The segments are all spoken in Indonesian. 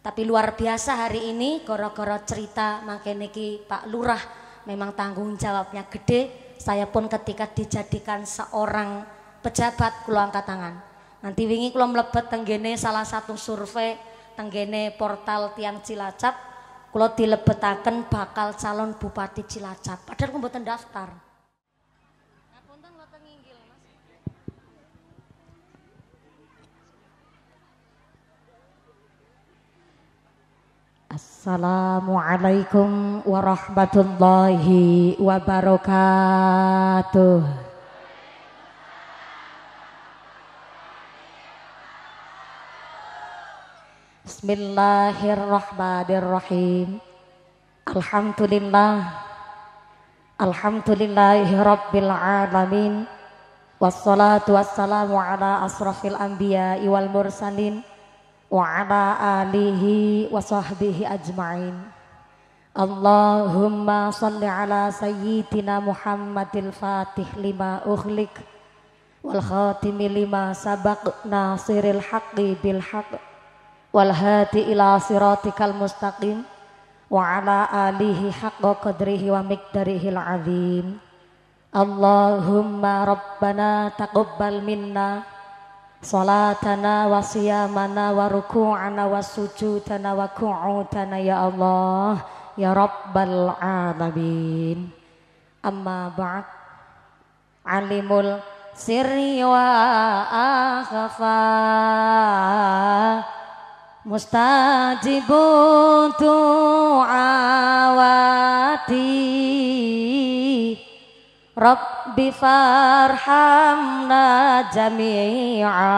Tapi luar biasa hari ini goro-goro cerita makin niki Pak Lurah memang tanggung jawabnya gede. Saya pun ketika dijadikan seorang pejabat kulo angkat tangan. Nanti wingi kulo mlebet tenggene salah satu survei tenggene portal tiang Cilacap kulo dilebetaken bakal calon bupati Cilacap. Padahal kulo daftar. Assalamualaikum warahmatullahi wabarakatuh. Bismillahirrahmanirrahim. Alhamdulillah. rabbil alamin. Wassalatu wassalamu ala asrafil anbiya'i wal mursalin wa alihi wa ajma'in. Allahumma salli ala sayyidina Muhammadil Fatih lima uhlik, wal khatimi lima sabaq nasiril haqqi bil hak, wal hadi ila siratikal mustaqim wa ala alihi haqqa qadrihi wa miqdarihil azim Allahumma rabbana taqabbal minna Salatana wa siyamana wa ruku'ana wa sujudana wa ku'udana ya Allah Ya Rabbal Alamin Amma ba'd Alimul sirri wa akhafa Mustajibu du'awati Rabbi farhamna jami'a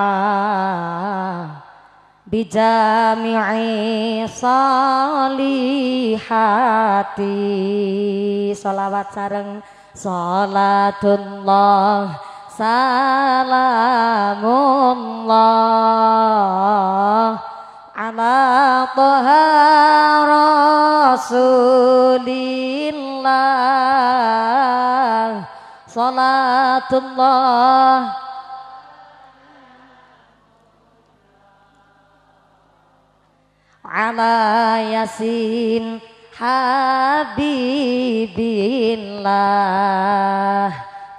bijami'i salihati Salawat sareng Salatullah Salamullah Ala toha Rasulillah الله صلاة الله على ياسين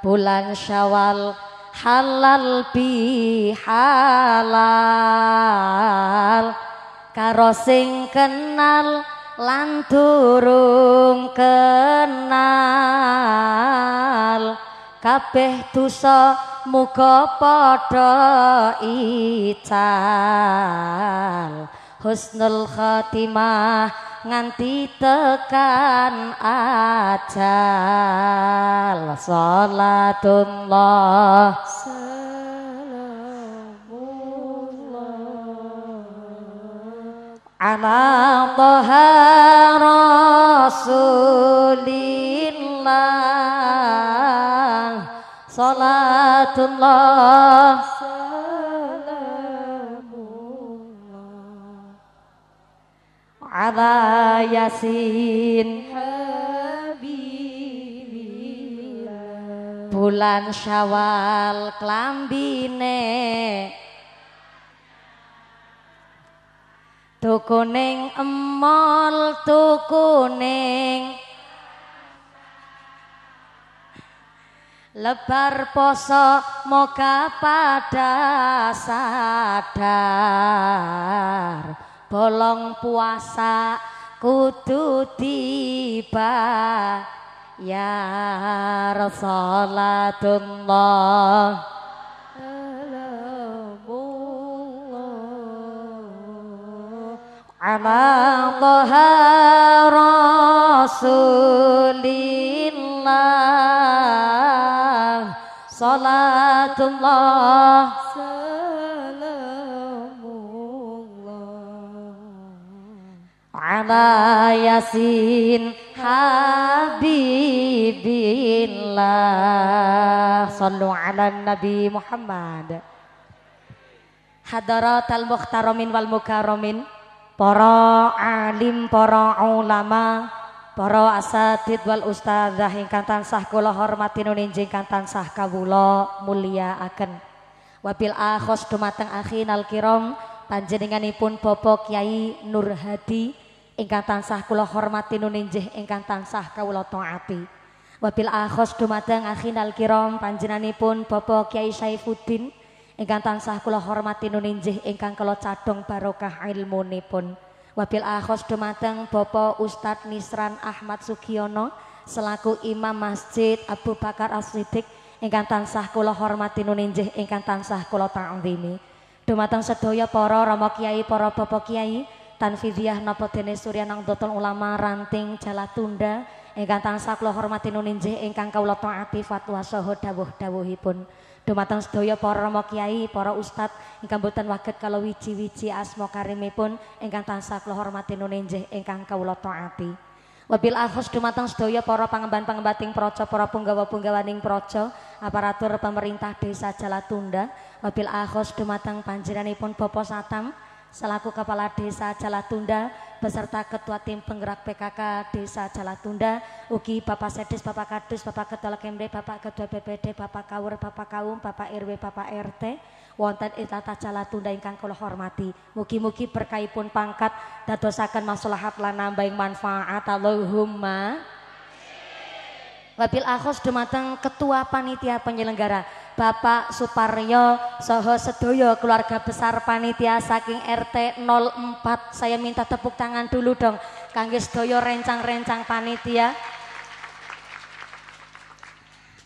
bulan Syawal halal bihalal karo sing kenal lan durung kenal kabeh dosa muga padha ical husnul khatimah nganti tekan ajal salatullah ala toha rasulillah salatullah ala yasin habibillah bulan syawal klambine Tukuning emol tukuning Lebar poso moga pada sadar Bolong puasa kudu tiba Ya Rasulullah Ama toha Rasulillah Salatullah Salamullah Ala Yasin Habibillah Sallu ala Nabi Muhammad Al Mukhtaromin wal Mukaromin para alim, para ulama, para asatid wal ustadzah ingkang tansah kula hormati nun injing kang tansah kawula akan Wabil akhos dumateng akhinal kiram panjenenganipun popok Kyai Nur Hadi ingkang tansah kula hormati nun injih ingkang tansah kawula taati. Wabil akhos dumateng akhinal kiram panjenenganipun popok Kyai Saifuddin ingkang tansah kula hormati nuninjih ingkang kula cadhong barokah ilmunipun. Wabil akhos dumateng Bapak ustad Nisran Ahmad Sugiono selaku Imam Masjid Abu Bakar As-Siddiq ingkang tansah kula hormati nuninjih ingkang tansah kula ta'zimi. Dumateng sedaya para rama kiai, para bapak kiai, tanfidhiyah napa dene nang dotol ulama ranting tunda ingkang tansah kula hormati nuninjih ingkang kawula taati fatwa saha dawuh-dawuhipun. Dumateng sedaya para rama kiai, para ustad ingkang boten waget kalau wiji-wiji asma karimipun ingkang tansah kula hormati nunenjih ingkang kawula taati. Wabil akhus dumateng sedaya para pangemban-pangembating praja, para punggawa-punggawaning praja, aparatur pemerintah desa Jalatunda, wabil akhus dumateng panjenenganipun Bapak Satam selaku kepala desa Jalatunda beserta Ketua Tim Penggerak PKK Desa Jalatunda, ugi Bapak Sedis, Bapak Kadus, Bapak Ketua Kemre, Bapak Ketua BPD, Bapak Kaur, Bapak Kaum, Bapak RW, Bapak RT, wonten Itata Jalatunda ingkang kula hormati. Mugi-mugi pun pangkat dadosaken maslahat lan nambahin manfaat. Allahumma Wabil akhos dumateng ketua panitia penyelenggara Bapak Suparyo Soho Sedoyo keluarga besar panitia saking RT 04 saya minta tepuk tangan dulu dong Kangge Sedoyo rencang-rencang panitia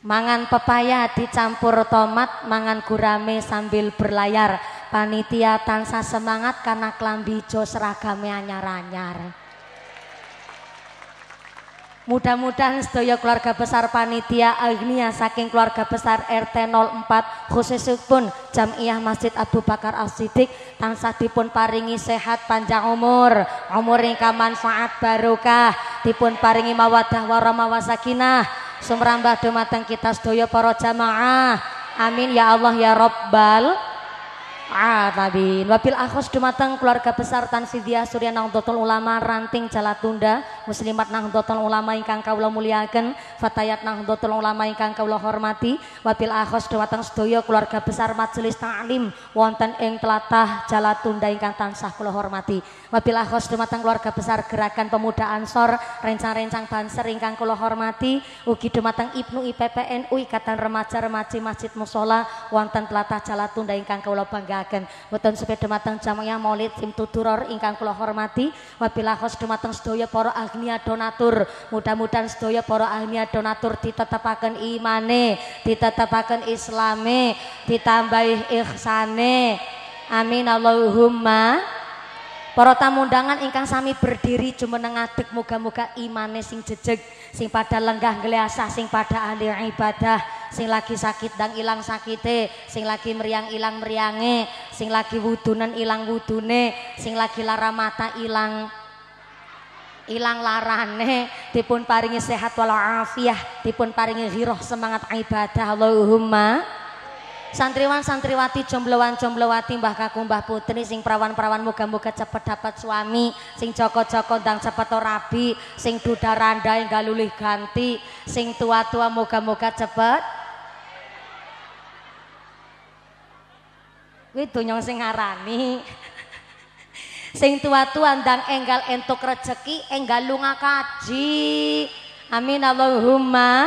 mangan pepaya dicampur tomat mangan gurame sambil berlayar panitia tansah semangat karena klambi jo seragame anyar-anyar Mudah-mudahan sedaya keluarga besar panitia Agnia saking keluarga besar RT 04 khususipun Jamiah Masjid Abu Bakar Al siddiq tansah dipun paringi sehat panjang umur, umur ingkang manfaat barokah, dipun paringi mawadah warahmah wasakinah, sumrambah dumateng kita sedaya para jamaah. Amin ya Allah ya Rabbal Atabin Wabil akhos dumateng keluarga besar Tansidia Surya Nahdlatul Ulama Ranting Jalatunda Muslimat Nahdlatul Ulama ingkang kawula muliakan Fatayat Nahdlatul Ulama ingkang kawula hormati Wabil akhos dumateng sedaya keluarga besar Majelis Ta'lim wonten ing tlatah Jalatunda ingkang tansah kula hormati Wabilah khos dematang keluarga besar gerakan pemuda Ansor, rencang-rencang banser ingkang kula hormati, ugi dematang Ibnu IPPNU Ikatan Remaja Remaji Masjid Musola wonten tlatah Jalatunda ingkang kula banggakan. Mboten sepeda dematang jamaah Maulid tim tuturor ingkang kula hormati, wabilah khos dematang sedaya poro agnia donatur. Mudah-mudahan sedaya poro agnia donatur tapakan imane, tapakan islame, ditambahi ihsane. Amin Allahumma Para tamu undangan ingkang sami berdiri jumeneng nengatik, muga-muga imane sing jejeg, sing pada lenggah ngleasah, sing pada ahli ibadah, sing lagi sakit dan ilang sakite, sing lagi meriang ilang meriange, sing lagi wudunan ilang wudune, sing lagi lara mata ilang ilang larane dipun paringi sehat walafiah dipun paringi hiroh semangat ibadah Allahumma santriwan santriwati jombloan jomblowati mbah kakung mbah putri sing perawan-perawan moga-moga cepet dapat suami sing joko-joko dang cepet rabi sing duda randa yang galulih ganti sing tua-tua moga-moga cepet kuwi nyong sing harani, sing tua-tua ndang enggal entuk rezeki enggal lunga kaji amin Allahumma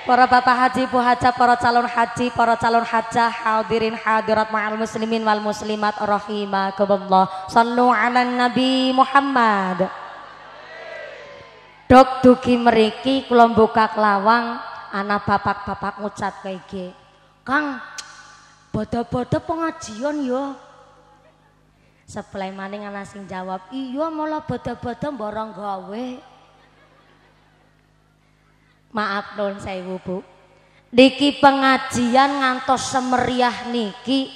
Para bapak haji, ibu hajah, para calon haji, para calon hajah, hadirin hadirat ma'al muslimin wal muslimat rahimakumullah. Sallu ala Nabi Muhammad. Dok dugi meriki kula buka kelawang ana bapak-bapak ngucat kae Kang, bodo-bodo pengajian yo. Ya. Sebelah maning ana sing jawab, "Iya, malah bodo-bodo mborong gawe." Maaf saya saya Bu. Niki pengajian ngantos semeriah niki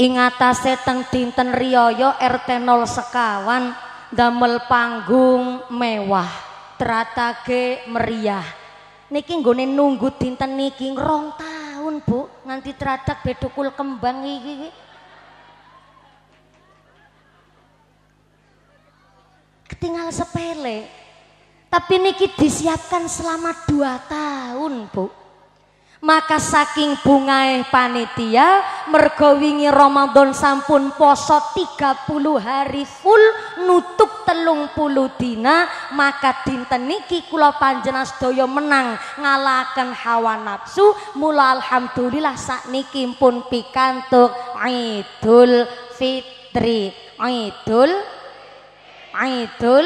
ingatase teng dinten Riyoyo RT 0 sekawan damel panggung mewah teratage meriah niki nggone nunggu dinten niki rong tahun Bu nganti teratak bedukul kembang iki ketinggal sepele tapi niki disiapkan selama dua tahun, Bu. Maka saking bungae panitia mergowingi Ramadan sampun poso 30 hari full nutup telung puluh dina maka dinten niki kula panjenas doyo menang ngalakan hawa nafsu mula alhamdulillah niki pun pikantuk Idul Fitri Idul Idul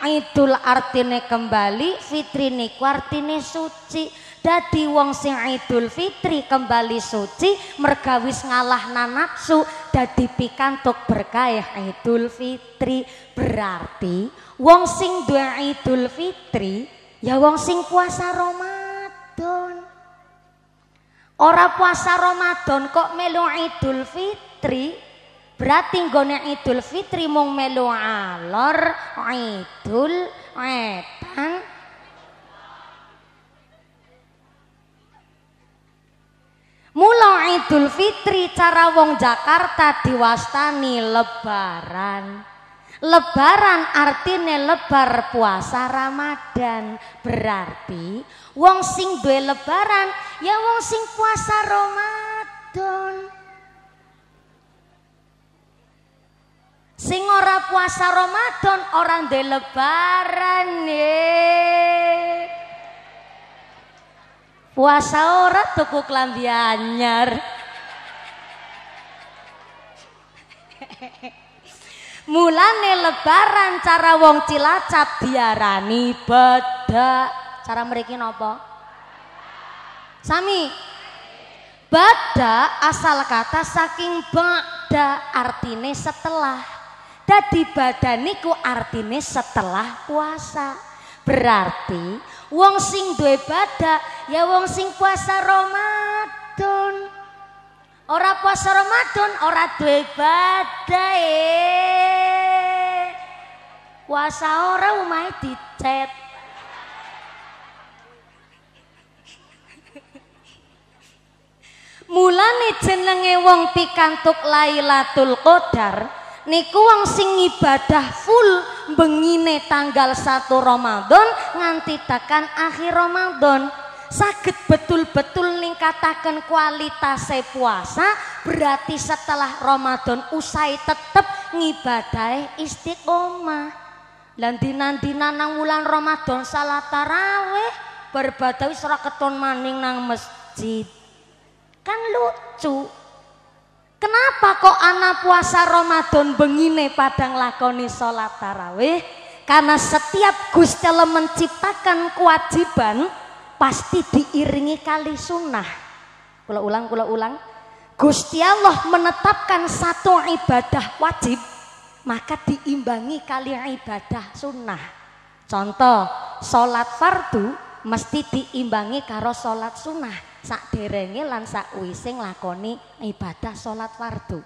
Idul artine kembali, fitri niku artine suci. Dadi wong sing Idul Fitri kembali suci mergawis ngalah nafsu dadi pikantuk berkah Idul Fitri. Berarti wong sing dua Idul Fitri ya wong sing puasa Ramadan. Ora puasa Ramadan kok melu Idul Fitri Berarti gona Idul Fitri mung melu alor Idul etan Mula Idul Fitri cara wong Jakarta diwastani lebaran. Lebaran artine lebar puasa Ramadan. Berarti wong sing dua lebaran ya wong sing puasa Ramadan. Sing ora puasa Ramadan orang de lebaran ye. Puasa ora tuku klambi anyar. Mulane lebaran cara wong Cilacap diarani bedak. Cara mriki nopo Sami. Badak asal kata saking ba'da artine setelah. Dadi badaniku artine setelah puasa. Berarti wong sing duwe badak ya wong sing puasa Ramadan. Ora puasa Ramadan ora duwe badai. Puasa ora umahe dicet. Mulane jenenge wong pikantuk Lailatul Qadar niku wong sing ibadah full bengine tanggal 1 Ramadan nganti tekan akhir Ramadan sakit betul-betul ningkatakan kualitas puasa berarti setelah Ramadan usai tetep ngibadai istiqomah dan dinan-dinan nang wulan Ramadan salat taraweh berbadawi seraketon keton maning nang masjid kan lucu Kenapa kok anak puasa Ramadan bengine padang lakoni sholat tarawih? Karena setiap Gusti Allah menciptakan kewajiban pasti diiringi kali sunnah. Kula ulang, kula ulang. Gusti Allah menetapkan satu ibadah wajib maka diimbangi kali ibadah sunnah. Contoh, sholat fardu mesti diimbangi karo sholat sunnah sak derenge lan sak wising nglakoni ibadah salat fardu.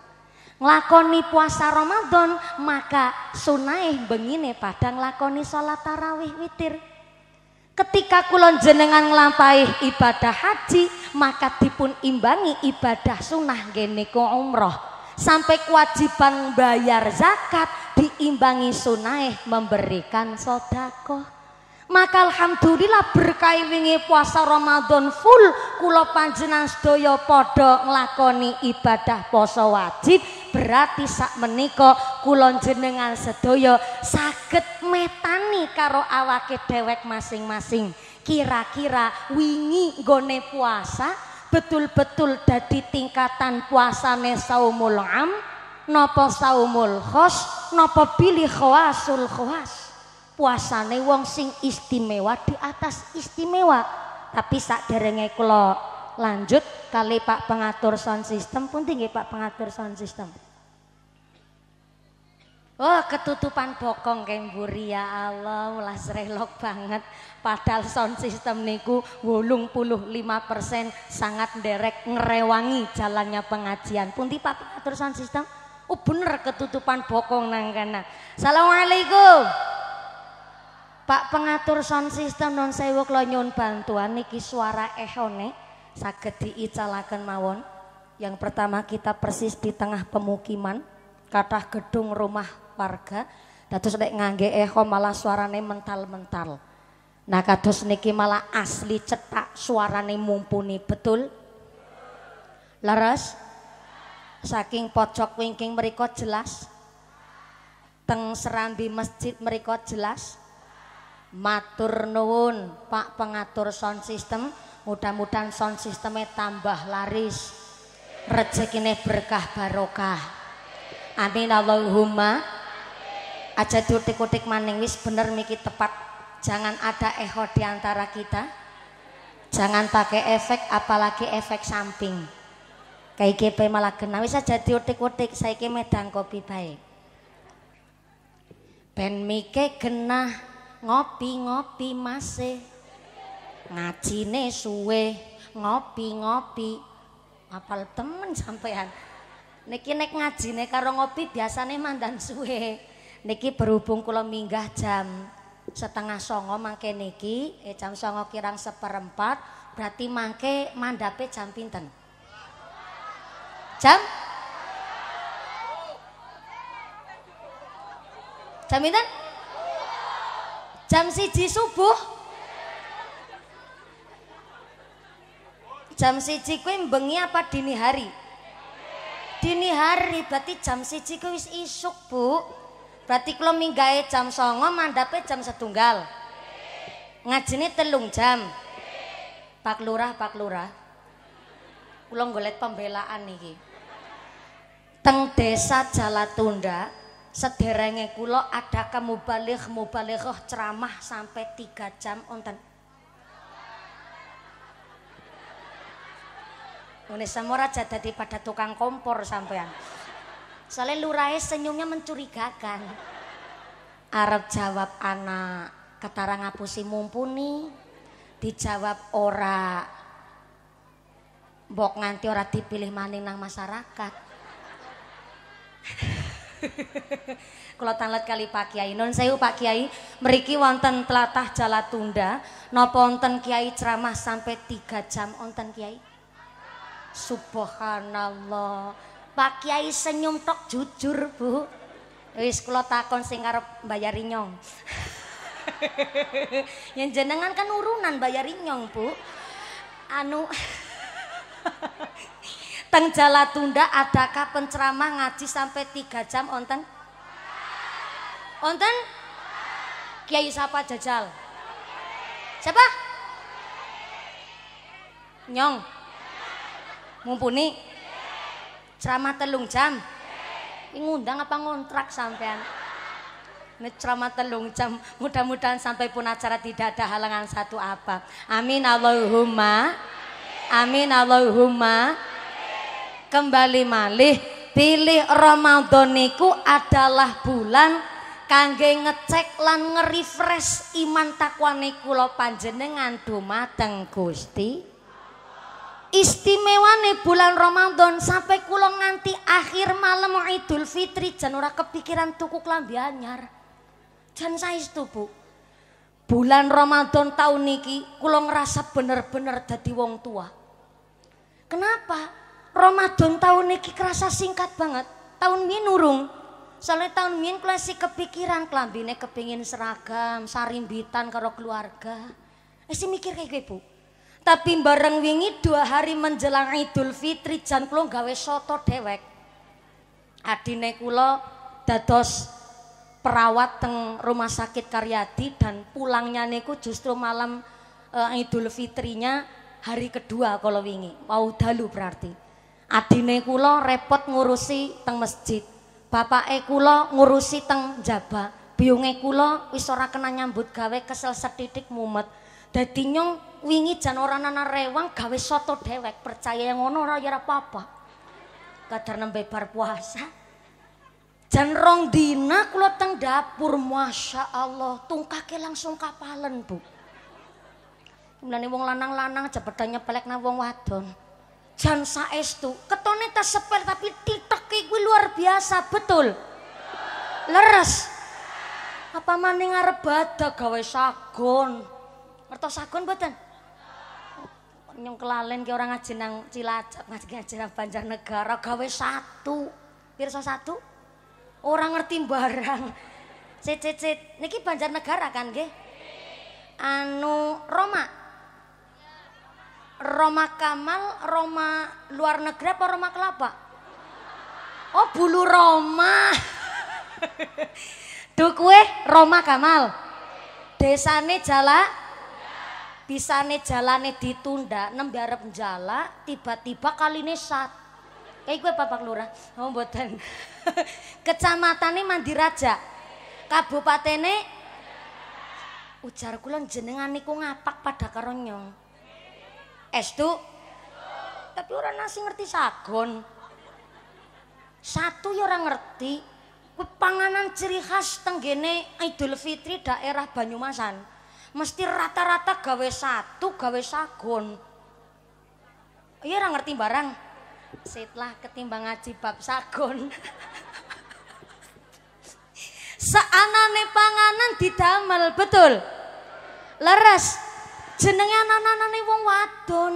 Nglakoni puasa Ramadan maka sunai bengine padang lakoni salat tarawih witir. Ketika kulon jenengan nglampahi ibadah haji, maka dipun imbangi ibadah sunah gene umroh. Sampai kewajiban bayar zakat diimbangi sunai memberikan sodakoh maka alhamdulillah berkai wingi puasa Ramadan full kula panjenengan sedaya padha nglakoni ibadah puasa wajib berarti sak menika kula jenengan sedaya saged metani karo awake dhewek masing-masing kira-kira wingi gone puasa betul-betul dadi tingkatan puasane saumul am napa saumul khos napa pilih khawasul khawas puasane wong sing istimewa di atas istimewa tapi sak derenge kula lanjut kali Pak pengatur sound system pun tinggi Pak pengatur sound system Oh ketutupan bokong kemburi ya Allah ulas serelok banget padahal sound system niku wolung puluh lima persen sangat derek ngerewangi jalannya pengajian pun Pak pengatur sound system oh bener ketutupan bokong nangkana. Assalamualaikum Pak pengatur sound system non sewo kula nyuwun bantuan niki suara ehone saged diicalaken mawon. Yang pertama kita persis di tengah pemukiman, kathah gedung rumah warga. Dados nek ngangge eho malah suarane mental-mental. Nah kados niki malah asli cetak suarane mumpuni, betul? Leres? Saking pojok wingking mereka jelas. Teng serandi masjid mereka jelas. Matur nuwun Pak pengatur sound system, mudah-mudahan sound sistemnya tambah laris. Rezekine berkah barokah. Amin Allahumma. Aja tutik utik maning wis bener miki tepat. Jangan ada echo diantara kita. Jangan pakai efek apalagi efek samping. GP malah kena wis aja tutik saya saiki medang kopi baik. Ben mike genah ngopi-ngopi masih ngajine suwe ngopi-ngopi apal temen sampean niki nek ngajine karo ngopi biasane mandan suwe niki berhubung kula minggah jam setengah songo mangke niki eh, jam songo kirang seperempat berarti mangke mandape jam pinten jam jam pinten Jam siji subuh. Jam siji kue bengi apa dini hari? Dini hari berarti jam siji kuwi wis isuk, Bu. Berarti kalau minggae jam songo mandape jam setunggal. ngajeni telung jam. Pak Lurah, Pak Lurah. Kula golek pembelaan nih, Teng desa Jalatunda sederenge kula ada balih mubalighah ceramah sampai tiga jam onten. Ini semua raja pada tukang kompor sampean. Soalnya lurae senyumnya mencurigakan. Arab jawab anak, ketara ngapusi mumpuni. Dijawab ora. Bok nganti ora dipilih maning nang masyarakat. Kula talet kali Pak Kiai. Nun sewu Pak Kiai, mriki wonten jala tunda napa wonten Kiai ceramah sampai tiga jam wonten Kiai? Subhanallah. Pak Kiai senyum tok jujur, Bu. Wis kula takon sing ngarep bayari nyong. Yang jenengan kan urunan bayari nyong, Bu. Anu Teng Jalatunda adakah penceramah ngaji sampai tiga jam onten? Onten? Kiai siapa jajal? Siapa? Nyong. Mumpuni. Ceramah telung jam. Ngundang apa ngontrak sampean? ceramah telung jam mudah-mudahan sampai pun acara tidak ada halangan satu apa amin Allahumma amin Allahumma kembali malih pilih Ramadhaniku adalah bulan kangge ngecek lan nge-refresh iman takwa niku lo panjenengan dumateng Gusti nih bulan Ramadhan sampai kulo nganti akhir malam Idul Fitri jan ora kepikiran tuku klambi anyar jan itu Bu bulan Ramadhan tahun niki kulo ngerasa bener-bener jadi wong tua kenapa Ramadan tahun ini kerasa singkat banget. Tahun minurung. Soalnya tahun min klasi kepikiran kelambine kepingin seragam, sarimbitan karo keluarga. Eh si mikir kayak gue gitu, bu. Tapi bareng wingi dua hari menjelang Idul Fitri jan kulo gawe soto dewek. Adine kulo dados perawat teng rumah sakit Karyadi dan pulangnya niku justru malam uh, Idul Fitrinya hari kedua kalau wingi mau dalu berarti Adine kula repot ngurusi teng masjid. e kula ngurusi teng jaba. biunge kula wis ora kena nyambut gawe kesel setitik mumet. Dadi nyong wingi jan ora nana rewang gawe soto dewek. Percaya ngono ora ya apa-apa. Kadar nembe bar puasa. Jan rong dina kula teng dapur, Masya Allah, tungkake langsung kapalen, Bu. Mulane wong lanang-lanang pelek nang wong wadon. jan saestu ketone tas sepel tapi titeke kuwi luar biasa betul leres apa maning ngarep badha gawe sagon ngertos sagon mboten Nyong kelalen ki orang ngaji nang Cilacap ngaji ngaji nang Banjarnegara gawe satu pirsa satu orang ngerti barang cecet cecet niki Banjarnegara kan nggih anu Roma Roma Kamal, Roma luar negeri apa Roma kelapa? Oh bulu Roma. Dukwe Roma Kamal. Desane jala, bisane jalane ditunda, Nembiaran jala, tiba-tiba kali ini Kayak gue Bapak Lurah. Oh mandi raja. Mandiraja. ini, Ujar kulon jenengan niku ngapak pada karonyong. Estu. Tapi orang nasi ngerti sagon. Satu ya orang ngerti. Panganan ciri khas tenggene Idul Fitri daerah Banyumasan. Mesti rata-rata gawe satu, gawe sagon. Iya orang ngerti barang. Setelah ketimbang ngaji bab sagon. Seanane panganan didamel, betul? Leres, jenenge anak anak wong wadon.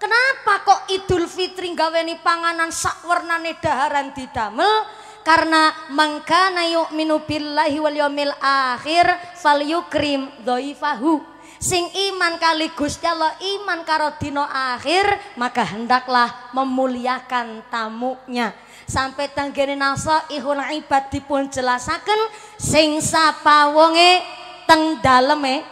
Kenapa kok Idul Fitri gaweni panganan sak wernane daharan didamel? Karena mangkana minu billahi wal yomil akhir fal yukrim doifahu. Sing iman kali Gusti Allah, iman karo dino akhir, maka hendaklah memuliakan tamunya. Sampai tanggini nasa ihun ibad dipun jelasaken sing sapa wonge teng daleme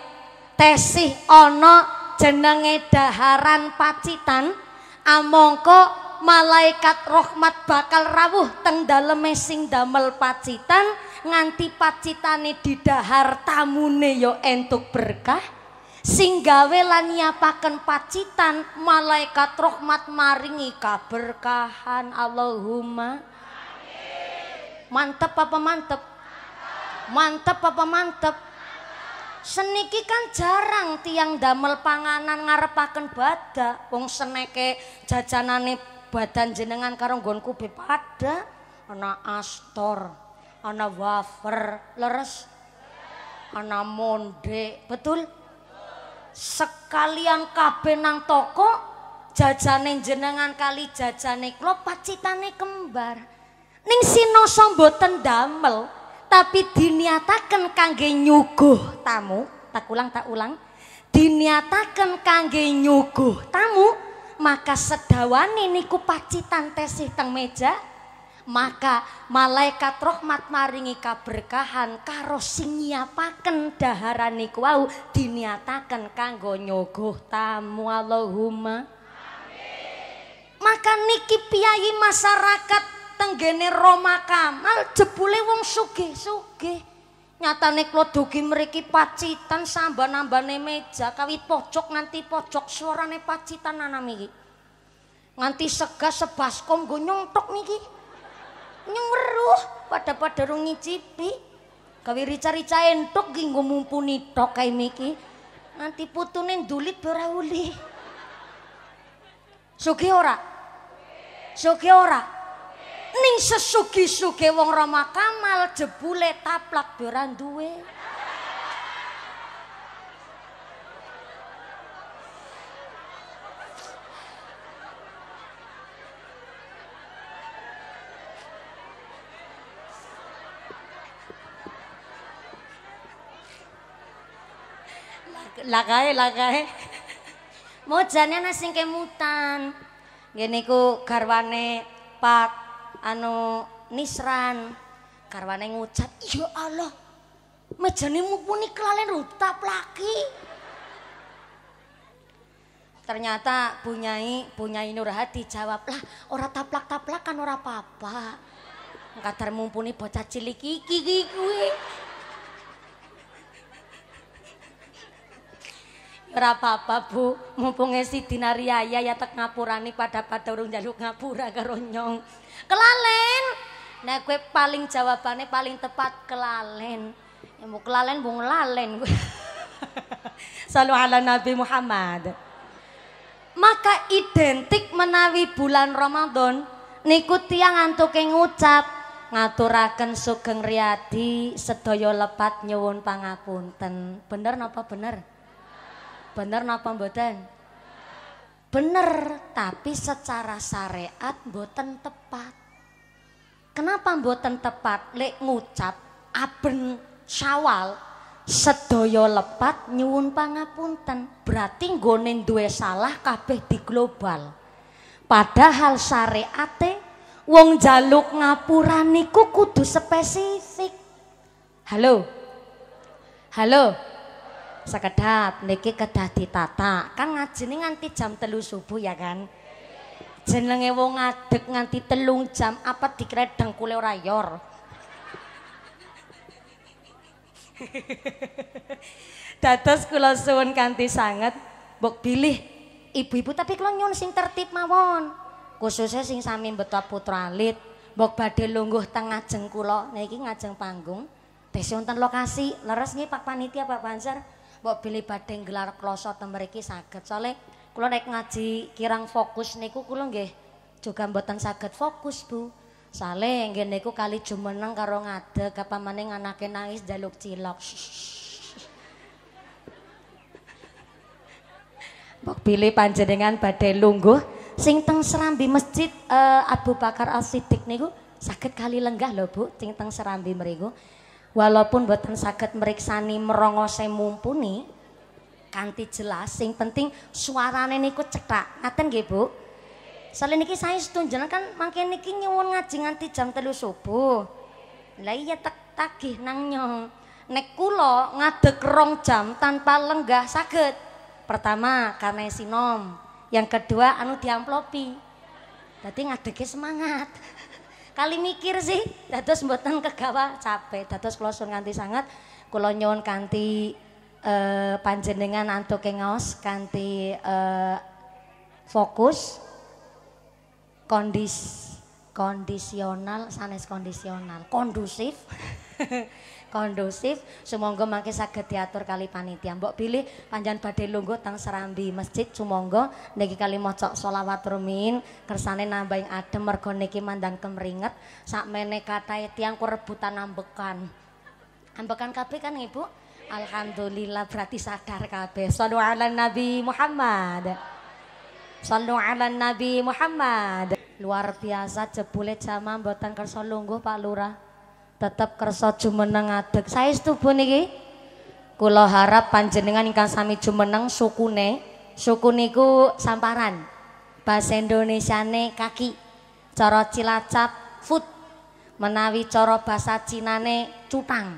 tesih ono jenenge daharan pacitan amongko malaikat rahmat bakal rawuh teng daleme sing damel pacitan nganti pacitane didahar tamune yo ya entuk berkah sing gawe lan nyiapaken pacitan malaikat rahmat maringi kaberkahan Allahumma Amin. mantep apa mantep mantep, mantep apa mantep seniki kan jarang tiang damel panganan ngarepaken badak wong seneke jajanane badan jenengan karo nggon be pada ana astor ana wafer leres ana monde betul sekalian kabeh nang toko jajane jenengan kali jajane klo pacitane kembar ning sinoso mboten damel tapi diniatakan kangge nyuguh tamu tak ulang tak ulang diniatakan kangge nyuguh tamu maka sedawan niku pacitan tesih teng meja maka malaikat rahmat maringi kaberkahan karo sing nyiapaken daharan niku wau diniataken kanggo nyuguh tamu Allahumma Amin. maka niki piyayi masyarakat tenggene Roma Kamal jebule wong sugih-sugih. Nyatane klodogi mriki pacitan samban-ambane meja kawit pojok nganti pojok suarane pacitan nanami iki. Nganti segas sebaskom nggo nyontok niki. Nyuruh pada pada rung ngicipi. Gawe rica-rica entuk ki mumpuni tok kae miki. Nanti putunin ndulit ora uli. Sugih ora? Sugih ora? ning sesugi-sugi wong Rama Kamal jebule taplak beranduwe duwe. Lagae lagae. Mojane ana sing kemutan. Ngene iku garwane Pak anu nisran karwane ngucap ya Allah mejane puni kelalen rutap lagi ternyata punyai, bunyai nurhati jawab lah ora taplak taplakan ora apa-apa kadar bocah cilik iki iki ora apa Bu mumpung si dinariaya ya tak ngapurani pada pada urung jaluk ngapura karo kelalen nah gue paling jawabannya paling tepat kelalen ya mau kelalen bung ngelalen gue selalu ala Nabi Muhammad maka identik menawi bulan Ramadan niku tiang yang ngucap ngaturaken sugeng riadi sedaya lepat nyuwun pangapunten bener napa bener bener napa mboten bener tapi secara syariat boten tepat kenapa boten tepat lek ngucap aben syawal sedoyo lepat nyuwun pangapunten berarti nggone duwe salah kabeh di global padahal syariate wong jaluk ngapura niku kudu spesifik halo halo sekedap niki kedah ditata kan ngaji nih nganti jam telu subuh ya kan jenenge wong ngadeg nganti telung jam apa dikira dengkule ora yor dados kula suwun kanthi sanget mbok bilih ibu-ibu tapi kula nyun sing tertib mawon khususnya sing sami mbeta putra alit mbok badhe lungguh teng kula niki ngajeng panggung Tes wonten lokasi, leres nggih Pak Panitia Pak panzer mbok pilih badeng gelar kloso temeriki sakit, Soalnya kulo naik ngaji kirang fokus niku kula nggih juga mboten sakit fokus, Bu. Soalnya nggih niku kali jumeneng karo ngade kapan maning anaknya nangis jaluk cilok. Mbok bilih dengan badai lungguh sing teng Serambi Masjid uh, Abu Bakar Al siddiq niku sakit kali lenggah loh Bu, sing teng Serambi meriku walaupun buatan sakit meriksani merongose mumpuni kanti jelas sing penting suarane niku cetak ngaten nggih Bu Soalnya niki saya setunjangan kan makin niki nyuwun ngaji nganti jam telu subuh. Lah iya tak tagih nang nyong. Nek kulo ngadek rong jam tanpa lenggah sakit. Pertama karena sinom. Yang kedua anu diamplopi. Tadi ngadeknya semangat. Kali mikir sih, dados mboten kegawa capek, dados kula sun nganti sangat kula nyuwun kanti uh, eh, panjenengan antuke ngaos kanti uh, eh, fokus kondis kondisional sanes kondisional kondusif kondusif sumangga mangke saged diatur kali panitia mbok pilih panjang badhe lungguh teng serambi masjid sumangga niki kali maca sholawat rumin kersane nambah ing adem mergo niki mandang kemringet sakmene katahe tiang kurebutan ambekan ambekan kabeh kan ibu Alhamdulillah berarti sadar kabeh sallu ala nabi Muhammad sallu ala nabi Muhammad luar biasa jebule jamaah mboten kersa lungguh Pak Lurah tetap kersa jumeneng adeg saya Bu niki kula harap panjenengan ingkang sami jumeneng sukune suku niku samparan bahasa ne kaki coro Cilacap food menawi coro bahasa Cina ne cutang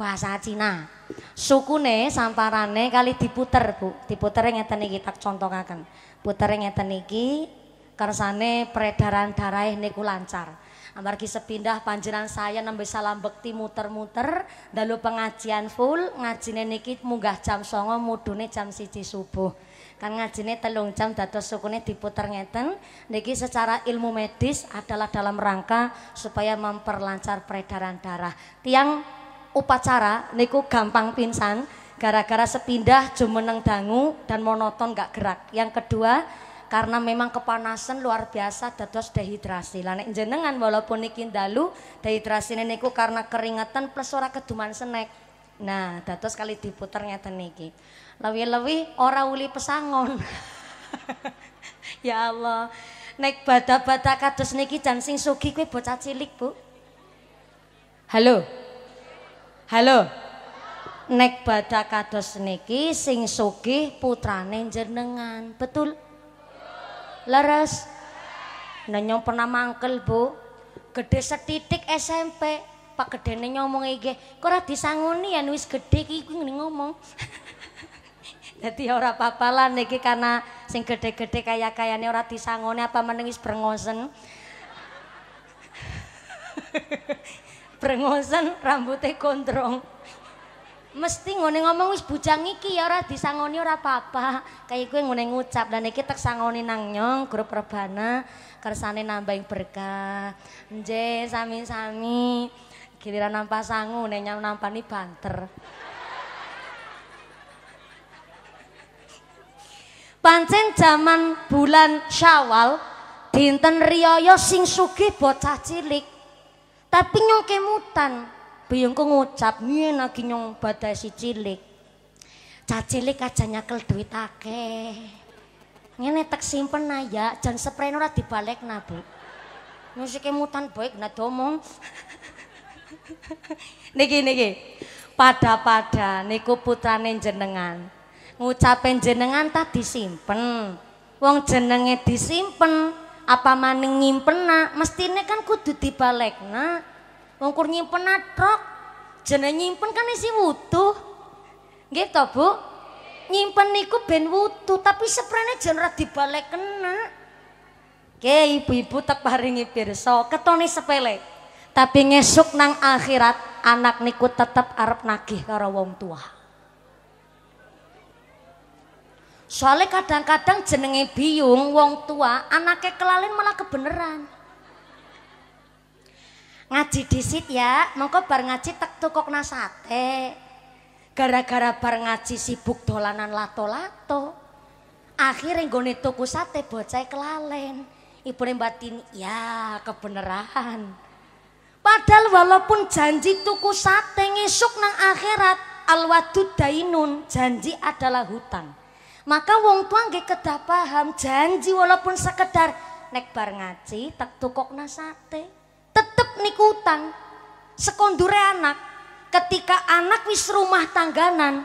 bahasa Cina sukune samparane kali diputer Bu diputer ngeten iki tak contohaken puter ngeten iki kersane peredaran darah niku lancar Amargi sepindah panjenan saya nembe salam bekti muter-muter dalu pengajian full ngajine niki munggah jam 09.00 mudune jam 1 subuh. Kan ngajine telung jam dados sukune diputer ngeten niki secara ilmu medis adalah dalam rangka supaya memperlancar peredaran darah. Tiang upacara niku gampang pingsan gara-gara sepindah jumeneng dangu dan monoton gak gerak. Yang kedua karena memang kepanasan luar biasa dados dehidrasi. Lah nek jenengan walaupun niki dalu dehidrasine niku karena keringetan plus ora keduman senek. Nah, dados kali diputer ngeten niki. Lewi-lewi ora uli pesangon. ya Allah. Nek bata bata kados niki jan sing sugi kuwi bocah cilik, Bu. Halo. Halo. Nek bada kados niki sing sugih putrane jenengan. Betul? leres nenyong pernah mangkel bu gede setitik SMP pak gede ngomong iki kok ora disangoni ya wis gede iki kuwi ngomong Jadi ora papalan apa niki karena sing gede-gede kaya kayane ora disangone apa meneng wis brengosen. brengosen rambutnya gondrong mesti ngone ngomong wis bujang iki ya ora disangoni ora apa-apa. Kayak gue ngone ngucap dan iki tek sangoni nang nyong grup rebana kersane nambahin berkah. Nje sami-sami giliran nampak sangu nek nyam nampani banter. Pancen zaman bulan Syawal dinten riyaya sing sugih bocah cilik tapi nyong kemutan biyungku ngucap nyen lagi nyong badai si cilik cacilik aja nyakel duit akeh ngene tek simpen aja ya, jan sepren ora dibalekna bu musiknya mutan baik na domong niki niki pada pada niku putrane jenengan ngucapin jenengan tak disimpen wong jenenge disimpen apa maning ngimpen mestine kan kudu dibalekna Wongkur nyimpen natrok. Jenenge nyimpen kan isi wutu, Nggih Bu? Nyimpen niku ben wutu, tapi seprene jen ora dibalek kena. Oke, ibu-ibu tak paringi pirsa, ketoni sepele. Tapi ngesuk nang akhirat anak niku tetep arep nagih karo wong tua. Soalnya kadang-kadang jenenge biung wong tua, anaknya kelalin malah kebeneran. Ngaji disit ya, mongko bar ngaji tek tukok nasate, Gara-gara bar ngaji sibuk dolanan lato-lato. Akhirnya goni tuku sate bocah e kelalen. ibu batin, ya kebeneran. Padahal walaupun janji tuku sate ngesuk nang akhirat, alwadud dainun, janji adalah hutang. Maka wong tua nggih kedah paham janji walaupun sekedar nek bar ngaji tek nasate sate tetep niku utang sekondure anak ketika anak wis rumah tangganan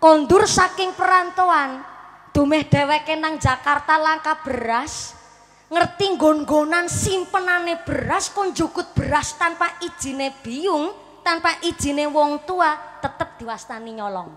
kondur saking perantauan dumeh deweke nang Jakarta langka beras ngerti gonggonan simpenane beras konjukut beras tanpa izine biung tanpa izine wong tua tetep diwastani nyolong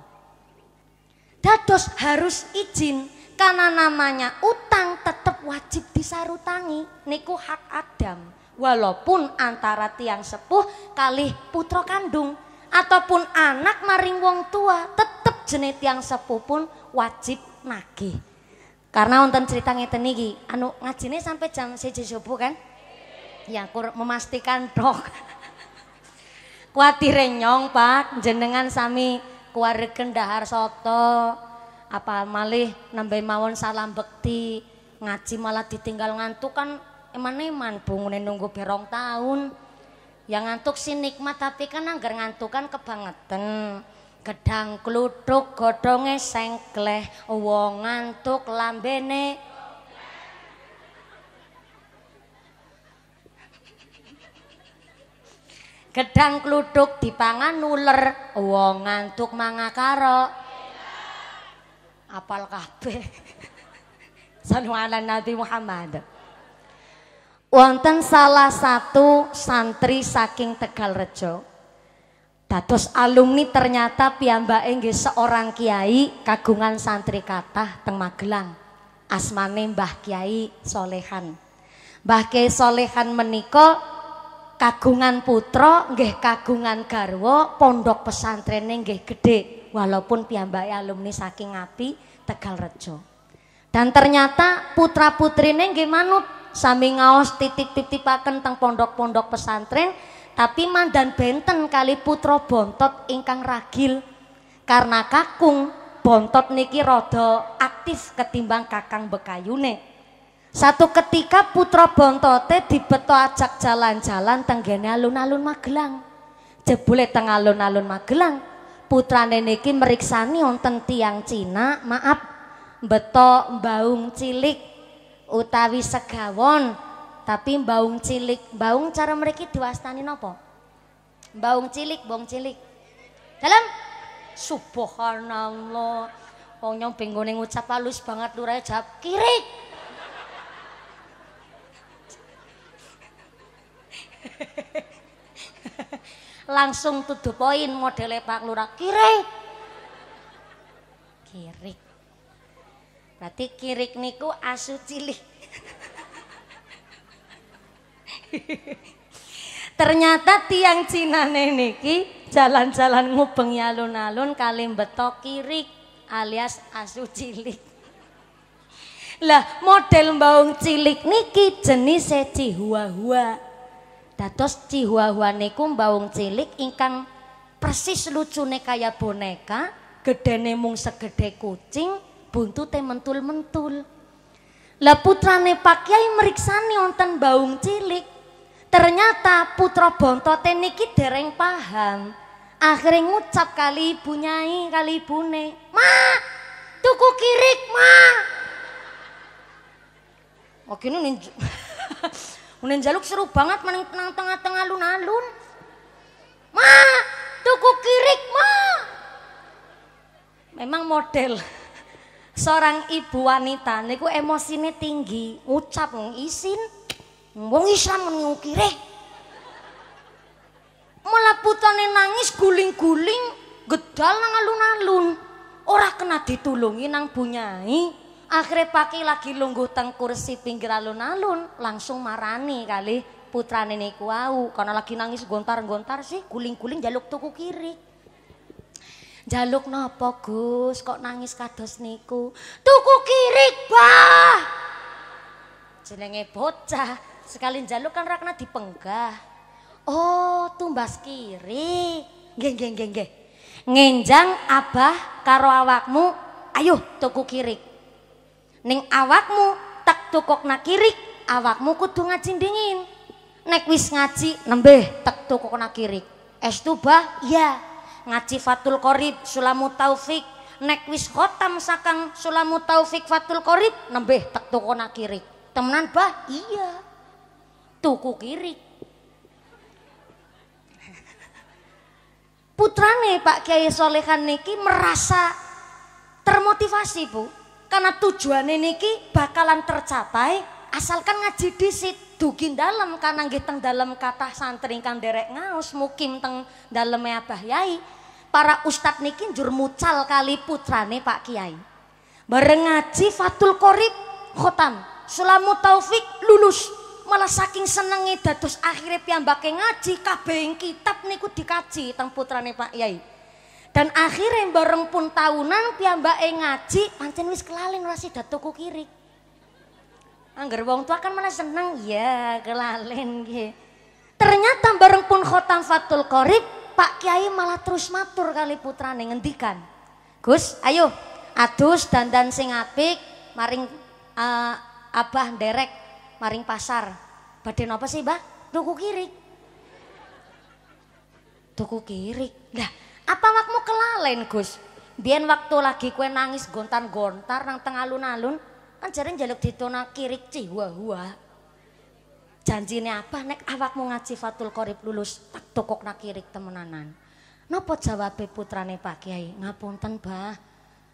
dados harus izin karena namanya utang tetep wajib disarutangi niku hak Adam Walaupun antara tiang sepuh kali putra kandung ataupun anak maring wong tua tetep jenis tiang sepuh pun wajib nagih. Karena wonten cerita ngeten anu ngajine sampai jam 1 subuh kan? Ya kur memastikan dok. Kuatir nyong Pak, jenengan sami kuwaregen dahar soto apa malih nambah mawon salam bekti ngaji malah ditinggal ngantuk kan eman-eman bungunin nunggu berong tahun yang ngantuk si nikmat tapi kan anggar ngantukan kebangetan gedang kluduk godongnya sengkleh wong ngantuk lambene Gedang kluduk dipangan nuler, wong ngantuk mangakaro. Apal kabeh. sanualan Nabi Muhammad wonten salah satu santri saking Tegal Rejo dados alumni ternyata piyambake nggih seorang kiai kagungan santri kathah teng Magelang asmane Mbah Kiai Solehan Mbah Kiai Solehan menika kagungan putra nggih kagungan garwa pondok pesantrene nggih gedhe walaupun piyambake alumni saking Api Tegal Rejo dan ternyata putra putrine nggih manut sami ngaos titip-titipaken teng pondok-pondok pesantren tapi mandan benten kali putro bontot ingkang ragil karena kakung bontot niki rada aktif ketimbang kakang bekayune satu ketika putra bontote dibeto ajak jalan-jalan tenggene alun-alun Magelang jebule teng alun-alun Magelang putra niki meriksani wonten tiang Cina maaf beto baung cilik utawi segawon tapi baung cilik baung cara mereka diwastani nopo baung cilik baung cilik dalam subhanallah wong nyong benggone ngucap halus banget lurae jawab kirik langsung tuduh poin modelnya Pak Lurah kirik Berarti kirik niku asu cilik. Ternyata tiang Cina niki jalan-jalan ngubeng alun-alun kali beto kirik alias asu cilik. Lah model baung cilik niki jenis cihuahua, hua cihuahua hua niku baung cilik ingkang persis lucune kaya boneka, gedene mung segede kucing, buntute mentul-mentul. Lah putrane Pak Kiai meriksani wonten baung cilik. Ternyata putra bontote niki dereng paham. Akhirnya ngucap kali ibu kali ibune. Ma, tuku kirik, ma. mungkin ini nih jaluk seru banget maning tenang tengah-tengah alun-alun. Ma, tuku kirik, ma. Memang model seorang ibu wanita niku emosinya tinggi ngucap isin wong Islam ngukire malah putane nangis guling-guling gedal nang alun-alun ora kena ditulungi nang bunyai akhirnya pakai lagi lungguh teng kursi pinggir alun-alun langsung marani kali putrane niku wau karena lagi nangis gontar-gontar sih guling-guling jaluk tuku kiri Jaluk nopo Gus kok nangis kados niku? Tuku kirik bah. Jenenge bocah, sekali jaluk kan rakna kena dipenggah. Oh, tumbas kiri geng geng geng geng Ngenjang abah karo awakmu, ayo tuku kirik. Ning awakmu tak tukokna kirik, awakmu kudu ngajin dingin. Nek wis ngaji nembeh tek tukokna kirik. Es tubah, iya ngaji Fatul Qorib sulamu taufik nek wis khotam sakang sulamu taufik Fatul Qorib nembeh tak tukona kiri temenan bah iya tuku kiri putrane Pak Kiai Solehan niki merasa termotivasi Bu karena tujuannya niki bakalan tercapai asalkan ngaji disit dugi dalam karena nggih teng dalam kata santri kan derek ngaus mukim teng dalamnya Abah Yai. Para ustad niki jur mucal kali putrane Pak Kiai. Bareng ngaji Fatul korik khotam, Sulamu Taufik lulus. Malah saking itu dados akhirnya piyambake ngaji kabeing kitab niku dikaji teng putrane Pak Kiai. Dan akhirnya bareng pun tahunan piyambake ngaji pancen wis kelalin rasi datuku kirik. Angger wong tua kan mana seneng ya kelalen ge. Ternyata bareng pun khotam fatul korib Pak Kiai malah terus matur kali putrane ngendikan. Gus, ayo adus dandan sing apik maring uh, abah derek maring pasar. Badhe napa sih, Mbah? Tuku kirik. Tuku kirik. Lah, apa makmu kelalen, Gus? Biyen waktu lagi kue nangis gontan-gontar nang tengah alun-alun, kan jarang jaluk ditonaki rikci hua janji janjine apa nek awak mau ngaji Fatul korib lulus tak tokok nakirik temenanan napa jawabe putrane Pak Kiai ngapunten Bah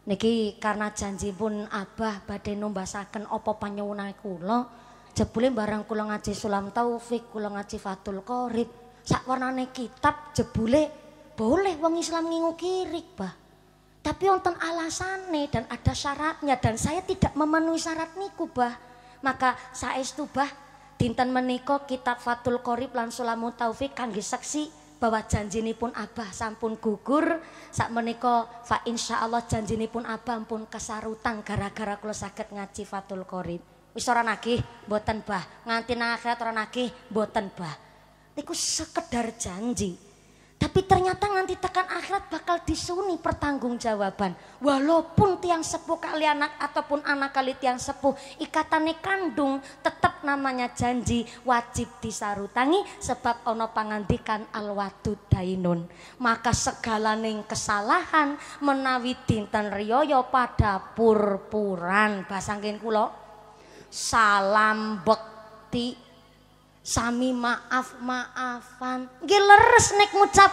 niki karena janji pun Abah badhe numbasaken opo panyuwunane kulo jebule barang kulong ngaji Sulam Taufik kulong ngaji Fatul Qorib sak warnane kitab jebule boleh wong Islam ngingu kirik Bah tapi wonten alasane dan ada syaratnya dan saya tidak memenuhi syarat niku, Bah. Maka saestu, Bah, dinten meniko kitab Fatul korib lan Sulamu Taufik kangge saksi bahwa pun Abah sampun gugur saat meniko fa ini pun Abah pun kesarutan gara-gara kula sakit ngaji Fatul korib Wis ora nagih mboten Bah, nganti akhirat ora nagih mboten Bah. Niku sekedar janji. Tapi ternyata nanti tekan akhirat bakal disuni pertanggungjawaban. Walaupun tiang sepuh kali anak ataupun anak kali tiang sepuh ikatane kandung tetap namanya janji wajib disarutangi sebab ono pangandikan alwatu dainun. Maka segala ning kesalahan menawi dinten riyoyo pada purpuran basangkin kulo salam bekti sami maaf maafan nggih leres nek ngucap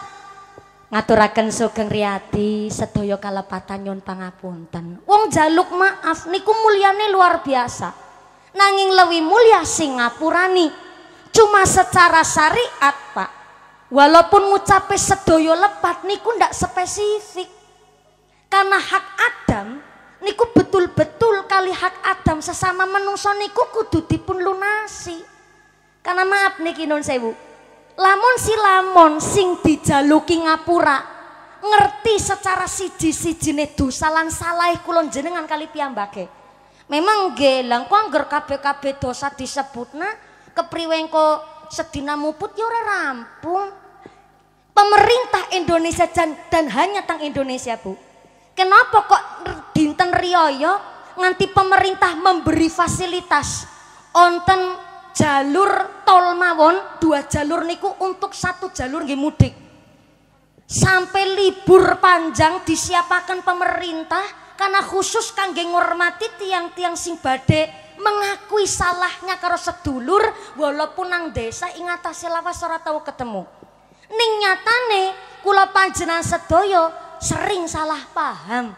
ngaturaken sugeng Riati, sedaya kalepatan nyun pangapunten wong jaluk maaf niku mulyane luar biasa nanging lewi mulia Singapurani cuma secara syariat Pak walaupun ngucapi Sedoyo lepat niku ndak spesifik karena hak Adam niku betul-betul kali hak Adam sesama menungso niku kudu dipun lunasi karena maaf niki nun sewu. Lamun si lamun sing dijaluki ngapura ngerti secara siji siji dosa lan salah kulon jenengan kali piambake. Memang gelang kok angger kabe kabe dosa disebutna kepriwengko kok sedina muput yora ya rampung. Pemerintah Indonesia dan, dan hanya tang Indonesia, Bu. Kenapa kok dinten rioyo ya nganti pemerintah memberi fasilitas onten jalur tol mawon dua jalur niku untuk satu jalur nggih mudik sampai libur panjang disiapakan pemerintah karena khusus kangge ngormati tiang-tiang sing badhe mengakui salahnya karo sedulur walaupun nang desa ingatasi lawas ora tau ketemu ning nyatane kula panjenengan sedaya sering salah paham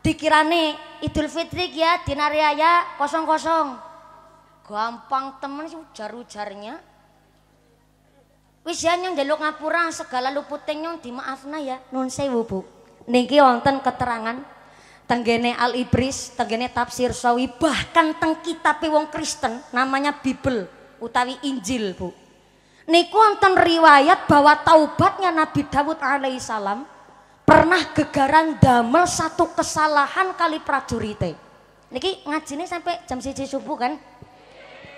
dikirane Idul Fitri ya dinariaya kosong-kosong Gampang temen sih ujar-ujarnya. Wis yang nyong ngapura segala luputing nyong dimaafna ya. Nun sewu, Bu. Niki wonten keterangan tenggene Al Ibris, tenggene tafsir Sawi, bahkan teng kitab wong Kristen namanya Bible utawi Injil, Bu. Niku wonten riwayat bahwa taubatnya Nabi Dawud alaihissalam pernah gegaran damel satu kesalahan kali prajurite Niki ngajine sampai jam siji subuh kan?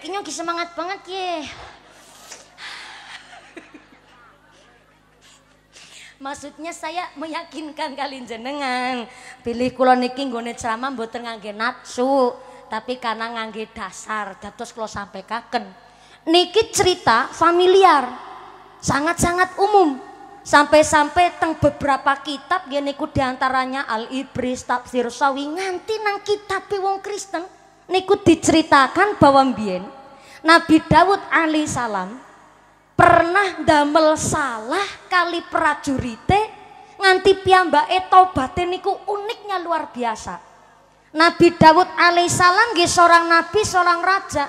ini lagi semangat banget ya. Maksudnya saya meyakinkan kalian jenengan. Pilih kula niki nggone ceramah mboten ngangge nafsu, tapi karena ngangge dasar. Dados sampai sampaikan. Niki cerita familiar. Sangat-sangat umum. Sampai-sampai teng beberapa kitab ya niku diantaranya Al-Ibris, Tafsir Sawi nganti nang kitab wong Kristen niku diceritakan bahwa mbiyen Nabi Dawud Ali salam pernah damel salah kali prajurite nganti itu batin niku uniknya luar biasa. Nabi Dawud Ali salam nggih seorang nabi, seorang raja.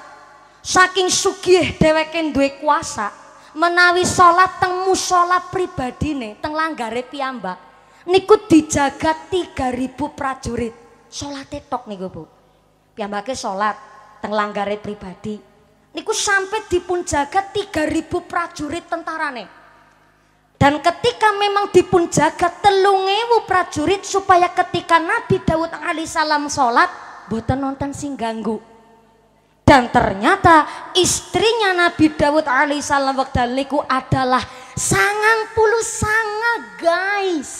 Saking sugih dewekin duwe kuasa menawi sholat teng musala pribadine teng langgare piyambak niku dijaga 3000 prajurit. Sholat tok niku, Bu. piyambaknya sholat teng langgare pribadi niku sampai dipun jaga 3000 prajurit tentarane. Dan ketika memang dipun jaga telungewu prajurit supaya ketika Nabi Daud alaihissalam sholat, boten nonton sing ganggu. Dan ternyata istrinya Nabi Daud alaihissalam waktu niku adalah sangat puluh sangat guys.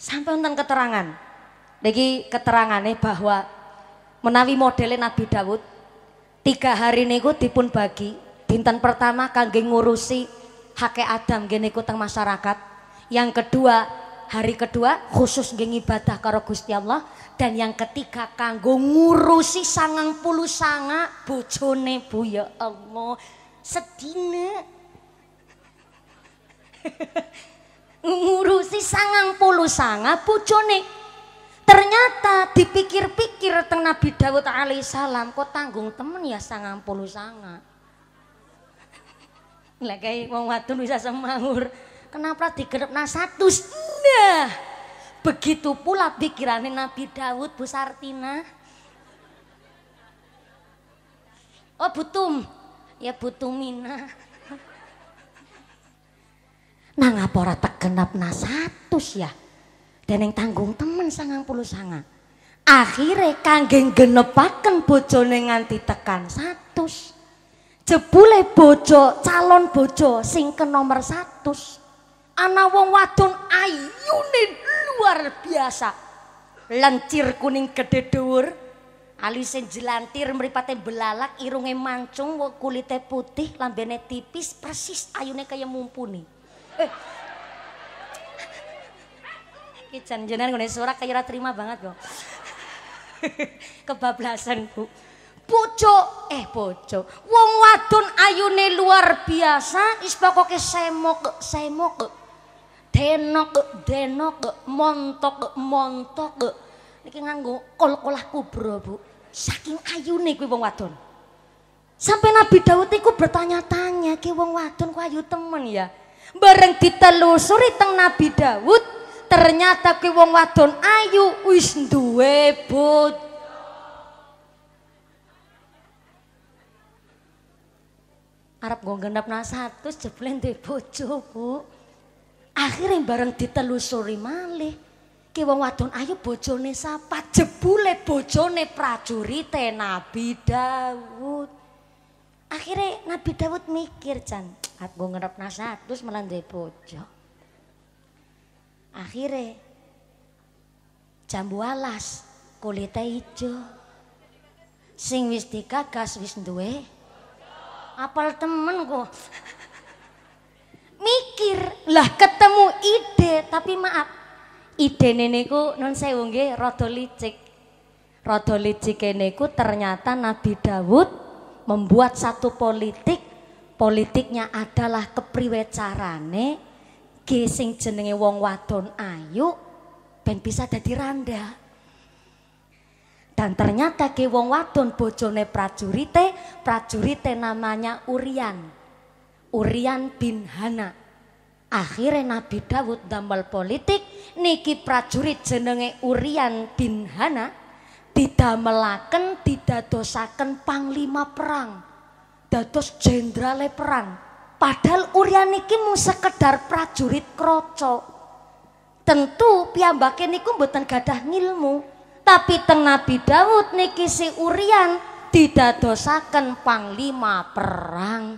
Sampai nonton keterangan. Niki keterangannya bahwa menawi modelnya Nabi Dawud tiga hari niku dipun bagi dinten pertama kangge ngurusi hake Adam geniku teng masyarakat yang kedua hari kedua khusus geng ibadah karo Gusti Allah dan yang ketiga kanggo ngurusi sangang puluh sanga bojone Bu ya Allah sedihnya ngurusi sangang puluh sanga bojone ternyata dipikir-pikir tentang Nabi Dawud alaihissalam kok tanggung temen ya sangang puluh sanga lah kayak wong wadon bisa semangur kenapa digerep nah satu nah begitu pula pikirannya Nabi Dawud Bu Sartina oh butum ya butumina nah ngapora tak tegenap nah satu ya dan yang tanggung temen sangang puluh sangat. Akhirnya kanggeng genepaken bojo nganti tekan satu, Jebule bojo calon bojo sing ke nomor satu. Ana wong wadon ayune luar biasa. lancir kuning gede dhuwur, alise jelantir mripate belalak, irunge mancung, kulite putih, lambene tipis, persis ayune kaya mumpuni. Eh, Ki jan jenengan ngene suara kaya terima banget kok. Kebablasan, Bu. Pucuk eh pucuk. Wong wadon ayune luar biasa, is pokoke semok semok. Denok denok montok montok. Niki nganggo kol-kolah kubro, Bu. Saking ayune kuwi wong wadon. Sampai Nabi Daud itu bertanya-tanya, ki wong wadon ku ayu temen ya. Bareng ditelusuri teng Nabi Daud, ternyata kuwi wong wadon ayu wis duwe Arab arep genap genepna satu jebule duwe bojo Bu akhirnya bareng ditelusuri malih ki wong wadon ayu bojone sapa jebule bojone prajurite Nabi Dawud. akhirnya Nabi Dawud mikir jan aku ngerep nasat terus malah duwe bojo Akhirnya jambu alas kulitnya hijau. Sing wis dikagas wis duwe. Apal temen kok. Mikir lah ketemu ide tapi maaf ide nenekku non sewu nggih rada licik. Rada licike niku ternyata Nabi Dawud membuat satu politik politiknya adalah kepriwe carane gesing sing jenenge wong wadon ayu ben bisa dadi randa. Dan ternyata ke wong wadon bojone prajurite, prajurite namanya Urian. Urian bin Hana. Akhirnya Nabi Dawud damel politik, niki prajurit jenenge Urian bin Hana tidak tidak dosakan panglima perang. Dados jenderal perang. Padahal Urian niki sekedar prajurit kroco. Tentu piyambake niku mboten gadah ngilmu, tapi teng Nabi Daud niki si Urian didadosaken panglima perang.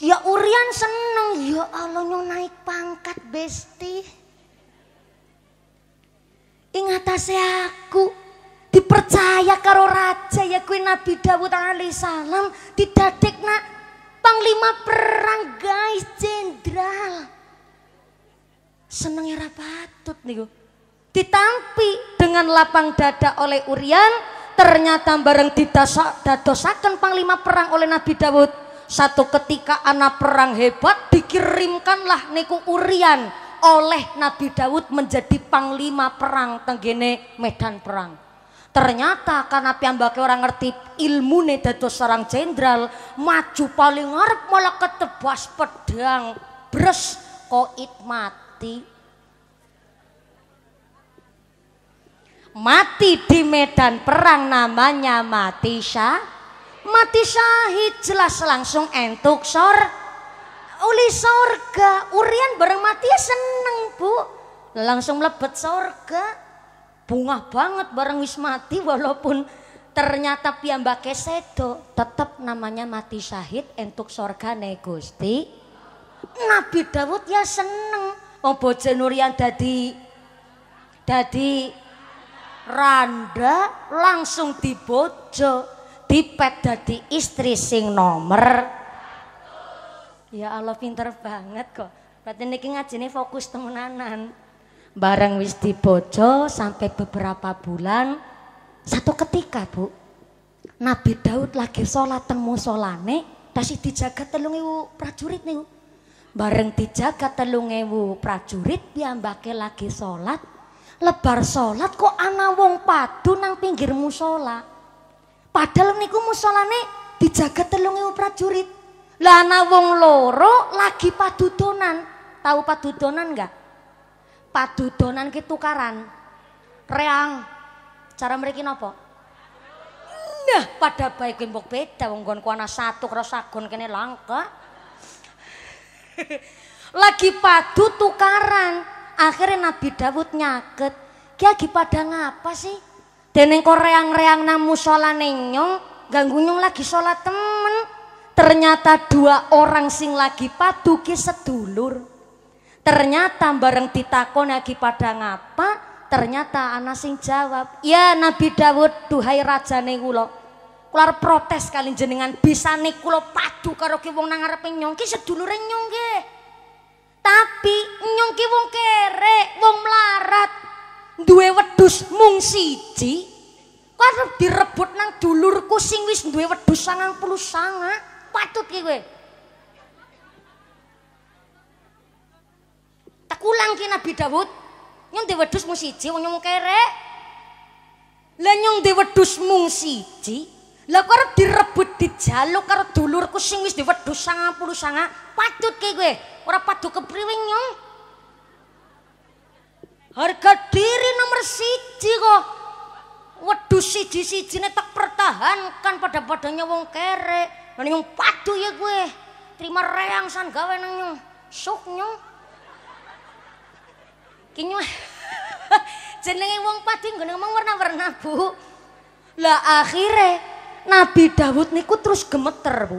Ya Urian seneng, ya Allah nyong naik pangkat besti. Ingatase aku dipercaya karo raja ya kuwi Nabi Daud alaihi salam didadekna Panglima perang guys, jenderal. Senengnya rapatut nih Ditampi dengan lapang dada oleh Urian, ternyata bareng didasak dadosaken panglima perang oleh Nabi Dawud. Satu ketika anak perang hebat dikirimkanlah niku Urian oleh Nabi Dawud menjadi panglima perang tenggene medan perang. Ternyata karena piambake orang ngerti ilmu nih dados seorang jenderal, maju paling ngarep malah ketebas pedang. Bres koit mati. Mati di medan perang namanya mati syah. Mati syahid jelas langsung entuk sor. Uli sorga, urian bareng mati ya seneng bu. Langsung lebet sorga bunga banget bareng wis mati walaupun ternyata piyambake sedo tetap namanya mati syahid entuk Sorga Negusti Nabi Dawud ya seneng wong bojo Nurian dadi dadi randa langsung dibojo dipet dadi istri sing nomer ya Allah pinter banget kok berarti niki ngajine fokus temenanan bareng wis dibojo sampai beberapa bulan satu ketika bu Nabi Daud lagi sholat teng musolane tasih dijaga telung ewu prajurit nih bareng dijaga telung ewu prajurit piyambake lagi sholat lebar sholat kok ana wong padu nang pinggir musola padahal niku musolane dijaga telung ewu prajurit lah ana wong loro lagi padu tau tahu donan enggak padudonan ki tukaran. Reang. Cara mereka nopo. Nah, pada baik kuwi beda wong nggonku satu karo gon kene langka. Lagi padu tukaran. Akhirnya Nabi Dawud nyaket. Ki lagi pada ngapa sih? Deneng kok reang-reang nang sholat nyong, ganggu nyong lagi sholat temen. Ternyata dua orang sing lagi padu ki sedulur. Ternyata bareng ditakon lagi pada ngapa, ternyata anak sing jawab, "Ya Nabi Dawud, duhai raja kula." Kula protes kali jenengan bisane kula padu karo ki wong nang ngarepe sedulur ki Tapi nyong wong kere, wong melarat, duwe wedhus mung siji. Kok direbut nang dulurku sing wis duwe wedhus 99. Patut ki kowe. Tak ulang ki Nabi Dawud, Nyong di wedhus mung siji wong nyong kere, Lah nyong di wedhus mung siji. Lah kok arep direbut dijaluk karo dulurku sing wis di wedhus sanga Patut ke gue, Ora padu kepriwing nyong. Harga diri nomor siji kok. wedus siji-sijine tak pertahankan pada padanya wong kere, Lah nyong padu ya gue, Terima reang san gawe nang nyong. Sok nyong. Ki jenenge wong padi nggo ngomong warna-warna, Bu. Lah akhirnya Nabi Dawud niku terus gemeter, Bu.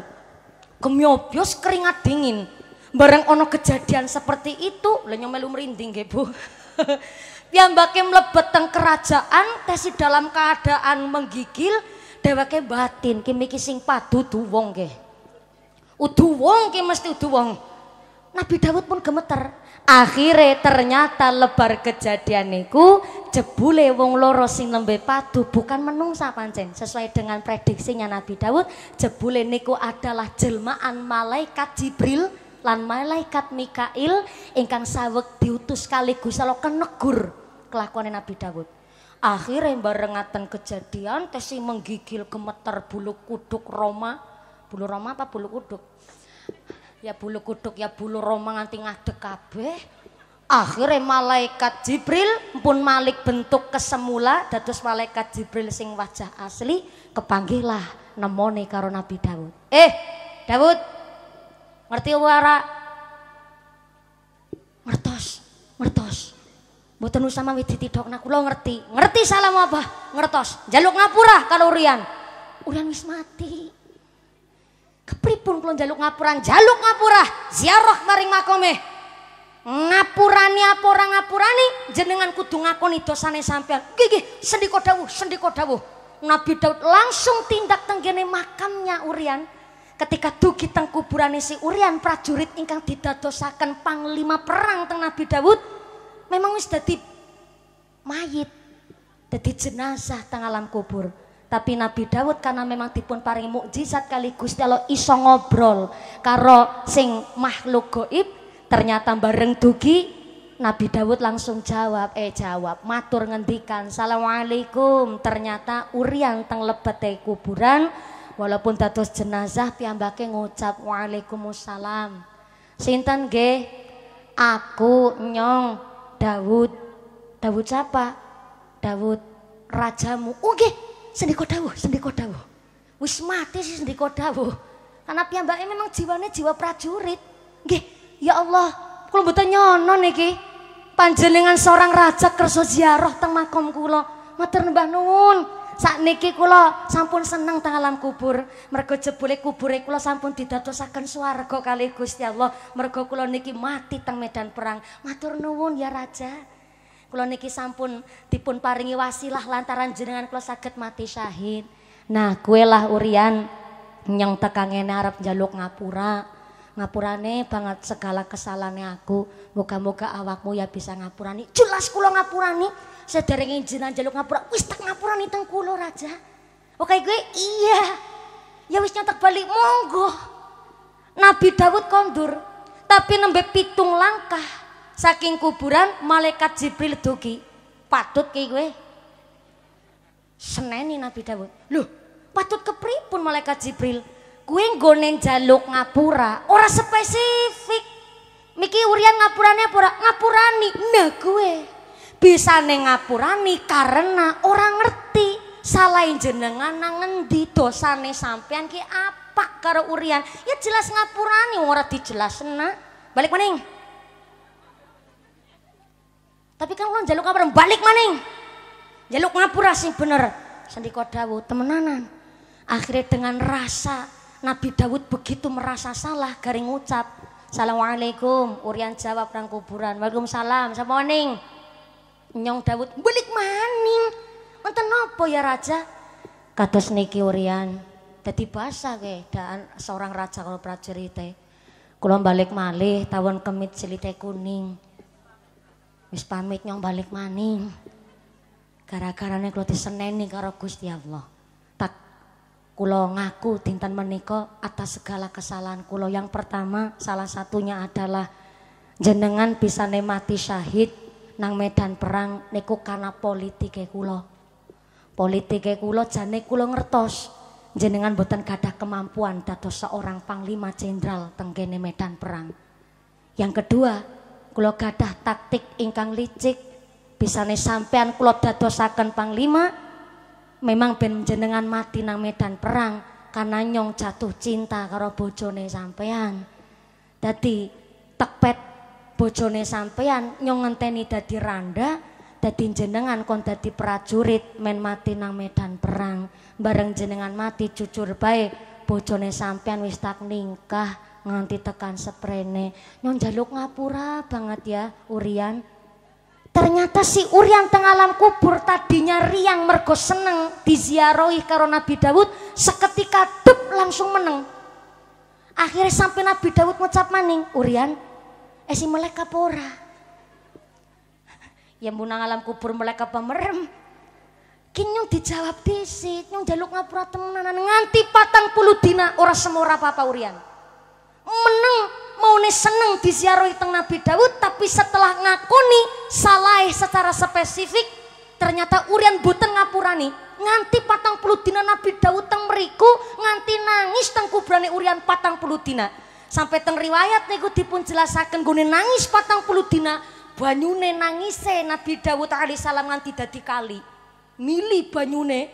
Gemyobyos keringat dingin. Bareng ono kejadian seperti itu, lha melu merinding nggih, Bu. Piyambake mlebet teng kerajaan tesi dalam keadaan menggigil, dheweke batin ki miki sing padu duwong nggih. Udu wong ki mesti udu wong. Nabi Dawud pun gemeter. Akhirnya ternyata lebar kejadian niku jebule wong loro sing lembe padu bukan menungsa pancen. Sesuai dengan prediksinya Nabi Dawud, jebule niku adalah jelmaan malaikat Jibril lan malaikat Mikail ingkang sawek diutus sekaligus kalau kenegur kelakuan Nabi Dawud. Akhirnya barengatan kejadian tesi menggigil gemeter bulu kuduk Roma. Bulu Roma apa bulu kuduk? ya bulu kuduk ya bulu roma nganti ngadek kabeh akhirnya malaikat Jibril pun malik bentuk kesemula dados malaikat Jibril sing wajah asli kepanggilah nemone karo Nabi Daud eh Daud ngerti wara ngertos ngertos Mboten usah dititok nak kula ngerti. Ngerti salam apa? Ngertos. Jaluk ngapura kalau Urian. Urian wis mati kepripun kula jaluk ngapuran jaluk ngapura ziarah maring makome ngapurani apa ora ngapurani jenengan kudu ngakoni dosane sampean Gigi, sendika dawuh sendika dawuh Nabi Daud langsung tindak tenggene makamnya Urian ketika dugi teng kuburane si Urian prajurit ingkang didadosaken panglima perang teng Nabi Daud memang wis dadi mayit dadi jenazah teng alam kubur tapi Nabi Dawud karena memang dipun paring mukjizat kali Gusti Allah iso ngobrol karo sing makhluk goib ternyata bareng dugi Nabi Dawud langsung jawab eh jawab matur ngendikan Assalamualaikum ternyata Urian teng lebete kuburan walaupun dados jenazah piyambake ngucap Waalaikumsalam Sinten nggih aku nyong Dawud, Dawud siapa Dawud, rajamu oke oh, okay sendika dawuh, sendika dawuh. Wis mati sih sendika dawuh. Karena piyambake memang jiwanya jiwa prajurit. Nggih, ya Allah, kula mboten nyono niki. Panjenengan seorang raja kersa ziarah teng makam kula. Matur Mbah nuwun. Sakniki kula sampun seneng teng alam kubur. Mergo jebule kubure kula sampun didadosaken swarga kali Gusti Allah. Mergo kula niki mati teng medan perang. Matur nuwun ya raja. Kula niki sampun dipun paringi wasilah lantaran jenengan kula saged mati syahid. Nah, kue lah urian nyang tekangene arep jaluk ngapura. Ngapurane banget segala kesalahane aku. Moga-moga awakmu ya bisa ngapurani. Jelas kula ngapurani. Sederenge jenengan jaluk ngapura, wis tak ngapurani teng kula raja. Oke gue iya. Ya wis nyetak balik monggo. Nabi Dawud kondur, tapi nembe pitung langkah saking kuburan malaikat Jibril ki, patut ki gue seneni Nabi Dawud Lu, patut kepripun malaikat Jibril gue nggone jaluk ngapura ora spesifik miki urian ngapurane pura ngapurani nah gue bisa neng ngapurani karena orang ngerti salah jenengan di dosa nih sampean ki apa karo urian ya jelas ngapurani ora dijelas nah balik maning tapi kan kalau jaluk kabar balik maning. Jaluk ngapura sih bener. Sandika Dawud temenanan. Akhirnya dengan rasa Nabi Dawud begitu merasa salah garing ngucap. Assalamualaikum. Urian jawab nang kuburan. Waalaikumsalam. Sama maning? Nyong Dawud balik maning. Enten apa ya raja? Kados niki Urian. Tadi bahasa ke. dan seorang raja kalau prajurit. E. Kula balik malih tawon kemit silite kuning wis pamit nyong balik maning gara-gara nek kula diseneni karo Gusti Allah tak kula ngaku dinten menika atas segala kesalahan kula yang pertama salah satunya adalah jenengan bisa nemati syahid nang medan perang niku karena politike kula politike kula jane kula ngertos jenengan boten gadah kemampuan dados seorang panglima jenderal tengkene medan perang yang kedua kula gadah taktik ingkang licik bisane sampean kula dadosaken panglima memang ben jenengan mati nang medan perang karena nyong jatuh cinta karo bojone sampean dadi tekpet bojone sampean nyong ngenteni dadi randa dadi jenengan kon dadi prajurit men mati nang medan perang bareng jenengan mati jujur baik bojone sampean wis tak ningkah nganti tekan seprene nyong jaluk ngapura banget ya Urian ternyata si Urian tengah alam kubur tadinya riang mergo seneng diziarahi karo Nabi Daud seketika dup langsung meneng akhirnya sampai Nabi Daud ngucap maning Urian esi eh, melek kapora ya munang alam kubur melek apa merem Kinyong dijawab disit nyong jaluk ngapura temenan nganti patang puluh dina ora semora apa Urian meneng nih seneng diziarahi teng Nabi Dawud tapi setelah ngakoni salah secara spesifik ternyata urian buten ngapurani nganti patang puluh dina Nabi Dawud teng meriku nganti nangis teng kubrane urian patang puluh dina sampai teng riwayat niku dipun jelasaken gune nangis patang puluh dina banyune nangise Nabi Dawud alaihi salam nganti dadi kali mili banyune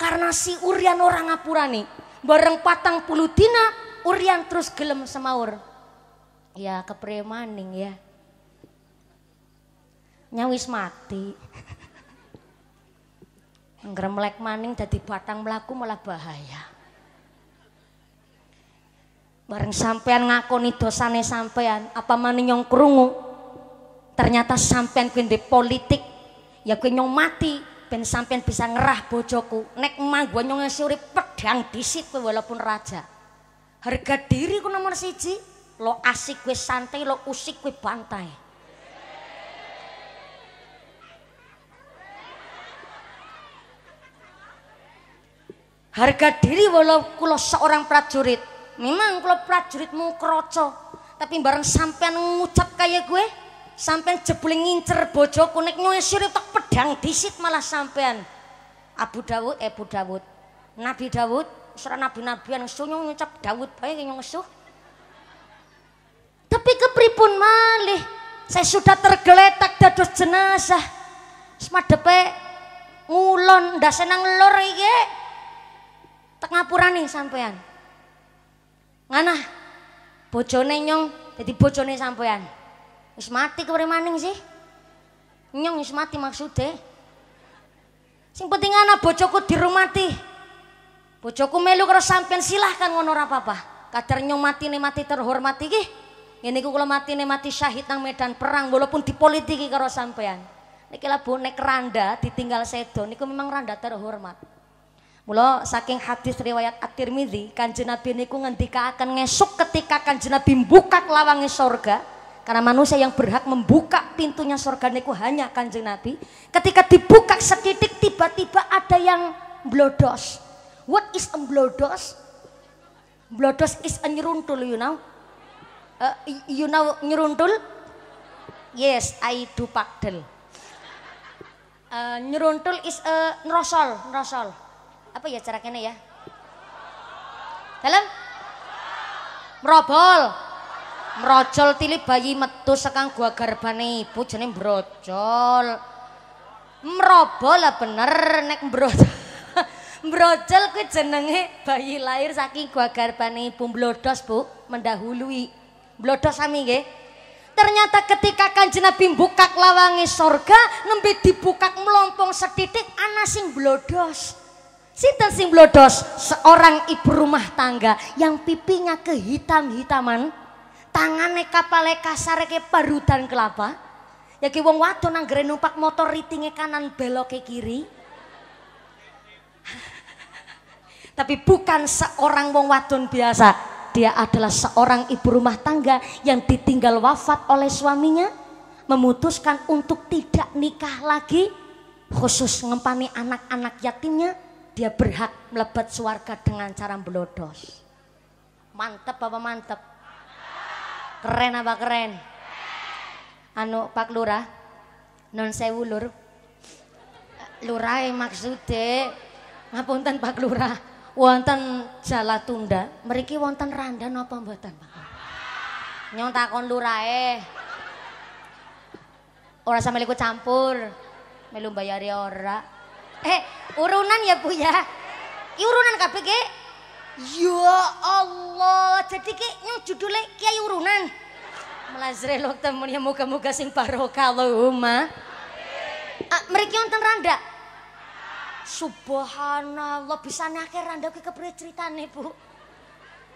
karena si urian orang ngapurani bareng patang puluh dina Urian terus gelem semaur. Ya kepremaning ya. Nyawis mati. Ngremlek maning jadi batang melaku malah bahaya. Bareng sampean ngakoni dosane sampean, apa maning nyong krungu? Ternyata sampean kuwi politik, ya kuwi nyong mati ben sampean bisa ngerah bojoku. Nek emang gua nyong ngasih urip pedang disit walaupun raja. Harga diri ku nomor siji. Lo asik gue santai, lo usik gue bantai. Harga diri walau kulo seorang prajurit. Memang prajurit mau kroco. Tapi bareng sampean ngucap kayak gue. Sampean jebule ngincer ku nek nyonya tak pedang disit malah sampean. Abu Dawud, eh, Abu Dawud. Nabi Dawud serah nabi-nabian ngesuh nyong Dawud baik yang nyong ngesuh. Tapi kepripun malih saya sudah tergeletak dados jenazah. semat e, ngulon ndak senang lor Tak ngapuran nih sampean. Ngana? bojone nyong jadi bojone sampean. Wis mati maning sih. Nyong wis mati maksudnya. Sing penting anak bojoku dirumati. Bojoku melu karo sampean silahkan ngono ora apa-apa. Kadar nyong mati nih mati terhormati iki. Ngene iku kula mati nih mati syahid nang medan perang walaupun dipolitiki karo sampean. Niki labu nek randa ditinggal sedo niku memang randa terhormat. Mula saking hadis riwayat at tirmidzi Kanjeng Nabi niku akan ngesuk ketika Kanjeng Nabi buka lawange surga, karena manusia yang berhak membuka pintunya surga niku hanya Kanjeng Nabi. Ketika dibuka setitik tiba-tiba ada yang blodos What is a blodos? Blodos is a nyeruntul, you know. Uh, you know nyeruntul? Yes, I do pakdel. Uh, nyeruntul is a nrosol, nrosol. Apa ya cara kena ya? Dalam? Merobol. Merojol tili bayi metu sekang gua garbane ibu jenis brojol. Merobol lah bener nek brojol. Brojol ku jenenge bayi lahir saking gua garbane ibu mblodos, Bu, mendahului. Mblodos sami nggih. Ternyata ketika Kanjeng Nabi buka lawange sorga, nembe dibuka melompong setitik ana sing mblodos. Sinten sing mblodos? Seorang ibu rumah tangga yang pipinya kehitam-hitaman, tangane kapale kasar ke parutan kelapa. Ya ki wong wadon anggere numpak motor ritinge kanan belok ke kiri. Tapi bukan seorang wong wadon biasa. Dia adalah seorang ibu rumah tangga yang ditinggal wafat oleh suaminya, memutuskan untuk tidak nikah lagi, khusus ngempani anak-anak yatimnya, dia berhak melebat suarga dengan cara belodos. Mantep apa mantep? Keren apa keren? Anu Pak Lurah, non sewu lur. Lurah eh, maksudnya ngapunten Pak Lurah wonten jala tunda, mereka wonten randa apa mboten Pak? Nyong takon lurae. Ora sampe iku campur. Melu bayari ora. Eh, urunan ya Bu ya. Ki urunan kabeh ki. Ya Allah, jadi ki nyong judule Kiai Urunan. Melazre lo temen ya muka moga sing barokah Allahumma. Ah, mriki wonten randak. Subhanallah, bisa nake Randa ke cerita nih Bu?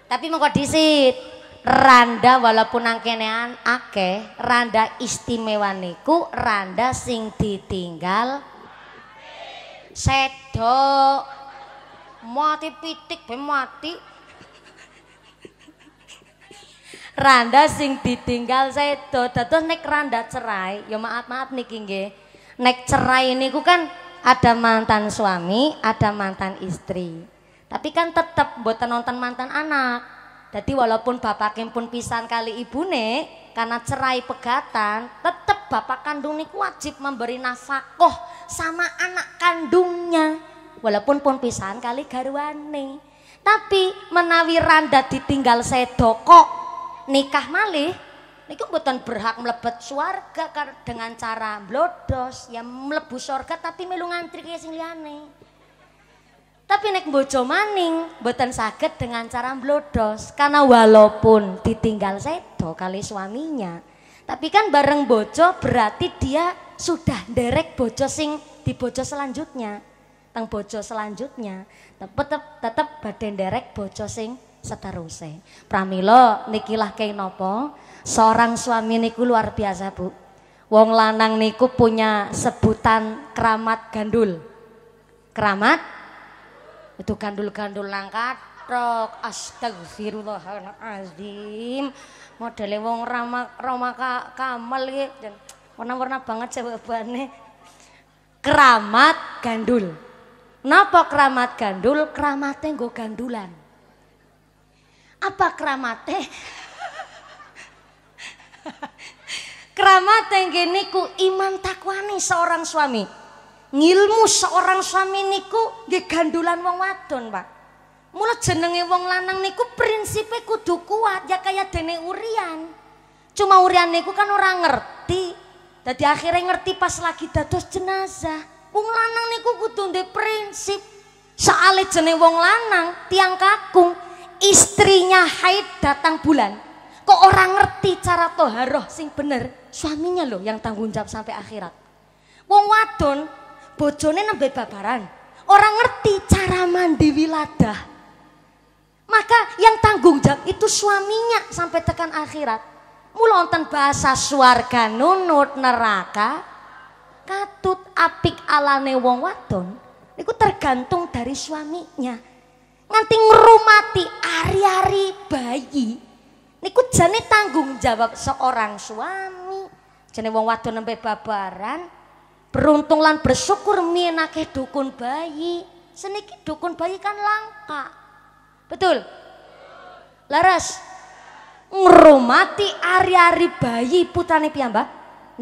Tapi mau disit. Randa walaupun angkenean ake Randa istimewa niku Randa sing ditinggal sedok mati pitik be mati Randa sing ditinggal sedo dados nek Randa cerai ya maaf maaf nih Kingge, nek cerai niku kan ada mantan suami, ada mantan istri. Tapi kan tetap buat nonton mantan anak. Jadi walaupun bapak pun pisan kali ibu ibune karena cerai pegatan, tetap bapak kandung niku wajib memberi nafkah sama anak kandungnya. Walaupun pun pisan kali garwane. Tapi menawi randa ditinggal sedokok nikah malih itu buatan berhak melebet suarga dengan cara blodos ya melebu surga tapi melu ngantri kaya sing liane. Tapi nek bojo maning buatan sakit dengan cara blodos karena walaupun ditinggal seto kali suaminya, tapi kan bareng bojo berarti dia sudah derek bojo sing di bojo selanjutnya. tang bojo selanjutnya tetep tetep badan derek bojo sing seterusnya. Pramilo nikilah kaya nopo seorang suami niku luar biasa bu wong lanang niku punya sebutan keramat gandul keramat itu gandul-gandul langkat Rok astagfirullahaladzim modelnya wong rama roma ka, kamal gitu dan warna-warna banget jawabannya keramat gandul Napa keramat gandul? Keramatnya gue gandulan. Apa keramatnya? Keramat yang niku iman takwani seorang suami. Ngilmu seorang suami niku di gandulan wong wadon, Pak. Mula jenenge wong lanang niku prinsipnya kudu kuat ya kayak dene urian. Cuma urian niku kan orang ngerti. tadi akhirnya ngerti pas lagi dados jenazah. Wong lanang niku kudu di prinsip. Soale jenenge wong lanang tiang kakung istrinya haid datang bulan kok orang ngerti cara toharoh sing bener suaminya loh yang tanggung jawab sampai akhirat wong wadon bojone nambah babaran orang ngerti cara mandi wiladah maka yang tanggung jawab itu suaminya sampai tekan akhirat mulonten bahasa suarga nunut neraka katut apik alane wong wadon itu tergantung dari suaminya nganti ngerumati ari-ari bayi niku jane tanggung jawab seorang suami jane wong wadon nembe babaran beruntung lan bersyukur mienake dukun bayi seniki dukun bayi kan langka betul laras ngerumati ari-ari bayi putrane piyambak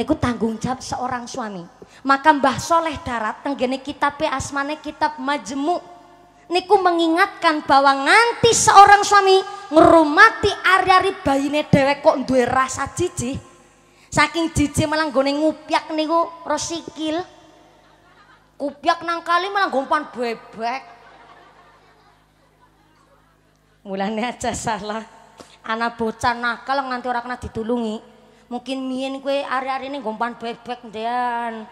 niku tanggung jawab seorang suami maka Mbah Soleh Darat tenggene kitab asmane kitab majemuk niku mengingatkan bahwa nanti seorang suami ngerumati ari-ari ini dewek kok duwe rasa cici saking cici malah nggone ngupiak niku rosikil kupyak nang kali malah gompan bebek mulanya aja salah anak bocah nakal nganti orang kena ditulungi mungkin mien kue hari-hari ini gompan bebek dan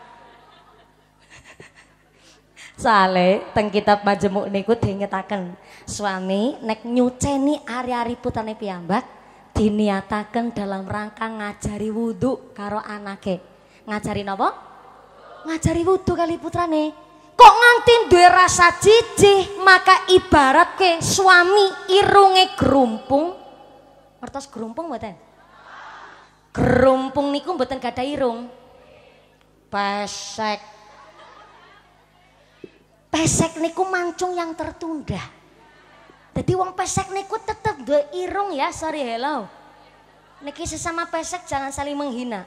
Soale teng kitab majemuk niku diingetaken suami nek nyuceni ari-ari putane piyambak diniataken dalam rangka ngajari wudhu karo anake. Ngajari napa? Ngajari wudhu kali putrane. Kok nganti duwe rasa jijih, maka ibarat ke suami irunge gerumpung. mertos gerumpung mboten? Gerumpung niku mboten gadah irung. Pesek pesek niku mancung yang tertunda. Jadi uang pesek niku tetep dua irung ya, sorry hello. Niki sesama pesek jangan saling menghina.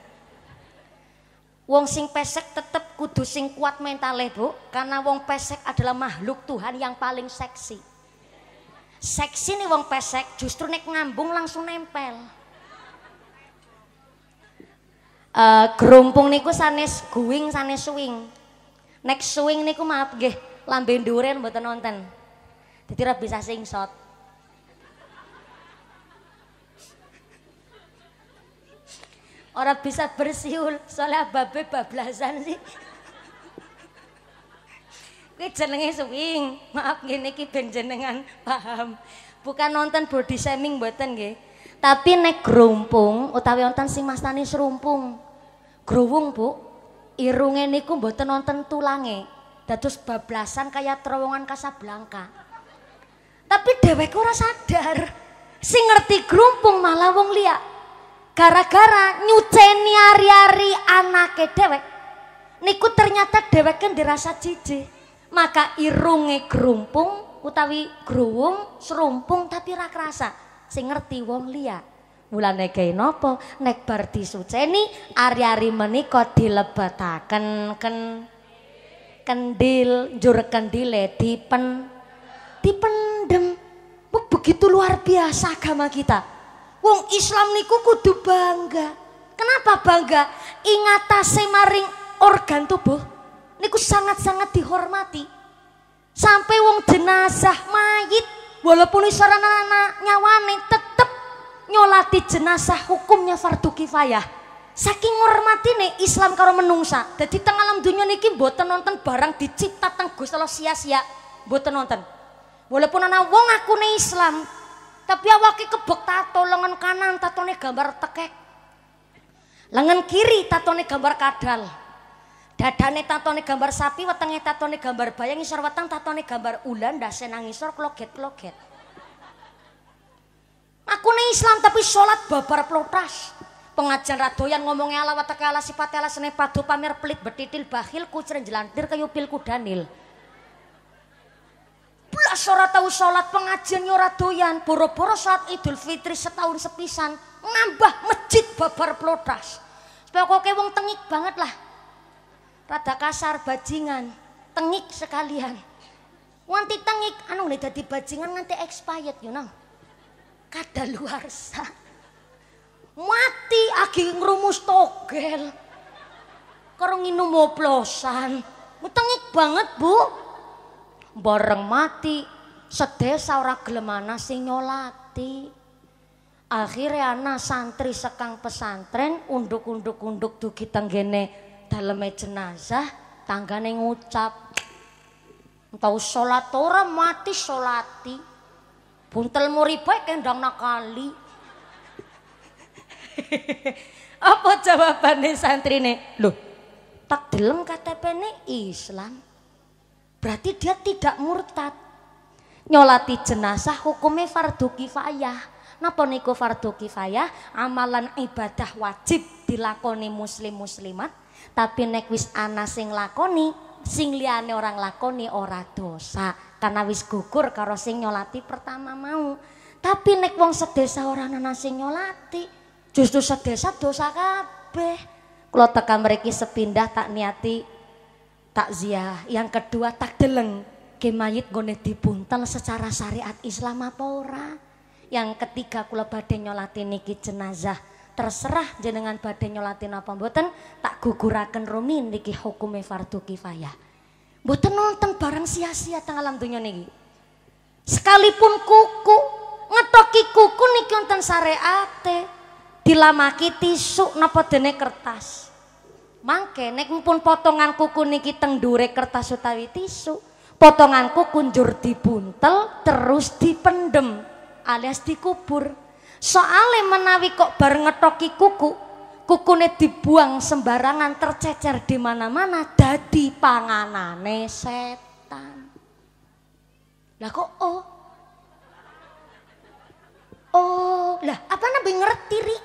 Wong sing pesek tetep kudu sing kuat mentalnya bu Karena wong pesek adalah makhluk Tuhan yang paling seksi Seksi nih wong pesek justru nek ngambung langsung nempel uh, Gerumpung niku sanes guing sanes swing Nek swing niku maaf gih lambe duren mboten nonton. jadi ra bisa sing shot, orang bisa bersiul, soalnya babe bablasan sih. Kuwi jenenge swing, Maaf gini iki ben jenengan paham. Bukan nonton body shaming mboten nggih. Tapi nek grumpung utawi wonten sing mastani serumpung. Gruwung, Bu. Irunge niku mboten nonton tulange dados bablasan kayak terowongan Kasablanka. Tapi dewekku ora sadar. Sing ngerti grumpung malah wong liya. Gara-gara nyuceni ari-ari anake dhewek. Niku ternyata dheweke dirasa jijik. Maka irunge grumpung utawi gruwung serumpung tapi ra krasa. Sing ngerti wong liya. Mulane gawe napa nek bar disuceni ari-ari menika dilebetaken ken kendil jur kendile dipen dipendem begitu luar biasa agama kita wong Islam niku kudu bangga kenapa bangga ingatase maring organ tubuh niku sangat-sangat dihormati sampai wong jenazah mayit walaupun anak nyawane tetep nyolati jenazah hukumnya fardu kifayah saking ngormati nih Islam karo menungsa jadi teng alam dunia niki buatan nonton barang dicipta teng Gusti Allah sia-sia nonton walaupun anak wong aku nih Islam tapi awake kebek tato lengan kanan tatone gambar tekek lengan kiri tatone gambar kadal dadane tatone gambar sapi wetenge tatone gambar bayang isor weteng tatone gambar ulan dasen nang ngisor kloget-kloget aku nih Islam tapi sholat babar plotas pengajian yang ngomongnya ala watake ala sifat ala sene padu pamer pelit bertitil bakhil kucerin jelantir kayu pilku danil belas ora tahu sholat pengajian nyora doyan boro-boro saat idul fitri setahun sepisan ngambah masjid babar plotas pokoknya wong tengik banget lah rada kasar bajingan tengik sekalian nganti tengik anu nih jadi bajingan nganti expired you know kada luar Mati lagi ngerumus togel. kalau nginum oplosan. Metengik banget, Bu. Bareng mati, sedesa orang gelemana sinyolati, nyolati. Akhirnya anak santri sekang pesantren unduk-unduk-unduk dugi tenggene dalamnya jenazah, tanggane ngucap. Entau sholat ora mati sholati Buntel muribai kendang nakali. Apa jawabannya nih? Loh, tak delem ktp ini Islam. Berarti dia tidak murtad. Nyolati jenazah hukumnya fardu kifayah. Napa niku fardu kifayah? Amalan ibadah wajib dilakoni muslim muslimat, tapi nek wis ana sing lakoni, sing liane orang lakoni ora dosa, karena wis gugur karo sing nyolati pertama mau. Tapi nek wong sedesa ora ana sing nyolati, Justru sedesa dosa kabeh. Kalau tekan mereka sepindah tak niati takziah. Yang kedua tak deleng kemayit gone dipuntel secara syariat Islam apa ora. Yang ketiga kula badhe nyolati niki jenazah terserah jenengan badhe nyolati apa mboten tak guguraken rumi niki hukume fardu kifayah. Mboten nonton barang sia-sia teng alam donya niki. Sekalipun kuku ngetoki kuku niki wonten syariate dilamaki tisu napa dene kertas. Mangke nek pun potongan kuku niki teng dure kertas utawi tisu, potongan kuku njur dibuntel terus dipendem alias dikubur. Soale menawi kok bar ngetoki kuku, kukune dibuang sembarangan tercecer di mana-mana dadi panganane setan. Lah kok oh? Oh, lah apa nabi ngerti Rik?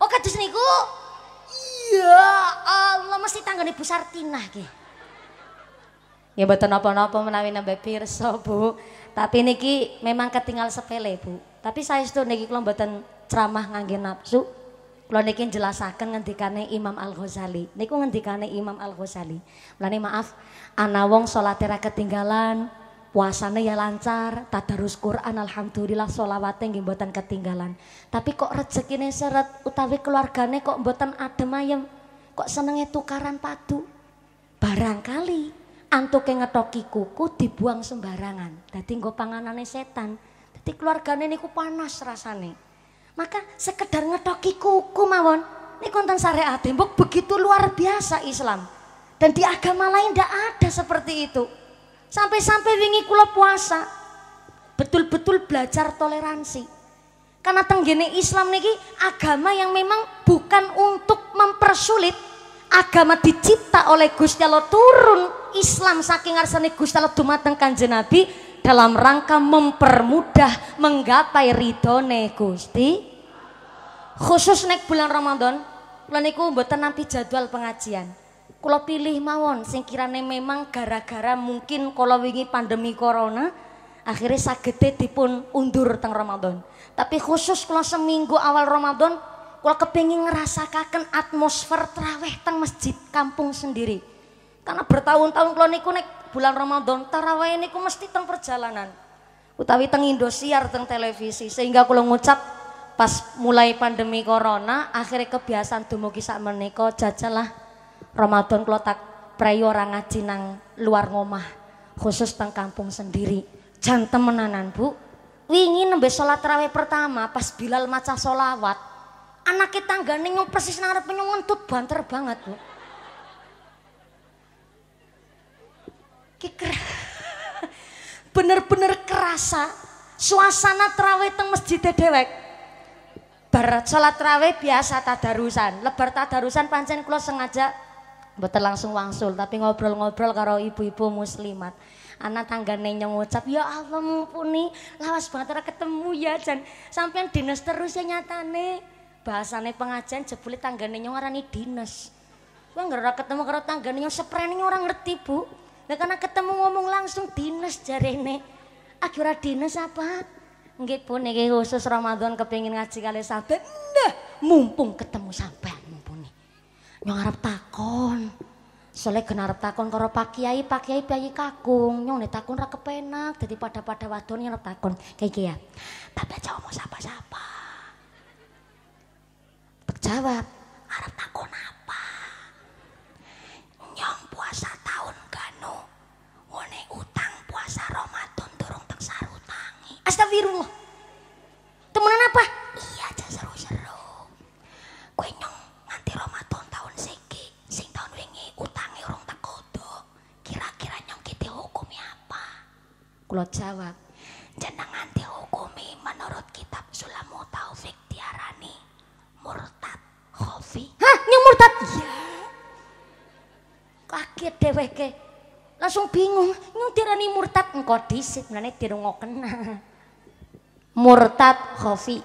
oh kados niku? Iya, Allah mesti tanggane Bu Sartinah ki. Ya beton napa-napa menawi nambah pirsa, Bu. Tapi niki memang ketinggal sepele, Bu. Tapi saya itu niki kula beton ceramah ngangge nafsu. Kula niki jelasaken ngendikane Imam Al-Ghazali. Niku ngendikane Imam Al-Ghazali. Mulane maaf, ana wong ketinggalan, puasanya ya lancar, tadarus Quran alhamdulillah solawatnya nggih mboten ketinggalan. Tapi kok rezekine seret utawi keluargane kok mboten adem ayem, kok senengnya tukaran padu. Barangkali antuk yang ngetoki kuku dibuang sembarangan. Dadi nggo panganane setan. Dadi keluargane niku panas rasane. Maka sekedar ngetoki kuku mawon. ini konten syariat mbok begitu luar biasa Islam. Dan di agama lain tidak ada seperti itu. Sampai-sampai wingi kula puasa. Betul-betul belajar toleransi. Karena tenggene Islam niki agama yang memang bukan untuk mempersulit. Agama dicipta oleh Gusti Allah turun Islam saking arsane Gusti Allah dumateng Kanjeng Nabi dalam rangka mempermudah menggapai ridhone Gusti. Khusus nek bulan Ramadan, kula niku mboten nampi jadwal pengajian. Kula pilih mawon singkirannya memang gara-gara mungkin kalau wingi pandemi corona akhirnya sagede dipun undur teng Ramadan. Tapi khusus kula seminggu awal Ramadan kula kepingin ngerasakan atmosfer traweh teng masjid kampung sendiri. Karena bertahun-tahun kula niku nek bulan Ramadan tarawih niku mesti teng perjalanan. Utawi teng Indosiar teng televisi sehingga kula ngucap pas mulai pandemi corona akhirnya kebiasaan dumugi sak menika jajalah Ramadan kalau tak prei orang ngaji nang luar ngomah, khusus teng kampung sendiri. Jan temenanan, Bu. Wingi nembe sholat terawih pertama pas Bilal maca solawat, anak kita nggak nengok persis narap penyungut ngentut banter banget, Bu. kikir Bener-bener kerasa suasana terawih teng masjid dewek. Barat sholat terawih biasa tadarusan, lebar tadarusan pancen kula sengaja mboten langsung wangsul tapi ngobrol-ngobrol karo ibu-ibu muslimat anak tanggane nenyong ngucap ya Allah mumpuni lawas banget ora ketemu ya dan sampean dinas terus ya nyatane bahasane pengajian jebule tanggane orang arani dinas kowe ora ketemu karo tanggane nyong seprene orang ngerti Bu Nah, karena ketemu ngomong langsung dinas jarene akhirnya dinas apa nggak pun khusus Ramadan kepengin ngaji kali sampean nah mumpung ketemu sampean nyong arep takon. soalnya genarep takon karo Pak Kiai, Pak Kiai piyayi kakung, nyong nih takon ra kepenak jadi pada-pada wadon arep takon. Kayak iki ya. Bapak Jawa mau siapa siapa? Percaya harap takon apa? Nyong puasa tahun ganu, ngone utang puasa Ramadan turung tak sarutangi. Astagfirullah. Temenan apa? Iya, aja seru-seru. Kowe nyong Kulo jawab, jenengan dihukumi menurut kitab Sulamu Taufik diarani murtad khofi. Hah, nyung murtad? Iya. Kaget deweke, Langsung bingung, nyung diarani murtad disit dhisik menane ngokena. Murtad khofi.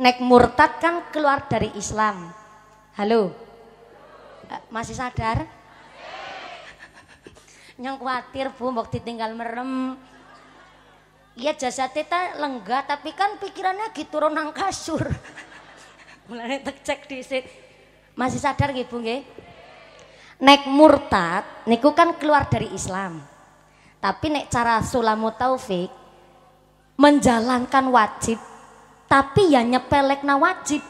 Nek murtad kan keluar dari Islam. Halo. Eh, masih sadar? Nyong khawatir Bu waktu tinggal merem. Iya jasa teta lengga tapi kan pikirannya gitu Ronang kasur. mulai tercek cek sini Masih sadar gitu Bu Nek murtad niku kan keluar dari Islam. Tapi nek cara sulamu taufik menjalankan wajib tapi ya na wajib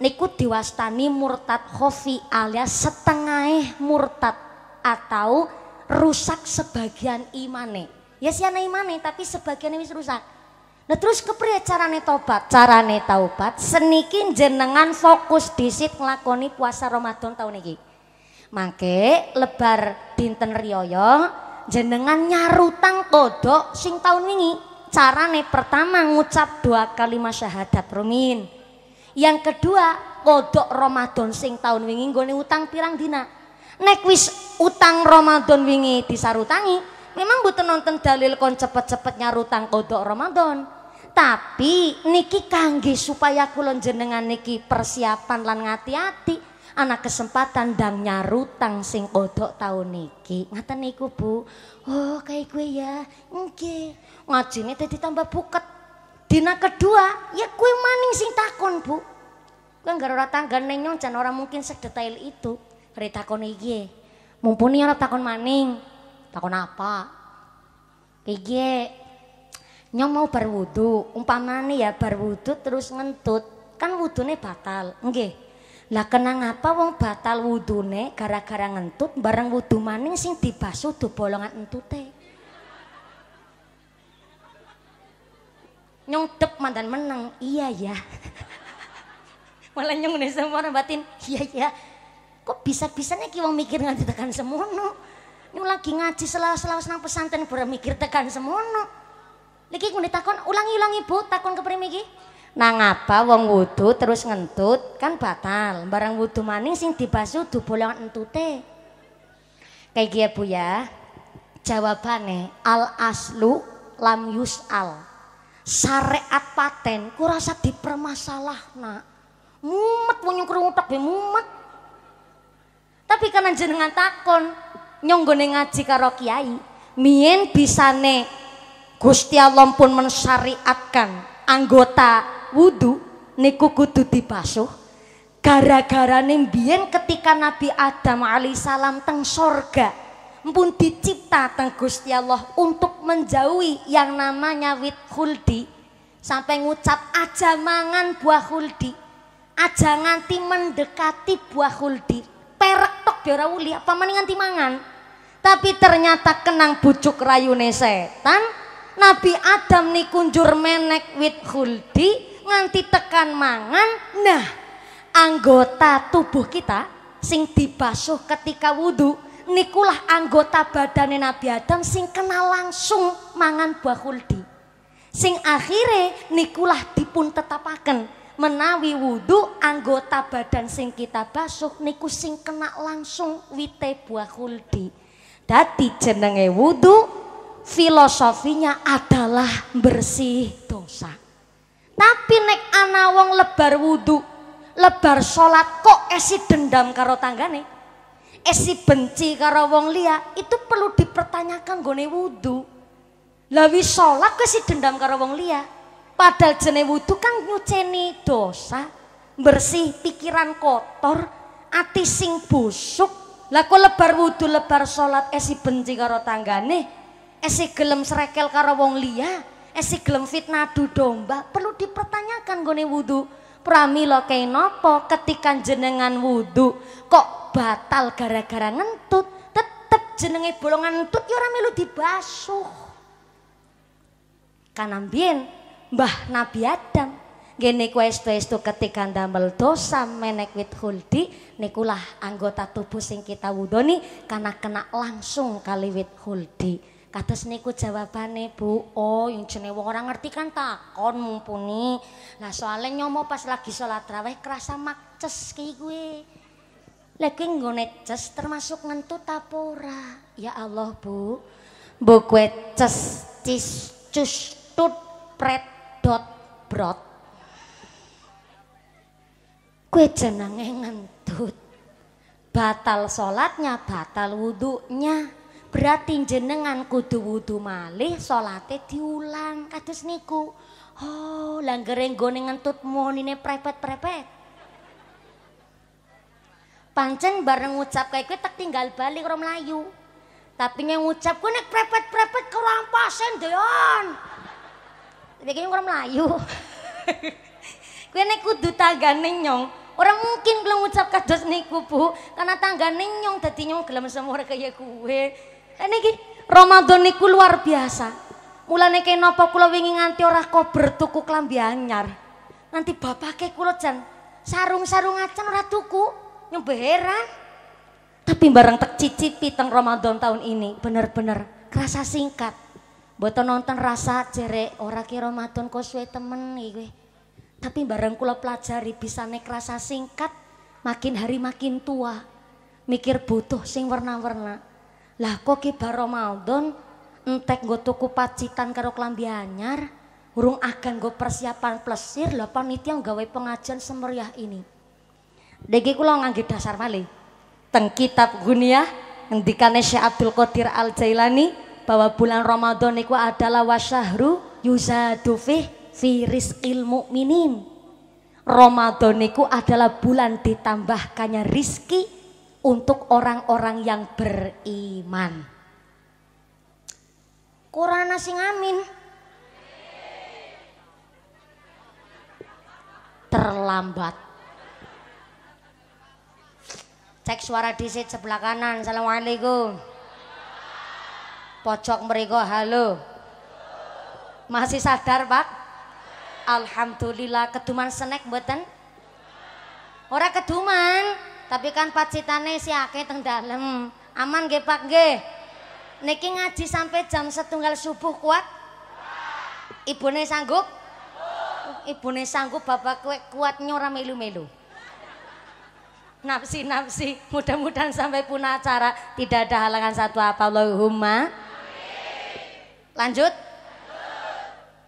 niku diwastani murtad khofi alias setengah murtad atau rusak sebagian imane. Ya sianai maneh tapi sebagian wis rusak. Nah terus kepriye carane tobat? Carane taubat senikin jenengan fokus disit nglakoni puasa Ramadan tahun ini. Mangke lebar dinten rioyo, jenengan nyarutang kodok sing tahun ini. Carane pertama ngucap dua kalimat syahadat rumin. Yang kedua kodok Ramadan sing tahun wingi nggone utang pirang dina. Nek wis utang Ramadan wingi disarutangi, memang butuh nonton dalil kon cepet-cepet nyarutang kodok Ramadan tapi niki kangge supaya kulon jenengan niki persiapan lan ngati-hati anak kesempatan dang nyarutang sing kodok tahu niki ngata niku bu oh kayak gue ya oke ngajine tadi tambah buket dina kedua ya gue maning sing takon bu kue nggak ora tangga nenyong jan orang mungkin sedetail itu retakon iye mumpuni orang takon maning takon apa Iki nyong mau berwudu umpamane ya berwudu terus ngentut kan wudune batal nggih lah kenang apa wong batal wudune gara-gara ngentut bareng wudu maning sing dibasuh do bolongan entute nyong tep mantan menang iya ya malah nyong nih semua batin iya ya kok bisa-bisanya ki wong mikir nganti tekan semono ini lagi ngaji selawas-selawas nang pesantren bermikir tekan semono lagi kudu takon ulangi-ulangi Bu takon kepri miki nang apa wong wudu terus ngentut kan batal barang wudu maning sing dibasu du bolongan entute kayak gini ya, Bu ya jawabannya al aslu lam yus'al syariat paten ku rasa dipermasalah nak mumet wong krungu mumet tapi karena jenengan takon nyenggone ngaji karo kiai mien bisane Gusti Allah pun mensyariatkan anggota wudhu niku kudu dibasuh gara-gara mbiyen ketika Nabi Adam alaihissalam teng sorga pun dicipta teng Gusti Allah untuk menjauhi yang namanya wit khuldi sampai ngucap aja mangan buah khuldi aja nganti mendekati buah khuldi perak tok biar ya uli apa mending nganti mangan tapi ternyata kenang bujuk rayune setan Nabi Adam nikunjur menek wit huldi nganti tekan mangan nah anggota tubuh kita sing dibasuh ketika wudhu nikulah anggota badannya Nabi Adam sing kena langsung mangan buah huldi sing akhirnya nikulah dipun tetapaken menawi wudhu anggota badan sing kita basuh niku sing kena langsung wite buah huldi Dati jenenge wudu filosofinya adalah bersih dosa. Tapi nek ana wong lebar wudu, lebar salat kok esi dendam karo tanggane, esi benci karo wong liya, itu perlu dipertanyakan gone wudu. Lah wis salat kok esi dendam karo wong liya, padahal jene wudu kan nyuceni dosa, bersih pikiran kotor, ati sing busuk, lah kok lebar wudhu, lebar salat esi eh, benci karo tanggane, esi eh, gelem srekel karo wong liya, esi eh, gelem fitnah adu domba, perlu dipertanyakan gone wudu. Pramila kenapa ketika jenengan wudhu kok batal gara-gara ngentut? Tetep jenenge bolongan entut ya ora melu dibasuh. Kanambien Mbah Nabi Adam Gini kuestu-estu ketika damel dosa menek wit huldi nikulah anggota tubuh sing kita wudoni karena kena langsung kali wit huldi. Kados niku jawabane Bu. Oh, yang jenenge orang ngerti kan takon mumpuni. Lah soalnya nyomo pas lagi salat raweh kerasa makces ki gue. Lagi nggone ces termasuk ngentut tapura Ya Allah, Bu. Mbok kowe ces cis cus tut pret dot brot Kue jenenge ngentut. Batal sholatnya, batal wudhunya. Berarti jenengan kudu wudhu malih, sholatnya diulang. Kados niku. Oh, langgering gue ngentut ini prepet-prepet. Pancen bareng ngucap kayak kue tak tinggal balik orang Melayu. Tapi yang ngucap kue nek prepet-prepet kerampasan deon. Tapi kayaknya orang Melayu. kue nek kudu tagane nyong. Orang mungkin kalau ngucap kados niku bu, karena tangga nyong dadi nyong gelem semua kaya kue. Kan ki Ramadan niku luar biasa. Mulane kene napa kula wingi nganti ora kober tuku klambi anyar. Nanti bapake kula jan sarung-sarung acan ora tuku, nyembah Tapi bareng tak cicipi teng Ramadan tahun ini bener-bener kerasa singkat. Boten nonton rasa jerek ora ki Ramadan kok suwe temen iki. Tapi bareng kula pelajari nek rasa singkat, makin hari makin tua. Mikir butuh sing warna-warna. Lah kok kibar Ramadan entek go tuku pacitan karo klambi anyar, urung akan gue persiapan plesir lah panitia gawe pengajian semeriah ini. Degi kula ngangge dasar malih. Teng kitab Gunyah ngendikane Syekh Abdul Qadir Al Jailani bahwa bulan Ramadan niku adalah wasyahru yuzadu fih Firis ilmu minim. Ramadan itu adalah bulan ditambahkannya rizki untuk orang-orang yang beriman. Kurang nasi ngamin. Terlambat. Cek suara di sebelah kanan. Assalamualaikum. Pojok mereka halo. Masih sadar pak? Alhamdulillah keduman snack mboten? Ora keduman, tapi kan pacitane si ake teng dalem. Aman nggih Pak nggih. Niki ngaji sampai jam setunggal subuh kuat? Ibune sanggup? Ibune sanggup bapak kue kuat nyora melu-melu. Nafsi-nafsi, mudah-mudahan sampai puna acara tidak ada halangan satu apa Allahumma. Lanjut?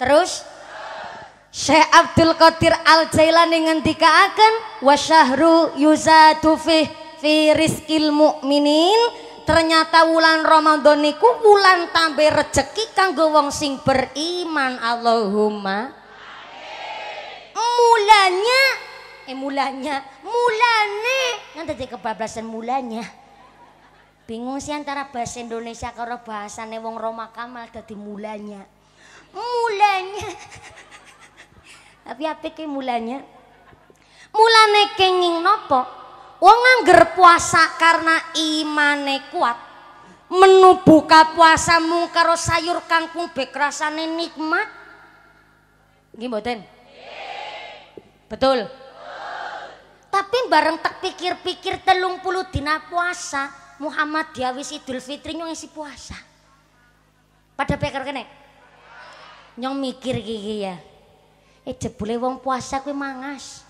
Terus? Syekh Abdul Qadir Al Jailani ngendikaaken wa syahru yuzadu fi fi rizqil mukminin ternyata wulan Ramadan niku wulan tambah rezeki kanggo wong sing beriman Allahumma mulanya eh mulanya mulane nanti jadi kebablasan mulanya bingung sih antara bahasa Indonesia karo bahasane wong Roma Kamal dadi mulanya mulanya tapi apa ke mulanya mulane kenging nopo wong angger puasa karena imane kuat menu buka puasa mung karo sayur kangkung bek rasane nikmat nggih mboten betul tapi bareng tak pikir-pikir telung puluh dina puasa Muhammad diawis Idul Fitri nyong isi puasa pada pikir kene nyong mikir gigi ya Eh jebule wong puasa kuwi mangas.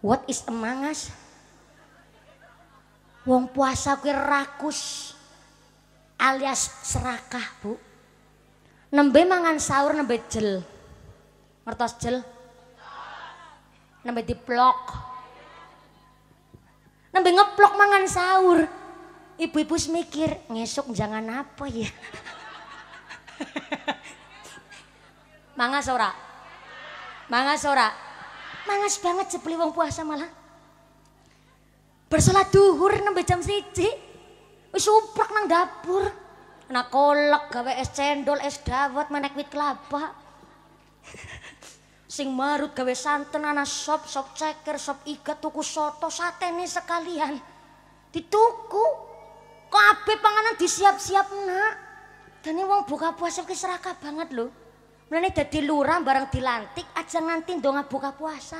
What is a mangas? Wong puasa kuwi rakus alias serakah, Bu. Nembe mangan sahur nembe jel. Ngertos jel? Nembe diplok. Nembe ngeplok mangan sahur. Ibu-ibu mikir, ngesuk jangan apa ya. mangas ora? Mangas ora? Mangas banget jebule wong puasa malah. Bersolat duhur nembe jam siji. Wis nang dapur. Kena kolek gawe es cendol, es dawet, menek wit kelapa. Sing marut gawe santen ana sop, sop ceker, sop iga, tuku soto, sate nih sekalian. Dituku. Kabeh panganan disiap-siap nak. ini uang buka puasa ki serakah banget loh. Mulane dadi lurah bareng dilantik aja nganti ndonga buka puasa.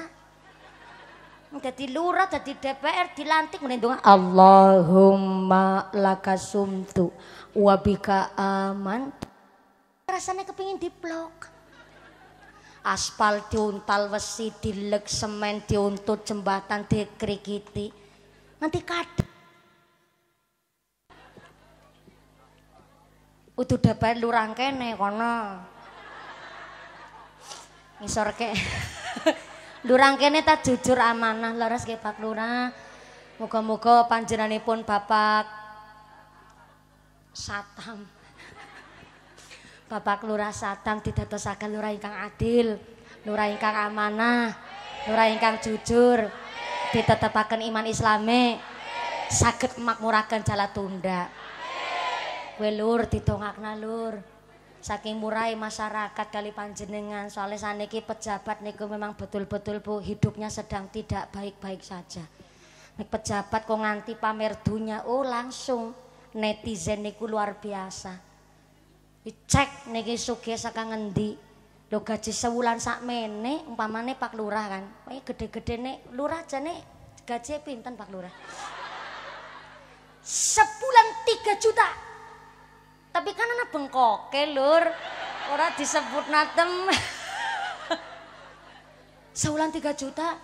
Dadi lurah dadi DPR dilantik mulai ndonga Allahumma lakasumtu wa bika aman. Rasanya kepingin diplok. Aspal diuntal wesi dilek semen diuntut jembatan dikrikiti. Nanti kadang udah DPR lurang kene kono ngisor ke lurang kene tak jujur amanah laras ke Pak Lurah muga panjenani pun Bapak Satam Bapak Lurah Satam didatosaken lurah ingkang adil lurah ingkang amanah lurah ingkang jujur ditetepaken iman sakit emak makmuraken jalan tunda welur lur nalur. lur saking murai masyarakat kali panjenengan soalnya saniki pejabat niku memang betul-betul bu hidupnya sedang tidak baik-baik saja nek pejabat kok nganti pamer dunia oh langsung netizen niku luar biasa dicek niki suge saka ngendi lo gaji sewulan sak mene umpamane pak lurah kan pokoknya gede-gede nih lurah aja nih gaji pinten pak lurah sebulan tiga juta tapi kan anak bengkok lur. orang disebut natem. sebulan tiga juta.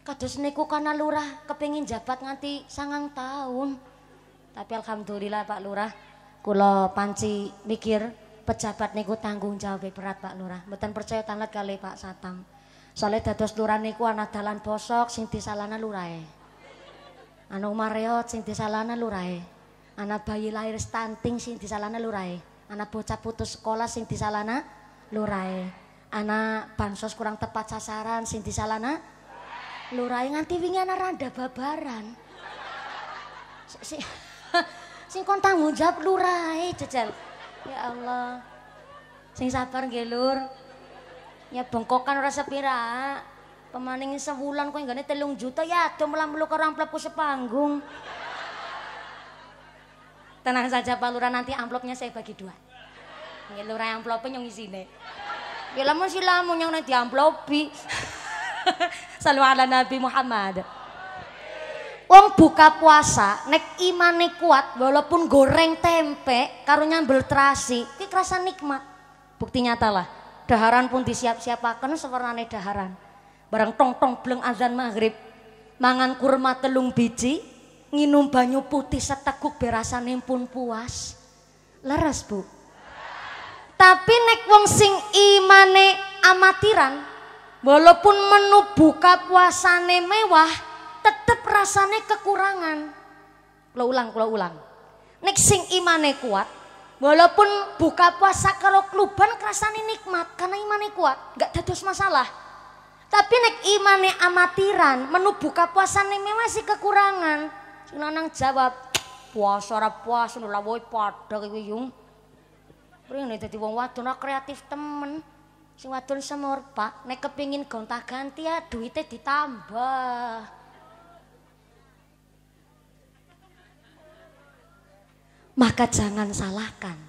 Kados niku karena lurah kepingin jabat nganti sangang tahun. Tapi alhamdulillah Pak Lurah kulo panci mikir pejabat niku tanggung jawab berat Pak Lurah. Betan percaya tangan kali Pak Satam. Soalnya dados lurah niku anak dalan bosok sing disalana lurah Anu mareot sing disalana lurahe anak bayi lahir stunting sing Salana lurai. anak bocah putus sekolah sing Salana lurai. anak bansos kurang tepat sasaran sing Salana lurai. nganti wingi anak randa babaran sing sing kon tanggung jawab lurai, jajal ya Allah sing sabar gelur. ya bengkokan rasa pira. Pemaningin sebulan kok nggone telung juta ya ado mlamplu karo pelaku sepanggung Tenang saja Pak Lurah nanti amplopnya saya bagi dua. Ini iya, Lurah amplopnya yang isine. Ya sih lama yang nanti amplopi. Selalu ala Nabi Muhammad. Wong buka puasa, nek iman nek kuat walaupun goreng tempe karunya nyambel terasi, kuwi kerasa nikmat. Bukti nyata lah. Daharan pun disiap-siapaken sewernane daharan. Barang tong tong bleng azan maghrib, mangan kurma telung biji, nginum banyu putih seteguk berasane pun puas. Leres, Bu. Tapi nek wong sing imane amatiran, walaupun menu buka puasane mewah, tetep rasane kekurangan. Kula ulang, kula ulang. Nek sing imane kuat, walaupun buka puasa kalau kluban kerasane nikmat karena imane kuat, gak dados masalah. Tapi nek imane amatiran, menu buka puasane mewah sih kekurangan. Kinanang jawab, "Puasa ora puasa lha woe padha Beri yung." Rene dadi wong wadon kreatif temen. Sing wadon semur, Pak, nek kepingin gonta-ganti ya ah, duite ditambah. Maka jangan salahkan.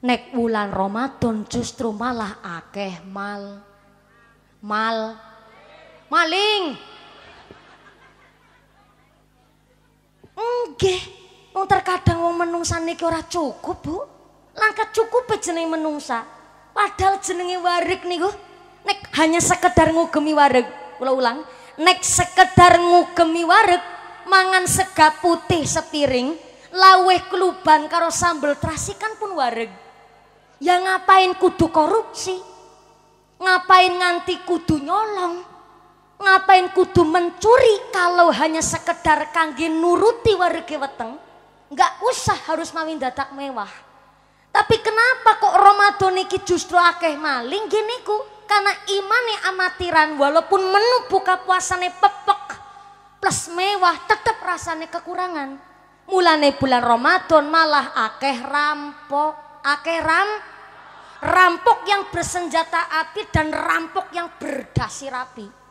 Nek bulan Ramadan justru malah akeh mal. Mal. Maling. Enggak, Wong terkadang wong menungsa niki ora cukup, Bu. langkah cukup jenenge menungsa. Padahal jenenge warik niku nek hanya sekedar ngugemi warik. Kula ulang, nek sekedar ngugemi warik mangan sega putih sepiring, laweh keluban karo sambel terasi kan pun wareg. Ya ngapain kudu korupsi? Ngapain nganti kudu nyolong? Ngapain kudu mencuri kalau hanya sekedar kangge nuruti warga weteng? nggak usah harus mawin dadak mewah. Tapi kenapa kok Ramadan ini justru akeh maling gini ku? Karena imane amatiran walaupun menu buka puasane pepek plus mewah tetap rasane kekurangan. Mulane bulan Ramadan malah akeh rampok, akeh ram rampok yang bersenjata api dan rampok yang berdasi rapi.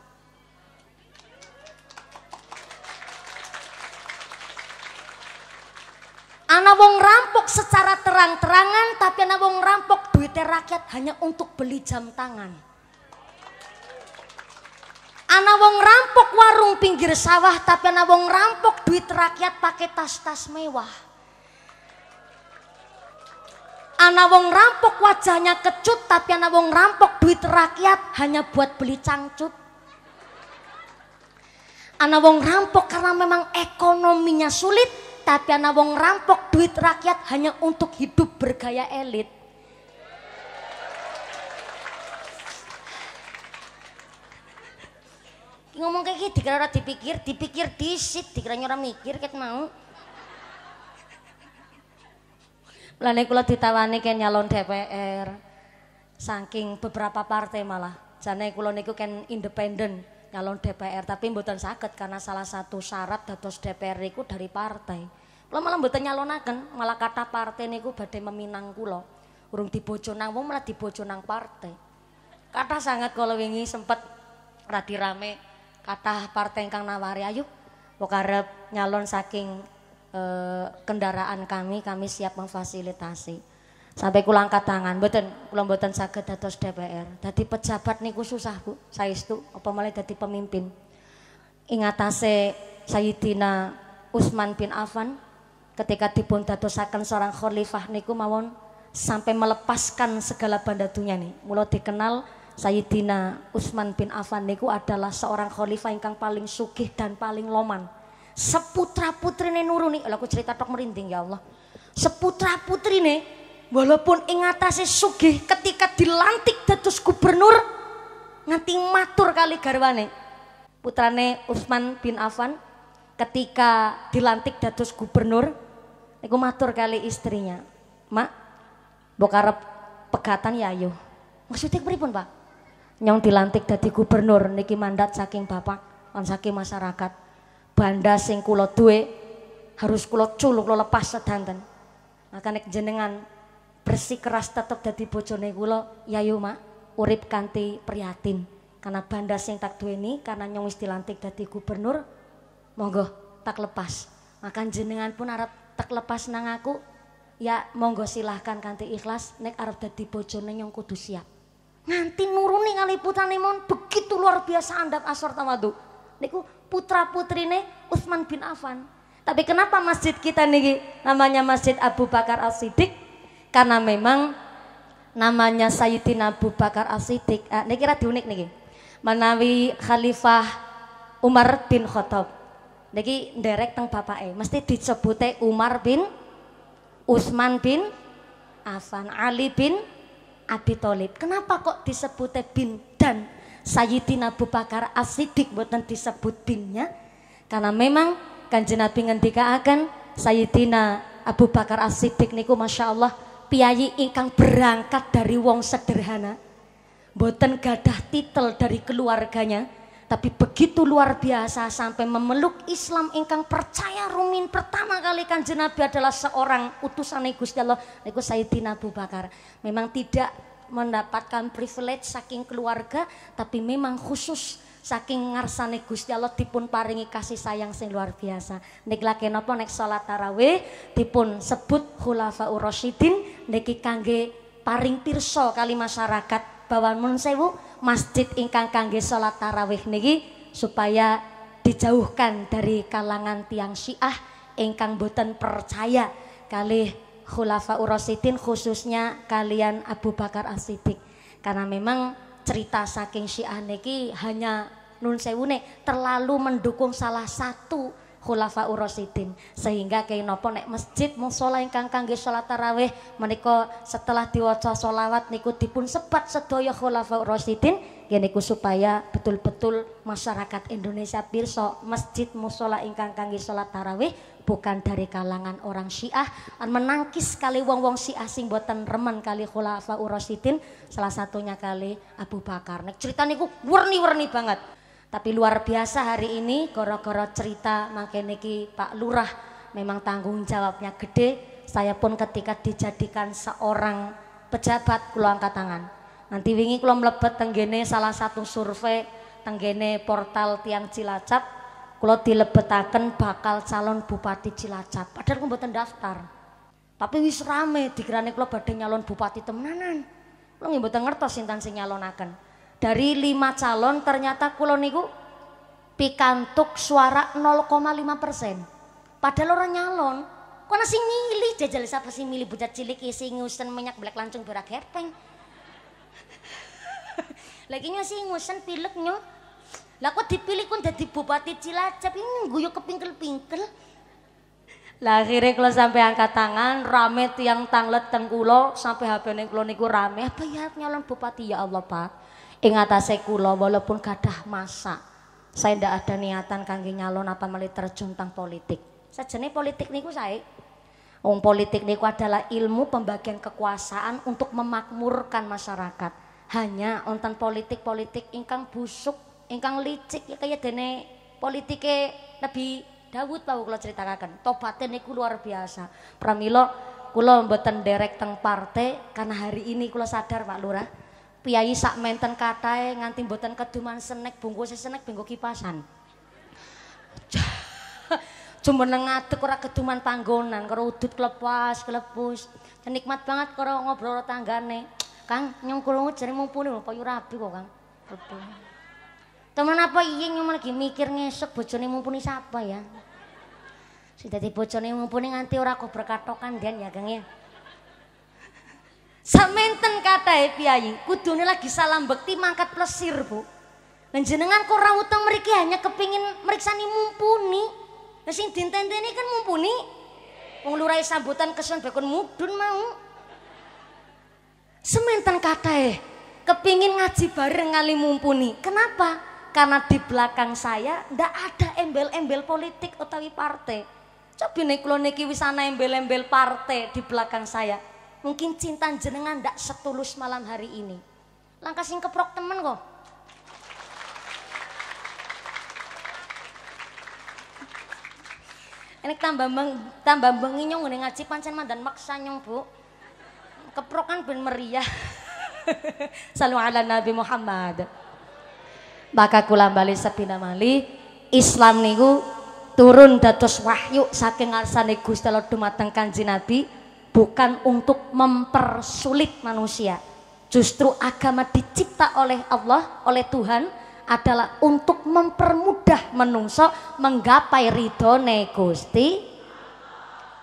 Anak wong rampok secara terang-terangan tapi anak wong rampok duitnya rakyat hanya untuk beli jam tangan. Anak wong rampok warung pinggir sawah tapi anak wong rampok duit rakyat pakai tas-tas mewah. Anak wong rampok wajahnya kecut tapi anak wong rampok duit rakyat hanya buat beli cangcut. Anak wong rampok karena memang ekonominya sulit tapi anak wong rampok duit rakyat hanya untuk hidup bergaya elit. ngomong kayak gitu dikira ora dipikir, dipikir disit, dikira orang mikir kayak mau. Mulane kalau ditawani kayak nyalon DPR. Saking beberapa partai malah. Jane kalau niku kan independen nyalon DPR tapi mboten sakit karena salah satu syarat dados DPR niku dari partai. lo malah mboten nyalonaken, malah kata partai niku badhe meminang kula. Urung dibojo nang wong malah dibojo nang partai. Kata sangat kalau wingi sempat radi rame kata partai ingkang nawari ayo bokarep nyalon saking e, kendaraan kami kami siap memfasilitasi. Sampai kula angkat tangan, mboten kula mboten saged dados DPR. Dadi pejabat niku susah, Bu. Saestu apa malah dadi pemimpin. Ingatase Sayyidina Utsman bin Affan ketika dipun dadosaken seorang khalifah niku mawon sampai melepaskan segala benda dunia nih. Mulut dikenal Sayyidina Utsman bin Affan niku adalah seorang khalifah ingkang paling sugih dan paling loman. Seputra putrine nuruni, lha aku cerita tok merinding ya Allah. Seputra putrine Walaupun ingatasi sugih ketika dilantik dados gubernur nganti matur kali garwane. Putrane Utsman bin Affan ketika dilantik dados gubernur niku matur kali istrinya. Mak, mbok pegatan ya ayo. Maksudnya pripun, Pak? Nyong dilantik dadi gubernur niki mandat saking Bapak lan saking masyarakat. Banda sing kula duwe harus kula culuk kula lepas sedanten. Maka nek jenengan bersikeras tetep dadi bojone kula Yayu Mak urip kanthi prihatin karena bandas sing tak ini karena nyong wis dilantik dadi gubernur monggo tak lepas makan jenengan pun arep tak lepas nang aku ya monggo silahkan kanthi ikhlas nek arep dadi bojone nyong kudu siap nganti nuruni kali putrane mon begitu luar biasa andap asor tamadu niku putra putrine Utsman bin Affan tapi kenapa masjid kita nih namanya Masjid Abu Bakar al Siddiq karena memang namanya Sayyidina Abu Bakar As-Siddiq. Ah, eh, niki kira unik nih, Menawi Khalifah Umar bin Khattab. Niki nderek teng bapake, mesti disebute Umar bin Utsman bin Affan, Ali bin Abi Thalib. Kenapa kok disebute bin dan Sayyidina Abu Bakar As-Siddiq mboten disebut binnya? Karena memang Kanjeng Nabi akan Sayyidina Abu Bakar As-Siddiq niku Masya Allah piyayi ingkang berangkat dari wong sederhana boten gadah titel dari keluarganya tapi begitu luar biasa sampai memeluk Islam ingkang percaya rumin pertama kali kan jenabi adalah seorang utusan Gusti Allah niku Sayyidina Abu Bakar memang tidak mendapatkan privilege saking keluarga tapi memang khusus saking ngarsane Gusti Allah dipun paringi kasih sayang sing luar biasa Nek lagi napa nek salat tarawih dipun sebut hulafa rasyidin niki kangge paring pirsa kali masyarakat bahwa mun sewu masjid ingkang kangge salat tarawih niki supaya dijauhkan dari kalangan tiang Syiah ingkang boten percaya kali hulafa rasyidin khususnya kalian Abu Bakar As-Siddiq karena memang cerita saking si niki hanya nun sewune terlalu mendukung salah satu khulafa urosidin sehingga kayak nopo nek masjid musola ingkang kangge sholat taraweh meniko setelah diwaca solawat niku dipun sepat sedoyo khulafa urosidin niku supaya betul-betul masyarakat Indonesia pirsa masjid musola ingkang kangge sholat taraweh bukan dari kalangan orang Syiah menangkis kali wong-wong Syiah sing boten remen kali khulafa urasidin salah satunya kali Abu Bakar. Nek cerita niku warni warni banget. Tapi luar biasa hari ini goro-goro cerita makin niki Pak Lurah memang tanggung jawabnya gede. Saya pun ketika dijadikan seorang pejabat kulo angkat tangan. Nanti wingi kulo mlebet tenggene salah satu survei tenggene portal tiang Cilacap kalau dilebetakan bakal calon bupati Cilacap. Padahal aku buatan daftar. Tapi wis rame dikirani Kalau badai nyalon bupati temenanan. Kula buatan ngerti ngertos si nyalon nyalonaken. Dari lima calon ternyata kulo niku pikantuk suara 0,5 persen. Padahal orang nyalon, kok nasi milih jajal siapa sih milih bucat cilik isi ngusen minyak belak lancung berak herpeng Lagi sih ngusen pilek nyo lah kok dipilih kon dadi bupati Cilacap ini guyu kepingkel-pingkel. Lah akhirnya kalau sampai angkat tangan rame tiang tanglet teng sampai HP ning kula niku rame. Apa ya nyalon bupati ya Allah, Pak. Ing atase kula walaupun kadah masa saya tidak ada niatan kangge nyalon apa malah terjun tang politik. Sajane politik niku saya Wong politik niku adalah ilmu pembagian kekuasaan untuk memakmurkan masyarakat. Hanya onten politik-politik ingkang busuk ingkang licik ya kayak dene politike Nabi Dawud wau kula critakaken. Tobaté niku luar biasa. Pramila kula mboten derek teng partai karena hari ini kula sadar Pak Lurah. Piyai sak menten katae nganti mboten keduman senek bungkus e senek bengko kipasan. Cuma nengatuk ora keduman panggonan, karo udut kelepas, kelepus. Nikmat banget karo ngobrol tanggane. Kang, nyong krungu mumpuni mumpuni kaya rabi kok, Kang teman apa iya yang lagi mikir ngesek bojone mumpuni siapa ya? Sudah di bojone mumpuni nganti orang kau berkatokan dan ya geng ya. Samenten katae piyayi, kudune lagi salam bekti mangkat plesir, Bu. Dan jenengan kok ora utang mereka hanya kepingin meriksa nih mumpuni. Nasi sing dintenteni kan mumpuni. Wong e sambutan kesan bekon mudun mau. Sementen katae kepingin ngaji bareng kali mumpuni. Kenapa? karena di belakang saya ndak ada embel-embel politik utawi partai. Coba nih kalau niki wisana embel-embel partai di belakang saya. Mungkin cinta jenengan ndak setulus malam hari ini. Langkah sing keprok temen kok. Ini tambah bang, tambah nyong ngaji pancen dan maksa nyong bu. Keprok kan ben meriah. Salam ala Nabi Muhammad maka kula bali sepina mali Islam niku turun dados wahyu saking ngarsane Gusti Allah dumateng Kanjeng Nabi bukan untuk mempersulit manusia. Justru agama dicipta oleh Allah, oleh Tuhan adalah untuk mempermudah menungso menggapai ridho Gusti.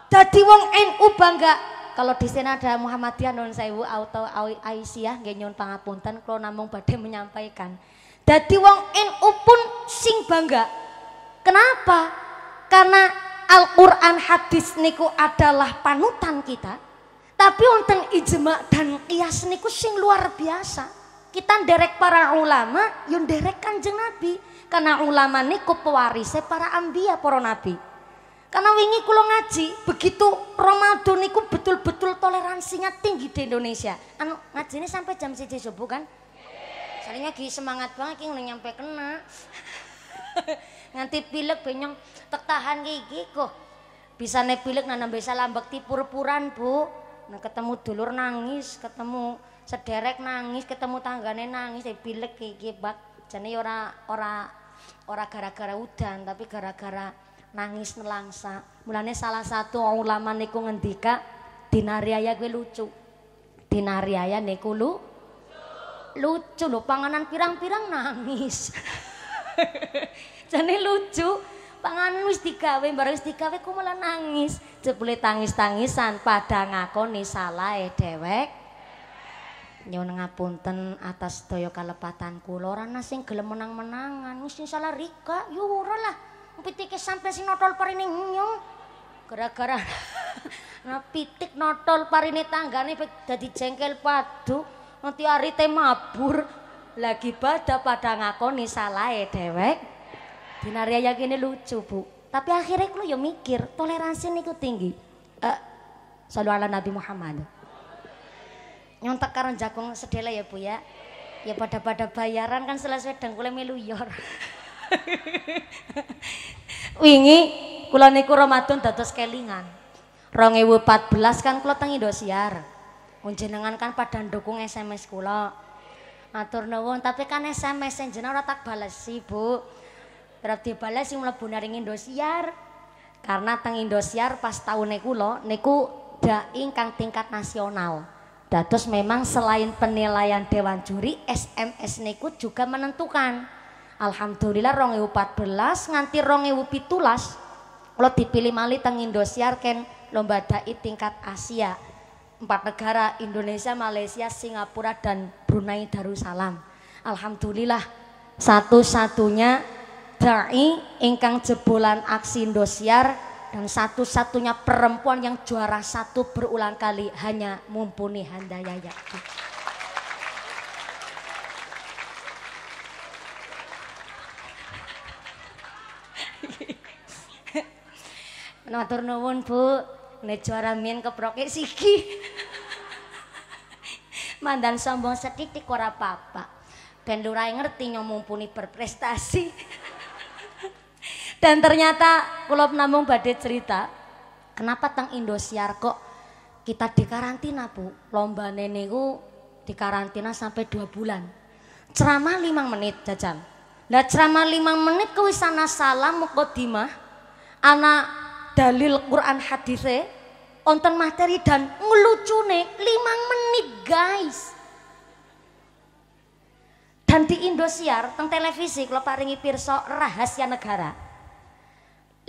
jadi wong NU bangga kalau di sini ada Muhammadiyah non sewu atau Aisyah nggih nyuwun pangapunten kalau namung badhe menyampaikan. Dadi wong NU pun sing bangga. Kenapa? Karena Al-Qur'an hadis niku adalah panutan kita. Tapi wonten ijma dan kias niku sing luar biasa. Kita nderek para ulama, yun nderek kanjeng Nabi. Karena ulama niku pewarisnya para ambia, para nabi. Karena wingi kulo ngaji, begitu Ramadan niku betul-betul toleransinya tinggi di Indonesia. Anu ngajine sampai jam 1 subuh kan? Kayaknya gini semangat banget ki udah nyampe kena. Nganti pilek benyong tek tahan gini kok. Bisa nih pilek nang bisa lambak tipur-puran, Bu. Nah ketemu dulur nangis, ketemu sederek nangis, ketemu tanggane nangis, Nih eh, pilek gigi Bak. Jadi ora ora ora gara-gara udan, tapi gara-gara nangis nelangsa. Mulane salah satu ulama niku ngendika, dinariaya gue lucu. Dinariaya niku lucu lucu loh panganan pirang-pirang nangis. Jadi lucu, panganan wis digawe, barang wis digawe kok malah nangis. Jebule tangis-tangisan pada ngakoni salah eh dewek. Nyuwun ngapunten atas daya kalepatan kula ora ana sing gelem menang-menangan, wis salah rika, yo ya ora lah. Pitike sampe sing notol parine nyung. Gara-gara nah pitik notol parine tanggane dadi jengkel padu nanti hari teh mabur lagi pada pada ngakoni salah ya dewek dinarya yang ini lucu bu tapi akhirnya kalau ya mikir toleransi niku tinggi eh, selalu ala Nabi Muhammad nyontek karena jagung sedela ya bu ya ya pada pada bayaran kan selesai dengkulnya milu yor ya. wingi kula niku Ramadan datus kelingan belas kan kula tengi Indosiar Unjenengan kan pada dukung SMS kula. Matur nuwun, tapi kan SMS jenengan ora tak balas balesi, Bu. Terus balas sing mlebu naring Indosiar. Karena teng Indosiar pas neku kula neku dai kang tingkat nasional. Dados memang selain penilaian dewan juri, SMS neku juga menentukan. Alhamdulillah 2014 nganti 2017 lo dipilih mali teng Indosiar ken lomba dai tingkat Asia empat negara Indonesia, Malaysia, Singapura dan Brunei Darussalam. Alhamdulillah satu-satunya dai ingkang jebolan aksi Indosiar dan satu-satunya perempuan yang juara satu berulang kali hanya mumpuni Handayaya. Matur nuwun, Bu nek juara mien keproke siki. Mandan sombong setitik ora apa-apa. Ben ngerti ngerti nyomumpuni berprestasi. Dan ternyata kula namung badhe cerita, kenapa tang Indosiar kok kita dikarantina, Bu? Lomba di dikarantina sampai dua bulan. Ceramah lima menit jajan. Nah ceramah lima menit ke wisana salam mukodimah anak dalil Quran hadise onten materi dan ngelucune limang menit guys dan di Indosiar teng televisi kalau paringi pirso rahasia negara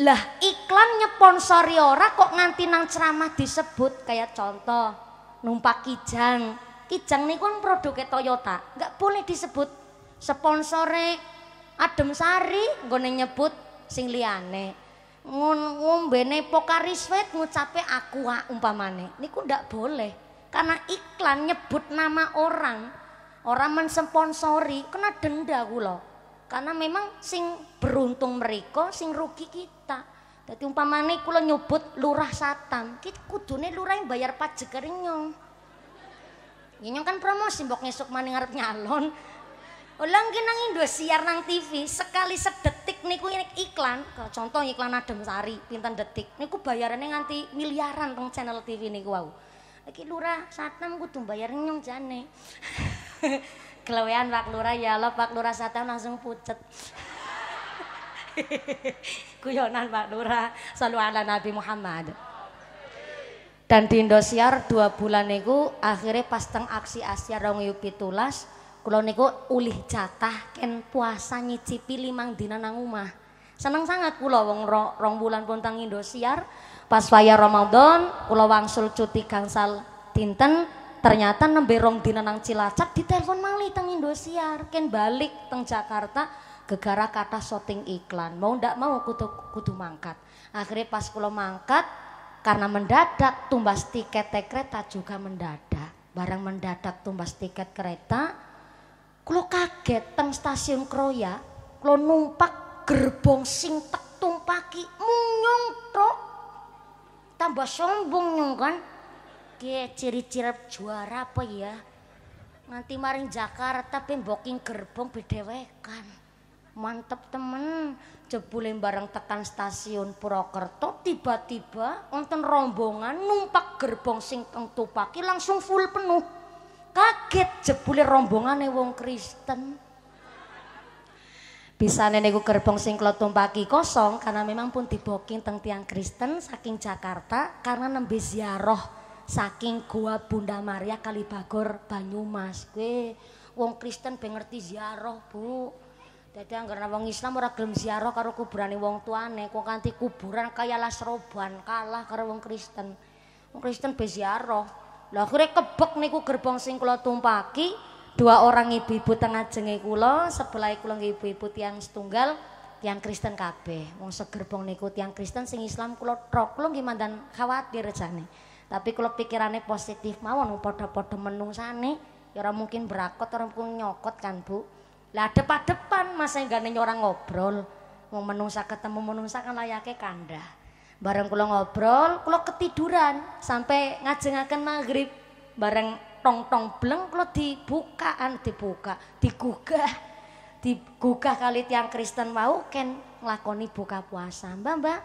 lah iklan nyeponsori ora kok nganti nang ceramah disebut kayak contoh numpak kijang kijang nih kan produknya Toyota nggak boleh disebut sponsore Adem Sari gue nyebut sing liane ngombene pokariswet ngucape aku umpamane niku ndak boleh karena iklan nyebut nama orang orang mensponsori kena denda kula karena memang sing beruntung mereka sing rugi kita jadi umpamane kula nyebut lurah satan kita kudune lurah yang bayar pajak nyong ya nyong kan promosi mbok ngesuk maning arep nyalon ulang nang dua siar nang TV sekali sedet niku iklan, contoh iklan Adem Sari, pinten detik. Niku bayarannya nganti miliaran dong channel TV niku wau. Iki lurah satnam kudu bayar nyong jane. Kelewean Pak Lurah ya loh Pak Lurah satnam langsung pucet. Kuyonan Pak Lurah, selalu ala Nabi Muhammad. Dan di Indosiar dua bulan niku akhirnya pas teng aksi Asia Rong Tulas kula niku ulih jatah ken puasa nyicipi limang dina nang omah. Seneng sangat kula wong ro, rong bulan pontang Indosiar pas waya Ramadan kula wangsul cuti gangsal dinten ternyata nembe rong dina nang Cilacap ditelepon mali teng Indosiar ken balik teng Jakarta gegara kata syuting iklan mau ndak mau kutu kutu mangkat akhirnya pas kula mangkat karena mendadak tumbas tiket kereta juga mendadak barang mendadak tumbas tiket kereta lo kaget teng stasiun Kroya, lo numpak gerbong sing tak tumpaki munyung tok. Tambah sombong nyung kan. Ki ciri-ciri juara apa ya? Nanti maring Jakarta tapi booking gerbong bedewekan. Mantep temen. Jebule bareng tekan stasiun Purwokerto tiba-tiba wonten rombongan numpak gerbong sing teng tupaki langsung full penuh kaget jebule rombongane wong Kristen. bisa niku gerbong sing kula tumpaki kosong karena memang pun diboking teng tiang Kristen saking Jakarta karena nembe ziarah saking gua Bunda Maria Kalibagor Banyumas. Kuwi wong Kristen ben ngerti ziarah, Bu. Dadi anggere wong Islam ora gelem ziarah karo kuburane wong tuane, kok ganti kuburan kaya las roban kalah karo wong Kristen. Wong Kristen ben ziarah. Lah akhire kebek niku gerbong sing kula tumpaki, dua orang ibu-ibu tengah jenge kula, sebelah kula ibu-ibu tiang setunggal, tiang Kristen kabeh. Wong segerbong niku tiang Kristen sing Islam kula trok kula nggih mandan khawatir jane. Tapi kula pikirane positif mawon padha-padha menungsane, ya ora mungkin berakot orang mungkin nyokot kan, Bu. Lah depan-depan masa nih orang ngobrol. Wong menungsa ketemu menungsa kan layake kandah bareng kula ngobrol kula ketiduran sampai ngajengaken maghrib bareng tong tong bleng kula dibukaan dibuka digugah digugah kali tiang Kristen mau ken nglakoni buka puasa mbak mbak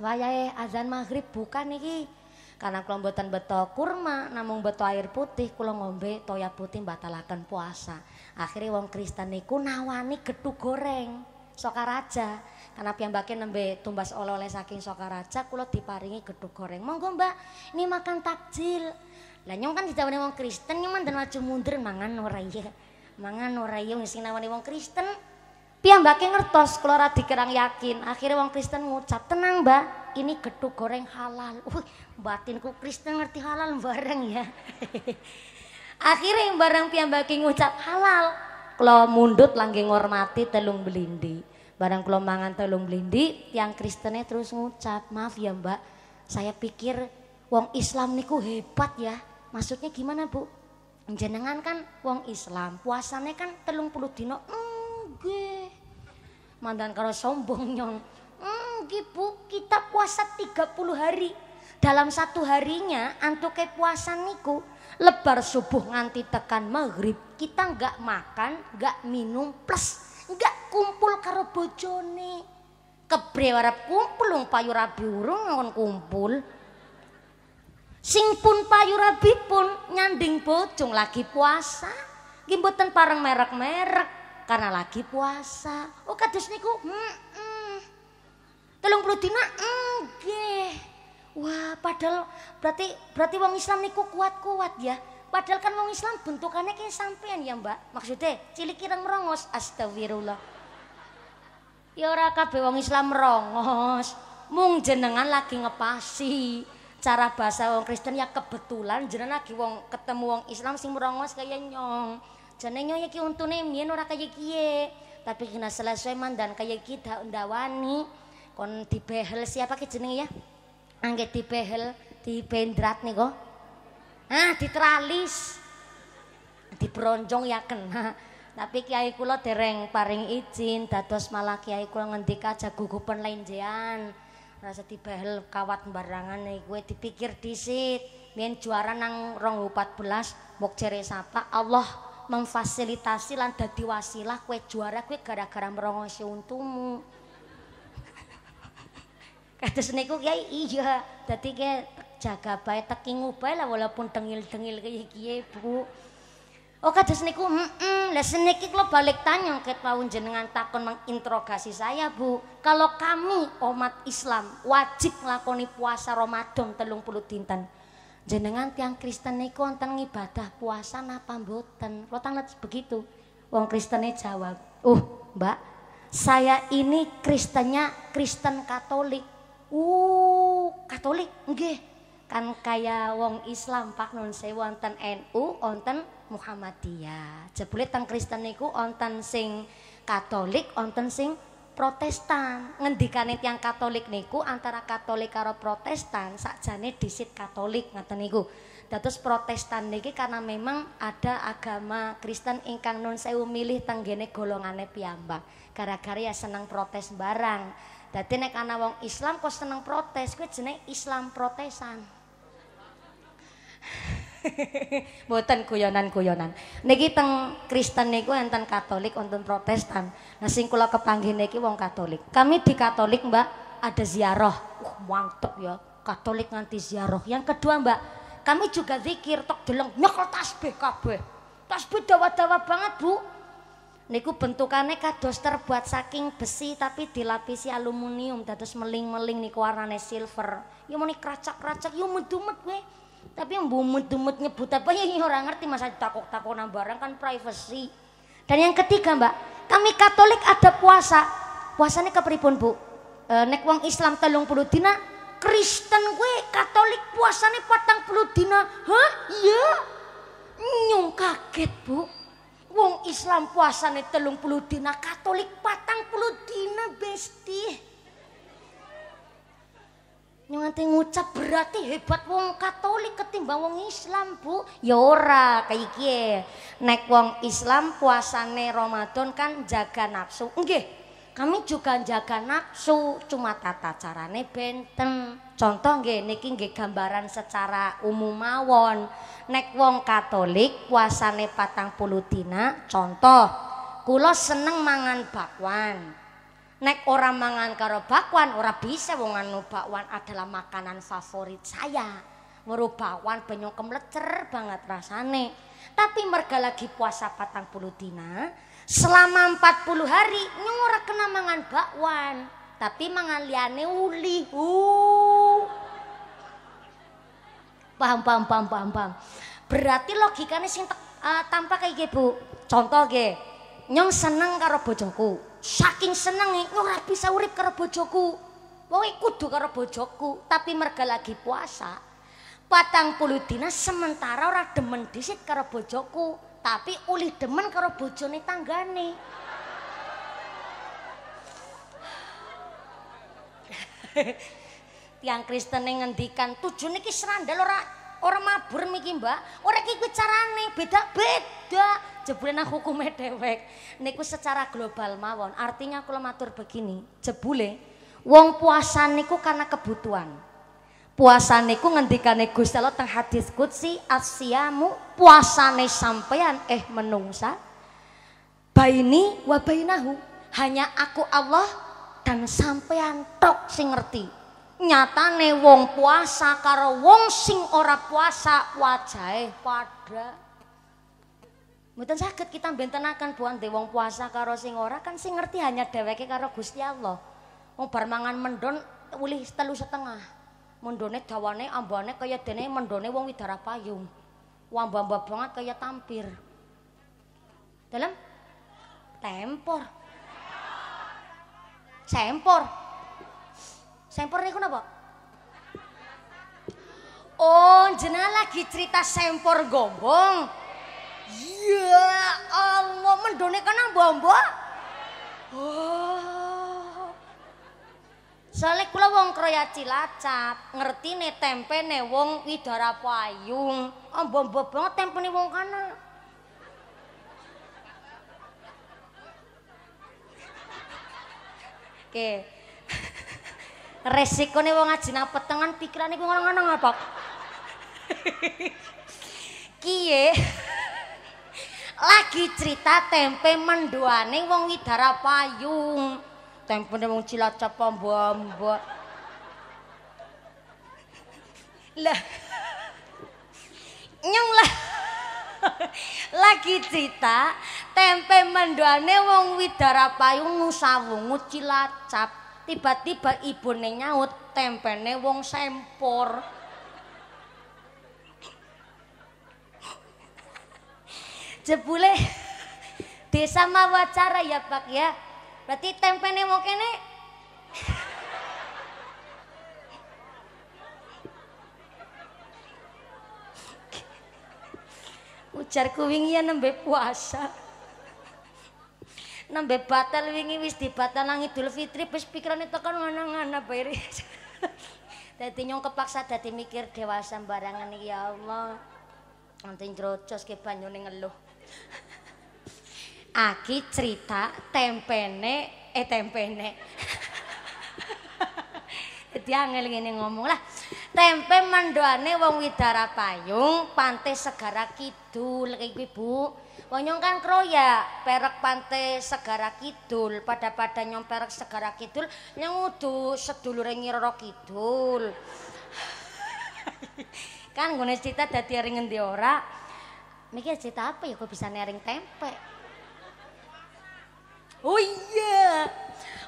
wayahe azan maghrib buka niki karena kula mboten beto kurma namung beto air putih kula ngombe toya putih batalaken puasa akhirnya wong Kristen niku nawani getu goreng sokaraja karena piyambake nembe tumbas oleh-oleh saking Sokaraja kula diparingi gedhog goreng. Monggo Mbak, ini makan takjil. Lah nyong kan dijawane wong Kristen nyong mandan maju mundur mangan ora iya. Mangan ora iya sing nawani wong Kristen. Piyambake ngertos kula ora dikerang yakin. Akhirnya wong Kristen ngucap, "Tenang, Mbak, ini gedhog goreng halal." uh, batinku Kristen ngerti halal bareng ya. Akhirnya barang piyambake ngucap halal. Kula mundut langgeng ngormati telung belindi. Barang kula mangan telung blindi, tiang Kristennya terus ngucap, "Maaf ya, Mbak. Saya pikir wong Islam niku hebat ya." Maksudnya gimana, Bu? Jenengan kan wong Islam, puasannya kan telung puluh dino. Nggih. Mandan karo sombong nyong. Nggih, Bu. Kita puasa tiga puluh hari. Dalam satu harinya antuke puasa niku lebar subuh nganti tekan maghrib kita nggak makan nggak minum plus enggak kumpul karo bojone kebre arep kumpul wong payu rabi urung kumpul sing pun payu rabi pun nyanding bojong lagi puasa gimboten parang pareng merek-merek karena lagi puasa oh kados niku hmm, hmm. telung puluh dina nggih wah padahal berarti berarti wong Islam niku kuat-kuat ya Padahal kan wong Islam bentukannya kayak sampean ya mbak. Maksudnya cilik kirang merongos. Astagfirullah. Ya ora kabeh wong Islam merongos. Mung jenengan lagi ngepasi. Cara bahasa wong Kristen ya kebetulan jenengan lagi wong ketemu wong Islam sing merongos kayak nyong. Jeneng nyong iki untune mien ora kaya kiye. Tapi kena selesai mandan kaya kita dak ndawani. Kon dibehel siapa ki jenenge ya? Angge dibehel dibendrat nih kok. Ah, diteralis. Dibronjong ya kena. Tapi kiai kula dereng paring izin dados malah kiai kula ngendika aja gugupan lain jian Rasa dibahel kawat barangan gue dipikir disit. Mien juara nang belas mok jere sapa Allah memfasilitasi lan dadi wasilah kue juara kue gara-gara si untumu. kata niku kiai iya dadi kiai jaga bae tekingu bae lah walaupun dengil-dengil kaya kaya Bu. Oh kados niku hmm, mm lah seniki balik tanya ket pawon jenengan takon menginterogasi saya Bu. Kalau kami umat Islam wajib ngelakoni puasa Ramadan puluh dinten. Jenengan tiang Kristen niku wonten ngibadah puasa napa mboten? lo tangan begitu. Wong nih jawab, "Uh, Mbak, saya ini Kristennya Kristen Katolik." Uh, Katolik, nggih kan kaya wong Islam Pak nun sewu wonten NU wonten Muhammadiyah jebule teng Kristen niku wonten sing Katolik wonten sing Protestan ngendikane tiang Katolik niku antara Katolik karo Protestan sakjane disit Katolik ngoten niku dados Protestan niki karena memang ada agama Kristen ingkang nun sewu milih tenggene golongane piyambak gara-gara ya seneng protes barang dadi nek ana wong Islam kok seneng protes kuwi jenenge Islam protesan Buatan guyonan-guyonan. Niki teng Kristen niku enten Katolik, untuk Protestan. Nah sing kula kepanggih niki wong Katolik. Kami di Katolik, Mbak, ada ziarah. Uh, mantep ya. Katolik nganti ziarah. Yang kedua, Mbak, kami juga zikir tok deleng nyekel tasbih kabeh. Tasbih dawa-dawa banget, Bu. Niku bentukannya kados terbuat saking besi tapi dilapisi aluminium dados meling-meling niku warnanya silver. Ya muni kracak-kracak, ya medumet gue. Tapi yang bumet-bumet nyebut apa ya orang ngerti masa takok-takonan barang kan privacy. Dan yang ketiga mbak, kami Katolik ada puasa. Puasanya kepripun bu? E, nek wong Islam telung puluh dina, Kristen gue Katolik puasanya patang puluh dina. Hah? Iya? Nyung kaget bu. Wong Islam puasanya telung puluh dina, Katolik patang puluh dina nganti ngucap berarti hebat wong Katolik ketimbang wong Islam, Bu. Ya ora kayak iki. Ya. Nek wong Islam puasane Ramadan kan jaga nafsu. Enggak, Kami juga jaga nafsu, cuma tata carane benten. Contoh nggih niki nggih gambaran secara umum mawon. Nek wong Katolik puasane patang puluh contoh kulo seneng mangan bakwan nek orang mangan karo bakwan ora bisa wong anu bakwan adalah makanan favorit saya weruh bakwan banyak kemlecer banget rasane tapi merga lagi puasa patang puluh dina selama puluh hari nyora kena mangan bakwan tapi mangan liane uli uh. paham paham paham paham paham berarti logikanya sing uh, eh, tanpa kayak gitu. contoh ge nyong seneng karo bojoku saking nih, ora bisa urip karo bojoku. Wong kudu karo bojoku, tapi merga lagi puasa. Patang puluh dina sementara ora demen disit karo bojoku, tapi uli demen karo bojone tanggane. tiang Kristen yang ngendikan tujuh niki serandal ora orang mabur miki mbak ora iki carane beda beda jebule nang hukume dhewek niku secara global mawon artinya kula matur begini jebule wong puasa niku karena kebutuhan puasa niku ngendikane Gusti Allah teng hadis qudsi asyamu puasane sampean eh menungsa baini wa bainahu hanya aku Allah dan sampean tok sing ngerti nyatane wong puasa karo wong sing ora puasa wajahe padha Mboten sakit kita akan buan dewang puasa karo sing ora kan sing ngerti hanya dheweke karo Gusti Allah. Wong bar mangan mendon ulih telu setengah. Mendone dawane ambane kaya dene mendone wong widara payung. Wamba-wamba banget kaya tampir. Dalam tempor. Sempor. Sempor niku napa? Oh, jenengan lagi cerita sempor gombong. Ya Allah, mendone kena mbombo. Oh. Soale kula wong kroya Cilacap, ngertine tempene wong Widara Payung. Oh, mbombo banget tempene wong kana. Oke. Resikone wong aji nang petengan pikirane kuwi ngono-ngono, Pak. Kiye. Kie. lagi cerita tempe menduane wong widara payung tempe wong cilacap pombo lah nyung lah lagi cerita tempe menduane wong widara payung ngusawungu cilacap tiba-tiba ibune nyaut neng wong sempor jebule desa mawacara ya Pak ya. Berarti nih mau kene ujar wingi ya nembe puasa nembe batal wingi wis dibatal nang Idul Fitri wis itu tekan ngono-ngono bae dadi nyong kepaksa dadi mikir dewasa barangan ya Allah nanti njrocos ke banyune ngeluh Aki cerita tempene eh tempene. Jadi angel ngene ngomong Tempe mandoane wong Widara Payung, Pantai Segara Kidul iki Bu. Wong kan kroyak perek Pantai Segara Kidul, pada-pada nyong perek Segara Kidul nyong udu sedulure ngiro kidul. kan gue cerita dari ngendi ora? mikir cerita apa ya kok bisa nering tempe oh iya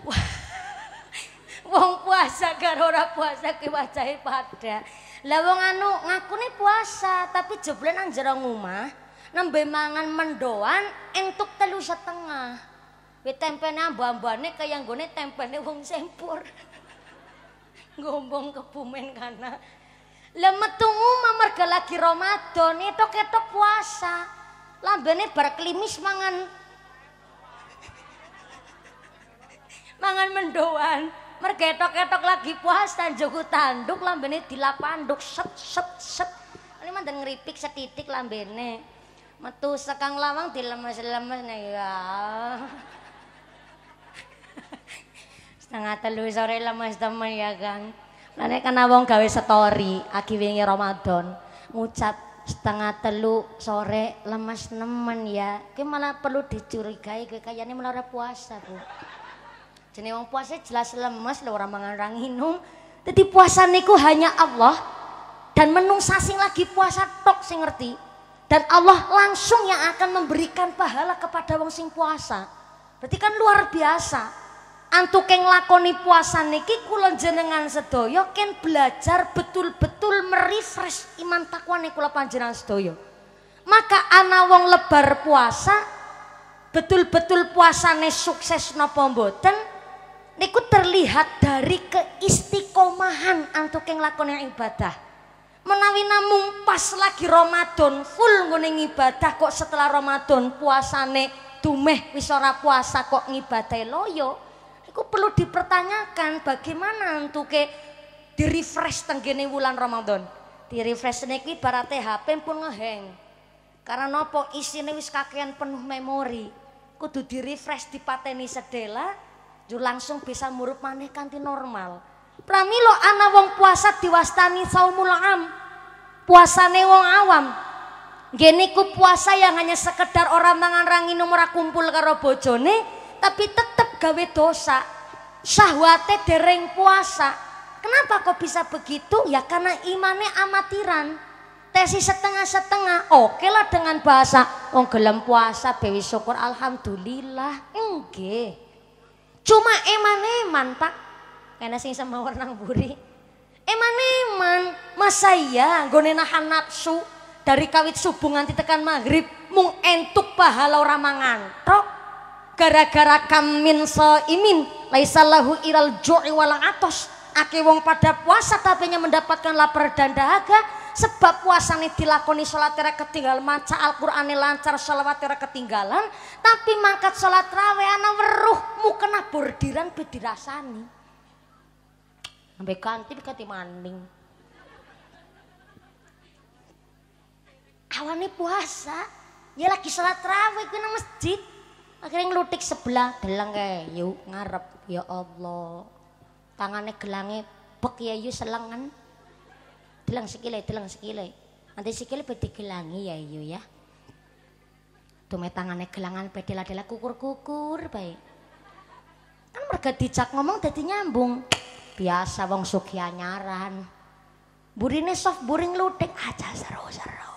wah wong puasa karo ora puasa ki wajahe lah wong anu nih puasa tapi jeblen nang jero omah nembe mangan mendoan entuk telu setengah wit tempene ambu-ambane kayak nggone nih wong sempur gombong kebumen karena tunggu, mama mergo lagi Ramadan, ketok-ketok puasa. Lambene bar klimis mangan mangan mendoan. Mergo ketok lagi puasa njogo tanduk lambene dilapanduk set set set. Ini mana ngeripik setitik lambene. Metu sekang lawang dilemes-lemes nih ya. Setengah telur sore lemes teman ya, gang lah nek kena wong gawe story agi wingi Ramadan ngucap setengah telu sore lemes nemen ya. Ki malah perlu dicurigai kowe kayane malah puasa, Bu. Jenenge wong puasa jelas lemas, lho ora mangan ora nginum. Dadi puasa niku hanya Allah dan menungsa sing lagi puasa tok sing ngerti. Dan Allah langsung yang akan memberikan pahala kepada wong sing puasa. Berarti kan luar biasa antuke lakoni puasa niki kulon jenengan sedoyo ken belajar betul-betul merefresh iman takwane kula panjenengan sedoyo Maka ana wong lebar puasa betul-betul puasane sukses napa mboten niku terlihat dari keistiqomahan antuke nglakoni ibadah. Menawi namung pas lagi Ramadan full nguning ibadah kok setelah Ramadan puasane dumeh wis ora puasa kok ngibadai loyo Iku perlu dipertanyakan bagaimana untuk ke di refresh tenggene bulan Ramadan. Di refresh ini barate HP pun ngeheng. Karena nopo isi wis kakean penuh memori. Kudu di refresh di pateni sedela, ju langsung bisa murup maneh kanti normal. Pramilo ana wong puasa diwastani saumul am. Puasane wong awam, ku puasa yang hanya sekedar orang mangan rangi nomor kumpul karo bojone, tapi tetap gawe dosa, syahwate dereng puasa. Kenapa kok bisa begitu? Ya karena imannya amatiran. Tesi setengah-setengah, oke lah dengan bahasa. oh gelem puasa, bewi syukur, alhamdulillah. Enggak. Cuma eman-eman pak. Karena sing sama warna buri. Eman-eman, masa iya gue nahan nafsu dari kawit subuh nganti tekan maghrib mung entuk pahala ramangan. mangan tok gara-gara kamin imin laisallahu iral ju'i wal atos ake wong pada puasa tapi mendapatkan lapar dan dahaga sebab puasa puasane dilakoni sholat salat ketinggal maca Al-Qur'ane lancar sholat tera ketinggalan tapi mangkat sholat raweh ana weruh mukena bordiran bedirasani sampai ganti ganti maning awalnya puasa ya lagi salat raweh ke masjid akhirnya ngelutik sebelah gelang kayak yuk ngarep ya Allah tangannya gelangnya bek ya yuk selengan gelang kan? sekile gelang sekile nanti sekile beti gelangi ya yuk ya tume tangannya gelangan bedi lah kukur kukur baik kan mereka dicak ngomong jadi nyambung biasa wong sukiya nyaran burine soft buring lutik aja seru seru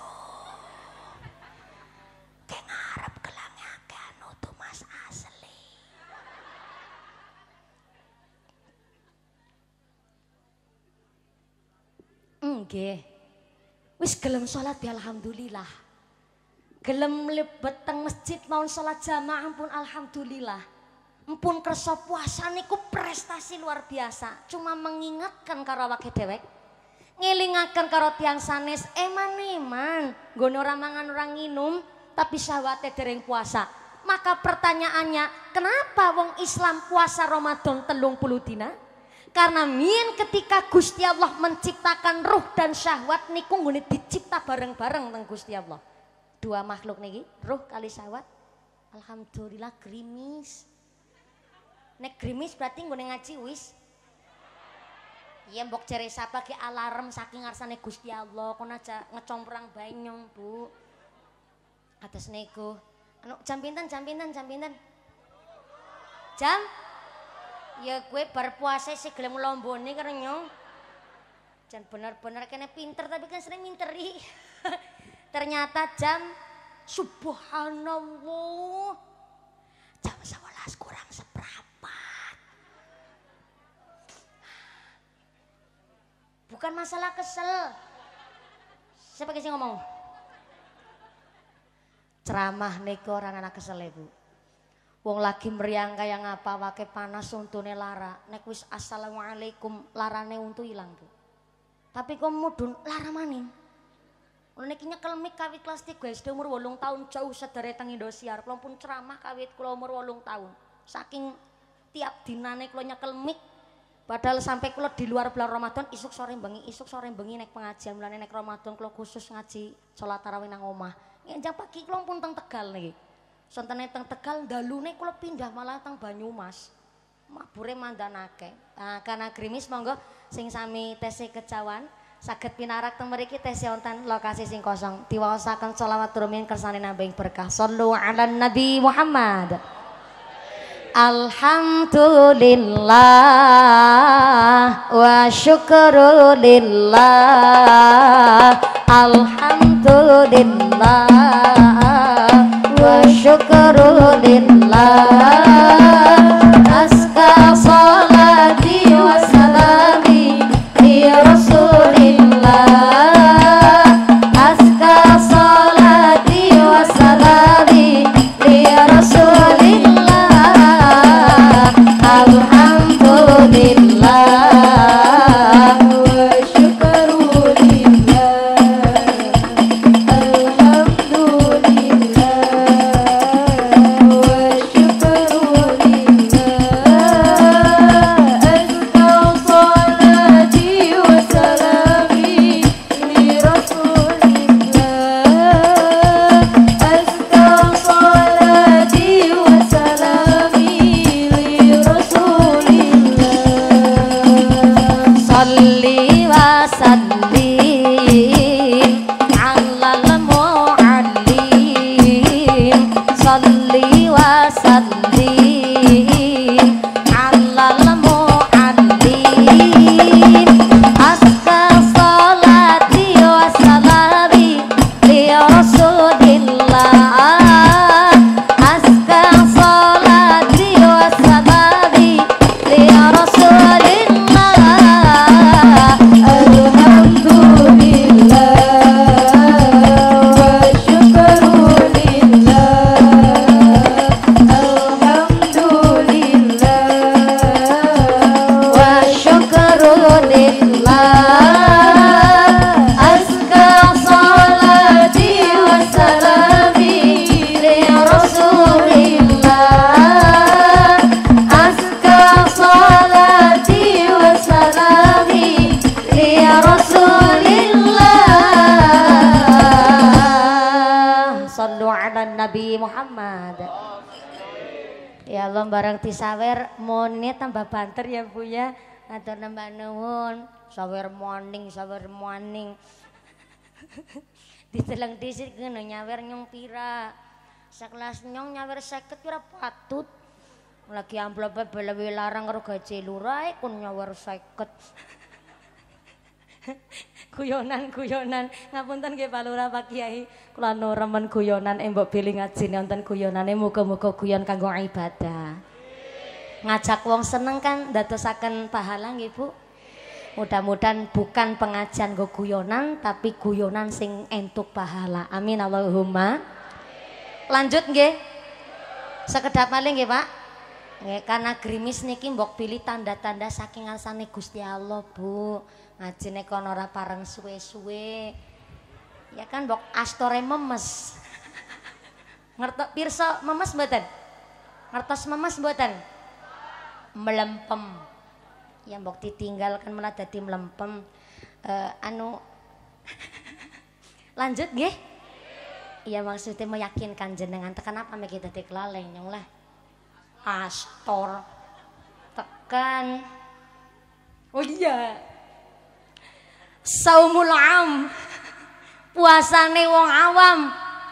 Nggih. Wis gelem salat ya alhamdulillah. Gelem mlebet teng masjid mau salat jamaah pun alhamdulillah. Ampun kersa puasa niku prestasi luar biasa. Cuma mengingatkan karo awake dhewek ngelingaken karo tiang sanes eman-eman nggone ora mangan ora nginum tapi syahwate dereng puasa. Maka pertanyaannya, kenapa wong Islam puasa Ramadan telung puluh dina? Karena min ketika Gusti Allah menciptakan ruh dan syahwat niku nggone dicipta bareng-bareng dengan Gusti Allah. Dua makhluk nih, ruh kali syahwat. Alhamdulillah grimis. Nek grimis berarti nggone ngaji wis. Iya mbok jere sapa ki alarm saking ngarsane Gusti Allah kon aja ngecomprang banyong, Bu. Atas niku. Anu jam pinten jam pinten jam pinten? Jam Ya gue berpuasa sih gelem lombone kerenyo. Jan benar-benar kena pinter tapi kan sering minteri. Ternyata jam subhanallah. Jam sebelas kurang seperempat. Bukan masalah kesel. Siapa sih ngomong? Ceramah neko orang anak kesel ya, Bu. Wong lagi meriang kayak ngapa pakai panas untune lara. Nek wis assalamualaikum larane untu ilang, Bu. Tapi kok mudun lara maning. Nek iki kawit kelas 3 SD umur 8 tahun jauh sedereteng Indosiar. Kula pun ceramah kawit kula umur 8 tahun. Saking tiap dinane kula nyekel padahal sampai kula di luar bulan Ramadan isuk sore bengi isuk sore bengi nek pengajian bulan nek Ramadan kula khusus ngaji sholat tarawih nang omah. Ngenjang pagi kula pun teng Tegal nih. Sentene teng Tegal dalune kula pindah malah teng Banyumas. Mabure mandanake. Nah, kana grimis monggo sing sami tesi kecawan saged pinarak teng mriki tesi wonten lokasi sing kosong. Diwaosaken selawat turmin kersane nambing berkah. Sallu ala Nabi Muhammad. Alhamdulillah wa syukrulillah Alhamdulillah শুকরুলিল্লাহ banter ya Bu ya. Atur nembak nuwun. Sawer morning, sawer morning. Dideleng disik ngono nyawer nyong pira. Sekelas nyong nyawer 50 pira patut. Lagi amplop belewi larang karo gaji lurae kun nyawer 50. guyonan-guyonan ngapunten nggih Pak Lurah Pak Kiai kula nu remen guyonan embok bilih ngaji wonten guyonane muga-muga guyon kanggo ibadah ngajak wong seneng kan dadosaken pahala nggih Bu. Mudah-mudahan bukan pengajian go guyonan tapi guyonan sing entuk pahala. Amin Allahumma. Lanjut nggih. Sekedap paling nggih Pak. Nggih karena gerimis niki mbok pilih tanda-tanda saking nih Gusti Allah, Bu. Ngajine kono ora pareng suwe-suwe. Ya kan mbok astore memes. Ngertok pirsa memes mboten? Ngertos memes mboten? melempem yang mbok ditinggalkan malah jadi melempem uh, anu lanjut nggih Iya maksudnya meyakinkan jenengan tekan apa mikir dadi kelaleng nyong lah astor tekan oh iya saumul am puasane wong awam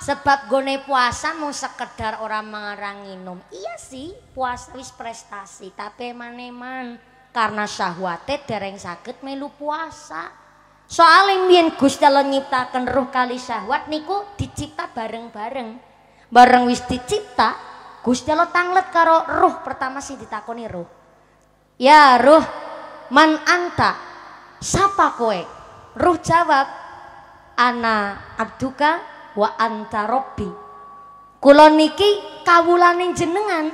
Sebab gone puasa mau sekedar orang mengarang minum. Iya sih, puasa wis prestasi, tapi mana eman karena syahwate dereng sakit melu puasa. Soalnya mbiyen Gusti Allah nyiptakan ruh kali syahwat niku dicipta bareng-bareng. Bareng wis dicipta, Gusti Allah tanglet karo ruh pertama sih ditakoni ruh. Ya ruh, man anta? Sapa kowe? Ruh jawab, ana abduka wa anta robbi kula niki kawulane jenengan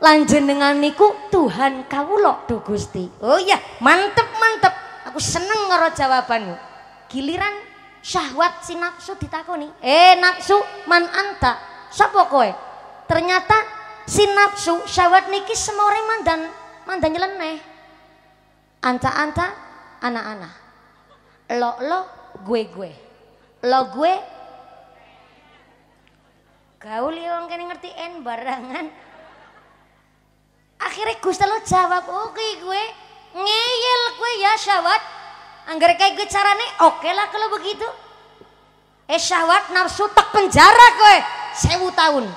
lan jenengan niku Tuhan kawula do Gusti oh iya mantep mantep aku seneng karo jawabanmu giliran syahwat si nafsu ditakoni eh nafsu man anta sapa kowe ternyata si nafsu syahwat niki semore mandan mandan nyeleneh anta-anta anak-anak lo lo gue gue lo gue Gaul ya kini ngerti ngertiin barangan. Akhirnya Gusta lo jawab, "Oke okay, gue ngeyel gue ya syawat. anggar kayak gue caranya oke okay lah kalau begitu." Eh syawat nafsu tak penjara gue sewu tahun.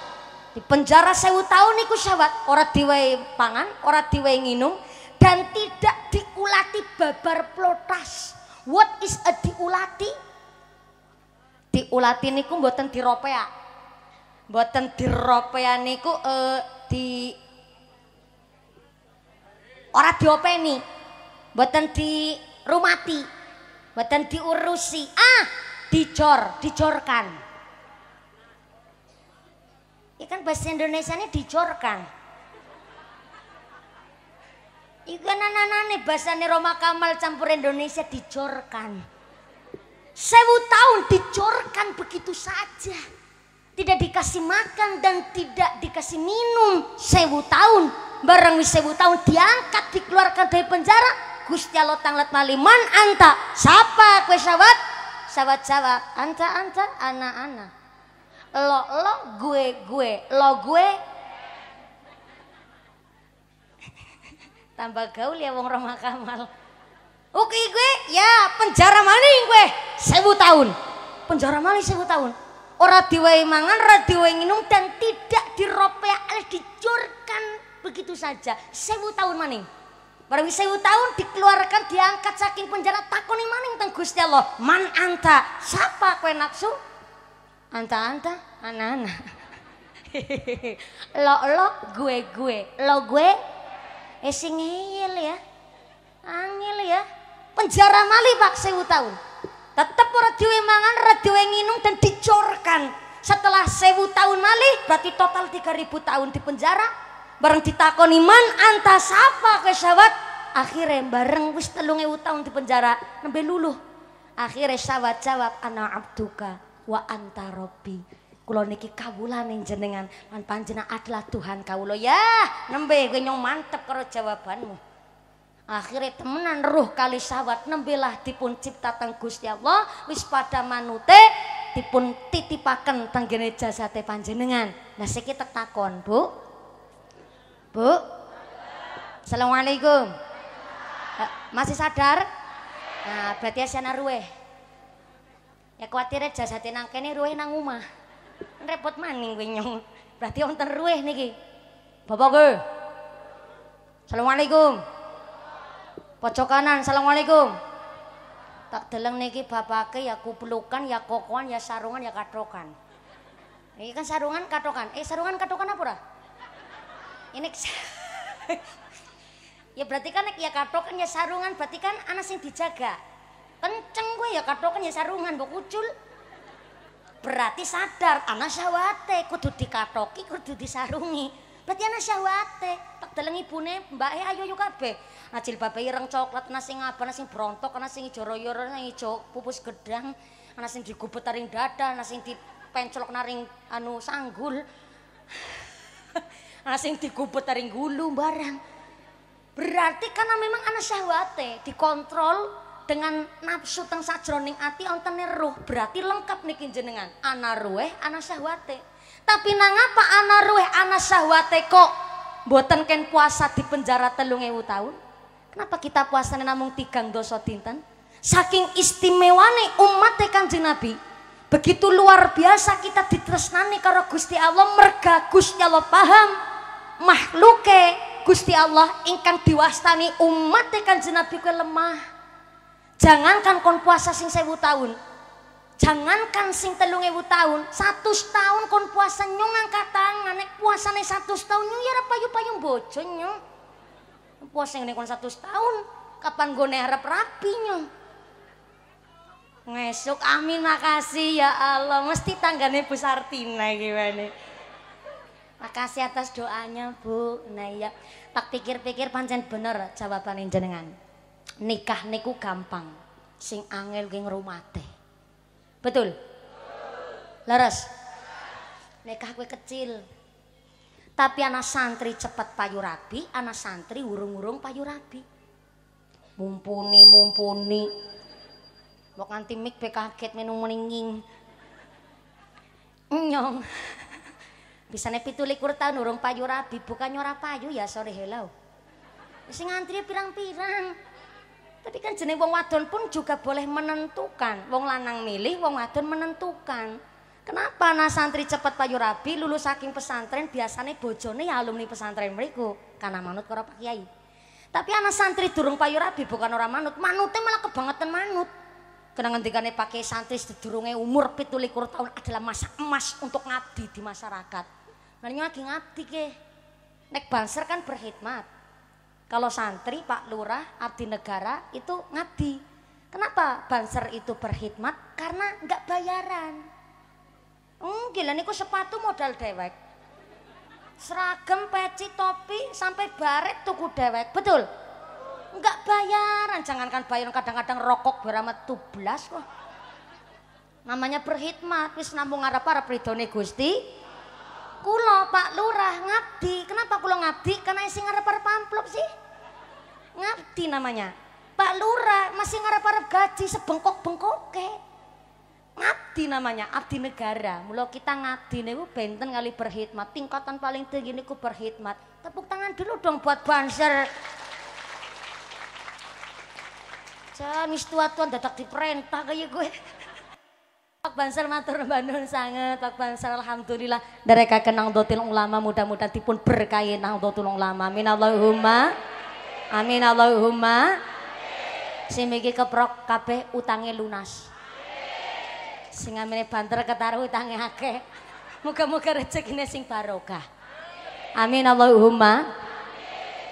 Di penjara sewu tahun iku syawat. orang diwai pangan, orang diwai nginum dan tidak diulati babar plotas. What is a diulati? Diulati niku mboten diropea ya diropean niku eh, di ora diopeni di rumati mboten diurusi ah dicor, dicorkan. ya kan bahasa Indonesia ini dicorkan. Ikan nana anak bahasa Roma Kamal campur Indonesia Saya Sewu tahun dicorkan begitu saja tidak dikasih makan dan tidak dikasih minum sewu tahun barang sewu tahun diangkat dikeluarkan dari penjara Gusti Allah tanglet maliman anta siapa kue sahabat sahabat sahabat anta anta anak-anak lo lo gue gue lo gue tambah gaul ya wong Romah Kamal oke gue ya penjara maning gue sewu tahun penjara maning sewu tahun ora diwai mangan, ora diwai minum dan tidak diropea alias dicurkan begitu saja. Sewu tahun maning. Barang sewu tahun dikeluarkan diangkat saking penjara takoni maning teng Gusti Allah. Man anta, siapa kowe nafsu? Anta-anta, anak-anak. lo lo gue gue, lo gue eh ya. angil ya. Penjara mali Pak sewu tahun. Tetap ora mangan ora duwe dan dicurkan setelah sewu tahun malih berarti total 3000 tahun di penjara bareng ditakon iman anta sapa ke sahabat akhirnya bareng wis telung tahun di penjara nembe luluh akhirnya sahabat jawab ana abduka wa anta robbi kuloniki niki kawulane jenengan lan panjenengan adalah Tuhan kawula ya nembe kowe nyong mantep karo jawabanmu akhirnya temenan ruh kali sawat nembelah dipun cipta teng ya Allah wis pada manute dipun titipaken tenggene jasate panjenengan nah siki takon Bu Bu Assalamualaikum eh, masih sadar nah berarti asana ruwe ya khawatirnya jasate tenang kini ruwe nang omah repot maning kowe nyong berarti onter ruwe niki Bapak gue Assalamualaikum Pojok kanan, Assalamualaikum. Tak deleng niki bapake ya kuplukan, ya kokoan, ya sarungan, ya katokan. Ini kan sarungan katokan. Eh sarungan katokan apa ora? Ini Ya berarti kan ya katokan ya sarungan berarti kan anak sing dijaga. Kenceng gue ya katokan ya sarungan mbok kucul. Berarti sadar anak syawate kudu dikatoki kudu disarungi. berarti ana syahwate tak deleng ibune mbak eh ayo yuk kabeh ajil babe ireng coklat ana sing abang ana sing brontok ana sing ijo ana sing ijo pupus gedang ana sing digubet taring dada ana sing dipencolok naring anu sanggul ana sing digubet taring gulu barang berarti karena memang ana syahwate dikontrol dengan nafsu teng sajroning ati ontene roh berarti lengkap niki jenengan ana roh ana syahwate Tapi nang apa ana anak ana syahwate kok mboten ken puasa di penjara telung ewu tahun? Kenapa kita puasane namung tigang dosa dinten? Saking istimewane umat Kanjeng Nabi. Begitu luar biasa kita ditresnani karo Gusti Allah merga Gusti Allah paham makhluke Gusti Allah ingkang diwastani umat Kanjeng Nabi kuwi lemah. Jangankan kon puasa sing sewu tahun, jangankan sing telung ewu tahun satu tahun kon puasa nyong angkat tangan nek puasane satu tahun nyong ya payu payu bojo nyong puasa yang kon satu tahun kapan gue harap rapi nyong ngesuk amin makasih ya Allah mesti tanggane Bu Sartina gimana makasih atas doanya Bu nah iya tak pikir-pikir pancen bener jawaban jenengan nikah niku gampang sing angel rumah teh Betul? Laras, Nikah kue kecil. Tapi anak santri cepat payu rapi, anak santri urung-urung payu rapi. Mumpuni, mumpuni. Bok nganti mik be kaget menu meninging. Nyong. Bisane nepi likur tahun urung payu rapi, bukan nyora payu ya sorry hello. Sing antri pirang-pirang. Tapi kan jenis wong wadon pun juga boleh menentukan. Wong lanang milih, wong wadon menentukan. Kenapa nah santri cepet payu rabi lulus saking pesantren biasanya bojone ya alumni pesantren mereka karena manut karo Pak Kiai. Tapi anak santri durung payu rabi bukan orang manut, manutnya malah kebangetan manut. Kena ngendikane pakai santri sedurunge umur pitulikur tahun adalah masa emas untuk ngabdi di masyarakat. Nanya lagi ngabdi ke. Nek banser kan berkhidmat. Kalau santri, Pak Lurah, abdi negara itu ngabdi. Kenapa banser itu berkhidmat? Karena nggak bayaran. Hmm, gila niku sepatu modal dewek. Seragam, peci, topi, sampai baret tuku dewek. Betul? Nggak bayaran, jangankan bayaran kadang-kadang rokok berama tublas kok. Namanya berkhidmat, wis nambung ngarep-arep ridone Gusti. Kulo Pak Lurah ngabdi. Kenapa kulo ngabdi? Karena isi ngarep-arep amplop sih. Ngabdi namanya. Pak Lurah masih ngarep-arep gaji sebengkok bengkok Ngabdi namanya, abdi negara. Mula kita ngabdi nih benten kali berkhidmat. Tingkatan paling tinggi niku berkhidmat. Tepuk tangan dulu dong buat Banser. jangan istuatuan tua-tua perintah diperintah kayak gue. Pak Bansal matur bandun sangat Pak Bansal alhamdulillah dereka kenang dotil ulama mudah-mudahan tipun berkahi nang dotil ulama amin Allahumma amin Allahumma simiki keprok kabeh utangnya lunas sing amene banter ketaruh utangnya akeh muka-muka rezekine sing barokah amin Allahumma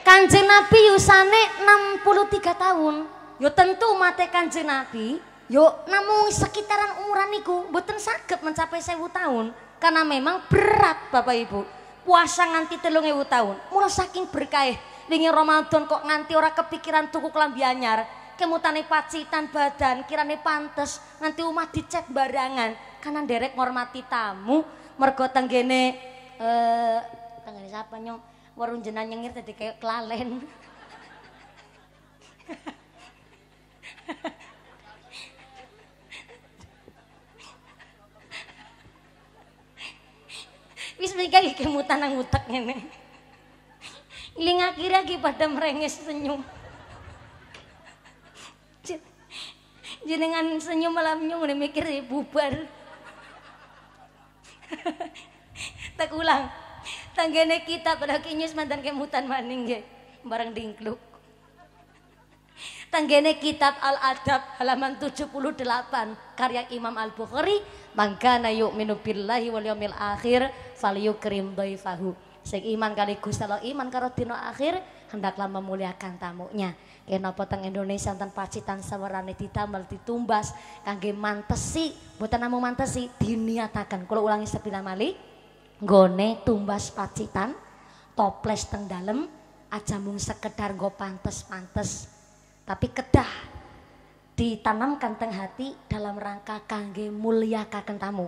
Kanjeng Nabi yusane 63 tahun. yo ya tentu mate Kanjeng Nabi Yo namun sekitaran umuran niku boten mencapai sewu tahun karena memang berat Bapak Ibu. Puasa nganti telung ewu tahun. mulai saking berkah wingi Ramadan kok nganti orang kepikiran tuku klambi anyar. Kemutane pacitan badan kirane pantes nganti umat dicek barangan karena derek ngormati tamu mergo tenggene eh tenggene nyong warung jenang nyengir tadi kayak kelalen. wis mereka lagi kemutan nang utek ngene Iling akhirnya lagi pada merengis senyum jenengan senyum malam senyum udah mikir ya bubar tak ulang tanggane kita pada kinyus mantan kemutan maning ya bareng dingkluk Tenggene kitab Al-Adab halaman 78 karya Imam Al-Bukhari, mangkana minu billahi wal yaumil akhir falyukrim dhaifahu. Sing iman kali Gusti iman karo dina akhir hendaklah memuliakan tamunya. Kenapa teng Indonesia tentang pacitan sawerane ditambal ditumbas kangge mantesi, mboten namung mantesi Diniatakan, kalau ulangi sepilah mali, gone tumbas pacitan toples tengdalem, dalem aja mung sekedar nggo pantes-pantes tapi kedah ditanamkan teng hati dalam rangka kangge mulia kaken tamu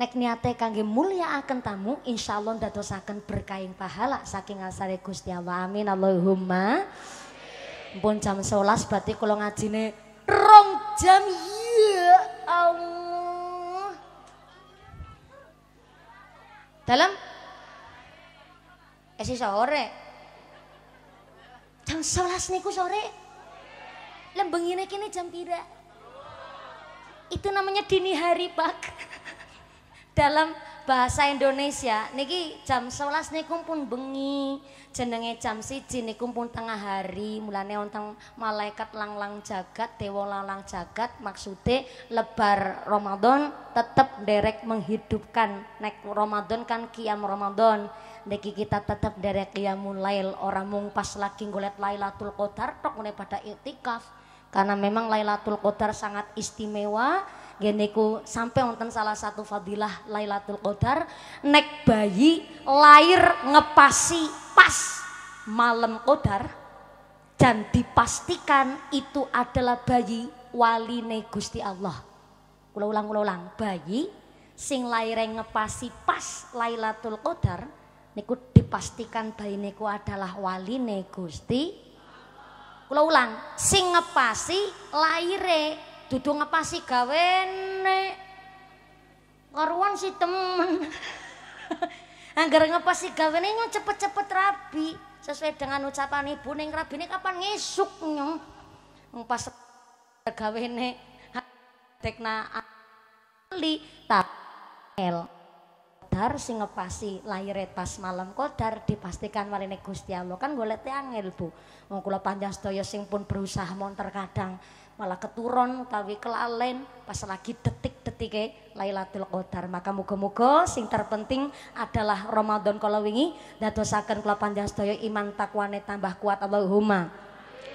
nek niate kangge mulia akan tamu insya Allah dadosaken berkain pahala saking asare Gusti Allah amin Allahumma pun jam seolah berarti kalau ngajine rong jam ya Allah dalam esi eh, sore jam seolah niku sore naik ini jam pira itu namanya dini hari pak dalam bahasa Indonesia niki jam 11 nih pun bengi jenenge jam siji nih pun tengah hari mulane onteng malaikat langlang jagat dewa langlang jagat maksudnya lebar Ramadan tetap derek menghidupkan nek Ramadan kan kiam Ramadan niki kita tetap derek kiamul lail orang mung pas lagi golet Lailatul Qadar tok pada iktikaf karena memang Lailatul Qadar sangat istimewa geneku sampai wonten salah satu fadilah Lailatul Qadar nek bayi lahir ngepasi pas malam Qadar dan dipastikan itu adalah bayi wali Gusti Allah. Kula ulang kula ulang, bayi sing lahir ngepasi pas Lailatul Qadar niku dipastikan bayi niku adalah wali Gusti Kula ulang, sing ngepasi laire, dudu ngepasi gawene. Karuan si temen. Angger ngepasi gawene nyong cepet-cepet rabi sesuai dengan ucapan ibu Neng rabi rabine kapan ngesuk nyong. Pas gawene tekna ali tak el kodar sing ngepasi lahir pas malam kodar dipastikan marine Gusti Allah kan golek te angel Bu wong kula panjang sedaya sing pun berusaha monter kadang malah keturun utawi kelalen pas lagi detik-detike Lailatul Qadar maka muga-muga sing terpenting adalah Ramadan kala wingi dadosaken kula panjang sedaya iman takwane tambah kuat Allahumma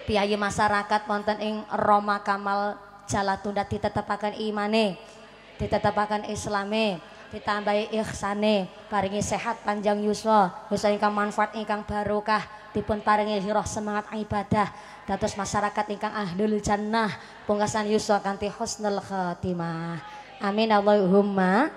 piyayi masyarakat wonten ing Roma Kamal Jalatunda ditetepaken imane ditetepaken islame ditambahi ihsane paringi sehat panjang yuswa yuswa ingkang manfaat ingkang barokah dipun paringi hiroh semangat ibadah datus masyarakat ingkang ahlul jannah pungkasan yuswa kanti husnul khatimah amin Allahumma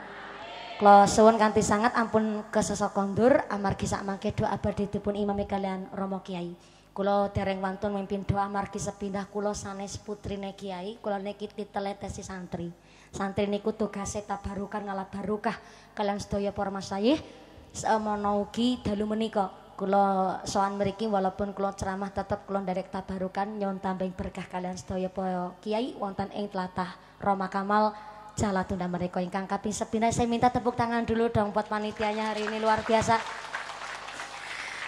Klo suwun ganti sangat ampun kesesa kondur amargi sak mangke doa badhe dipun imami kalian Romo Kiai. Kulo dereng wantun mimpin doa amargi sepindah kulo sanes putrine Kiai, kulo niki diteletesi santri santri niku tugase tabarukan ngalah barokah kalian sedaya para masayih semono ugi dalu menika kula soan mriki walaupun kula ceramah tetap kula nderek tabarukan nyon tambeng berkah kalian sedaya para kiai wonten ing tlatah Roma Kamal Jala tunda mereka ingkang kaping sepina saya minta tepuk tangan dulu dong buat panitianya hari ini luar biasa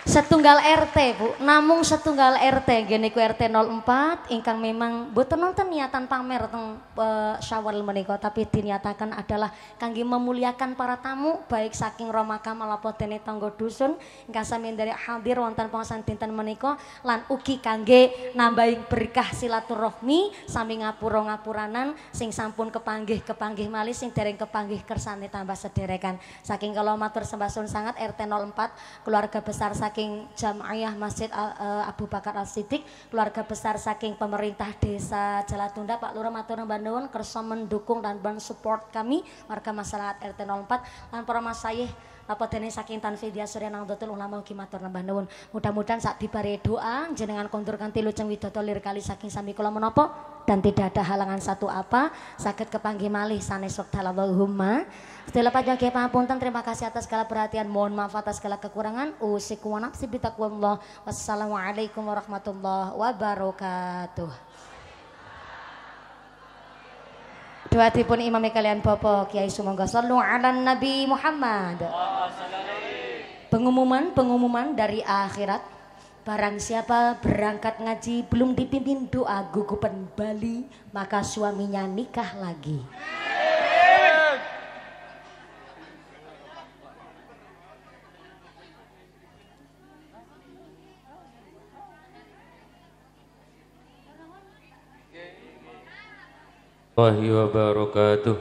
setunggal RT Bu namung setunggal RT gini ku RT 04 ingkang memang buat nonton niatan pamer teng uh, eh, syawal menika tapi dinyatakan adalah kangge memuliakan para tamu baik saking Romaka malapun dene tangga dusun ingkang sami dari hadir wonten pengasan dinten meniko lan ugi kangge nambahi berkah silaturahmi sami ngapura-ngapuranan sing sampun kepanggih kepanggih malis sing dereng kepanggih kersane tambah sederekan saking kalau matur sembah sun sangat RT 04 keluarga besar saking Jamiah Masjid uh, Abu Bakar Al Siddiq keluarga besar saking pemerintah desa Jalatunda Pak Lurah matur nembah nuwun kersa mendukung dan ban support kami warga masyarakat RT 04 lan para masayih apa dene saking video surya nang dotul ulama ugi matur nambah nuwun. Mudah-mudahan saat dibare doa jenengan kontur kanthi lujeng widodo lir kali saking sami kula menapa dan tidak ada halangan satu apa sakit kepanggi malih sanes wekdal Allahumma. Setelah panjang kepa punten terima kasih atas segala perhatian. Mohon maaf atas segala kekurangan. Usikum wa nafsi bitaqwallah. Wassalamualaikum warahmatullahi wabarakatuh. Doatipun imami kalian Bapak Kiai Sumangga sallu ala Nabi Muhammad. Pengumuman-pengumuman dari akhirat Barang siapa berangkat ngaji belum dipimpin doa gugupan Bali Maka suaminya nikah lagi الله وبركاته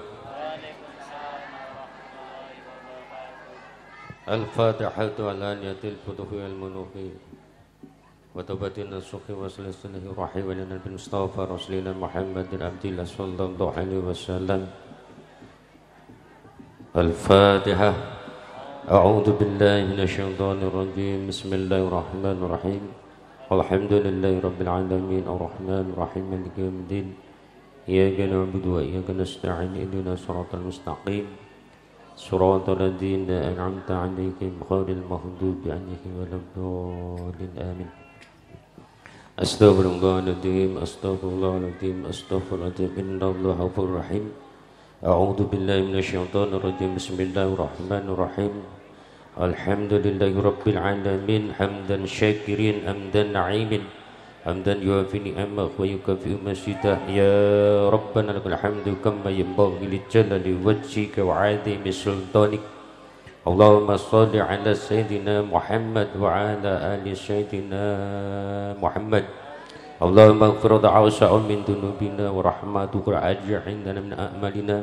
الفاتحة على نية الفتح والمنوح وتبت النسخ وسلسله الرحيم ولنا بالمصطفى رسولنا محمد عبد الله صلى الله عليه وسلم الفاتحة أعوذ بالله من الشيطان الرجيم بسم الله الرحمن الرحيم الحمد لله رب العالمين الرحمن الرحيم مالك يوم الدين إياك نعبد وإياك نستعين إهدنا صراط المستقيم صراط الذين أنعمت عليهم غير المغضوب عليهم ولا الضالين آمين أستغفر الله العظيم أستغفر الله العظيم أستغفر الله العظيم إن الله غفور رحيم أعوذ بالله من الشيطان الرجيم بسم الله الرحمن الرحيم الحمد لله رب العالمين حمدا شاكرين أمدا نعيمين hamdan yuafi ni'amah wa yukafi'u masyidah ya Rabbana lakul hamdu kamma yambaghi li jalali wajhika wa azimi sultanik Allahumma salli ala sayyidina Muhammad wa ala ali sayyidina Muhammad Allahumma aghfir da'awsa'un min dunubina wa rahmatukul ajahindana min a'malina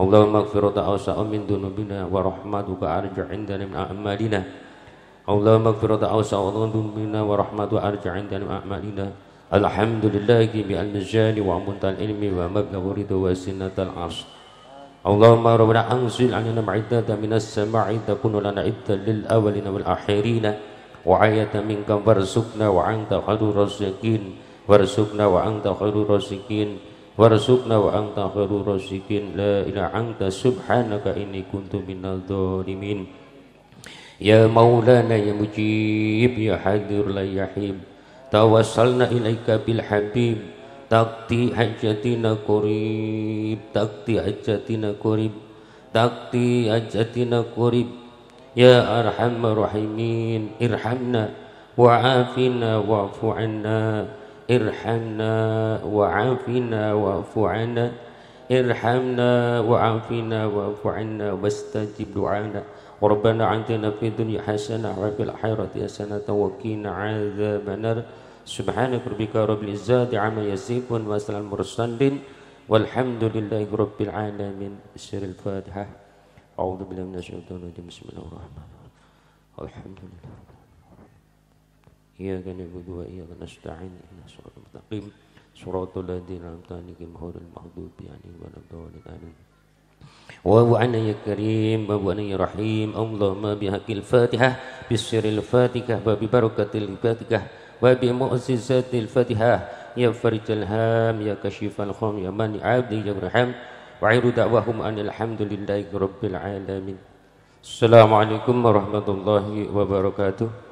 Allahumma aghfir da'awsa'un min dunubina wa rahmatukul ajahindana min a'malina Allahumma aghfir da'awsa'un min dunubina wa rahmatukul ajahindana min a'malina Allah maghfirat awsa wa nubumina wa rahmatu arja'in dan wa'amalina Alhamdulillahi bi al-najali wa muntal ilmi wa mablahu ridha wa sinnat al-ars Allahumma rabbana anzil alina ma'iddata minas sama'i takunu lana iddan lil awalina wal akhirina wa ayata minkam warzukna wa anta khadu rasikin warzukna wa anta khadu rasikin warzukna wa anta khadu rasikin la ila anta subhanaka inni kuntu minal dhulimin يا مولانا يا مجيب يا حاضر لا يحيب توصلنا إليك بالحبيب تقضي حاجتنا قريب تقضي حاجتنا قريب تقضي حاجتنا قريب يا أرحم الراحمين ارحمنا وعافنا واعف عنا ارحمنا وعافنا واعف عنا ارحمنا وعافنا واعف عنا واستجب دعانا ربنا آتنا في الدنيا حسنة وفي الآخرة حسنة وقنا عذاب النار سبحانك ربك رب العزة عما يصفون وسلام المرسلين والحمد لله رب العالمين سر الفاتحة أعوذ بالله من الشيطان الرجيم بسم الله الرحمن الرحيم الحمد لله إياك نعبد وإياك نستعين إلى صراط المستقيم صراط الذين أنعمت عليهم غير المغضوب عليهم ولا الضالين آمين وهو يا كريم وهو يا رحيم اللهم بحق الفاتحة بسر الفاتحة وببركة الفاتحة وبمؤسسة الفاتحة يا فرج الهام يا كشيف الخم يا من عبدي يا رحم وعير دعواهم أن الحمد لله رب العالمين السلام عليكم ورحمة الله وبركاته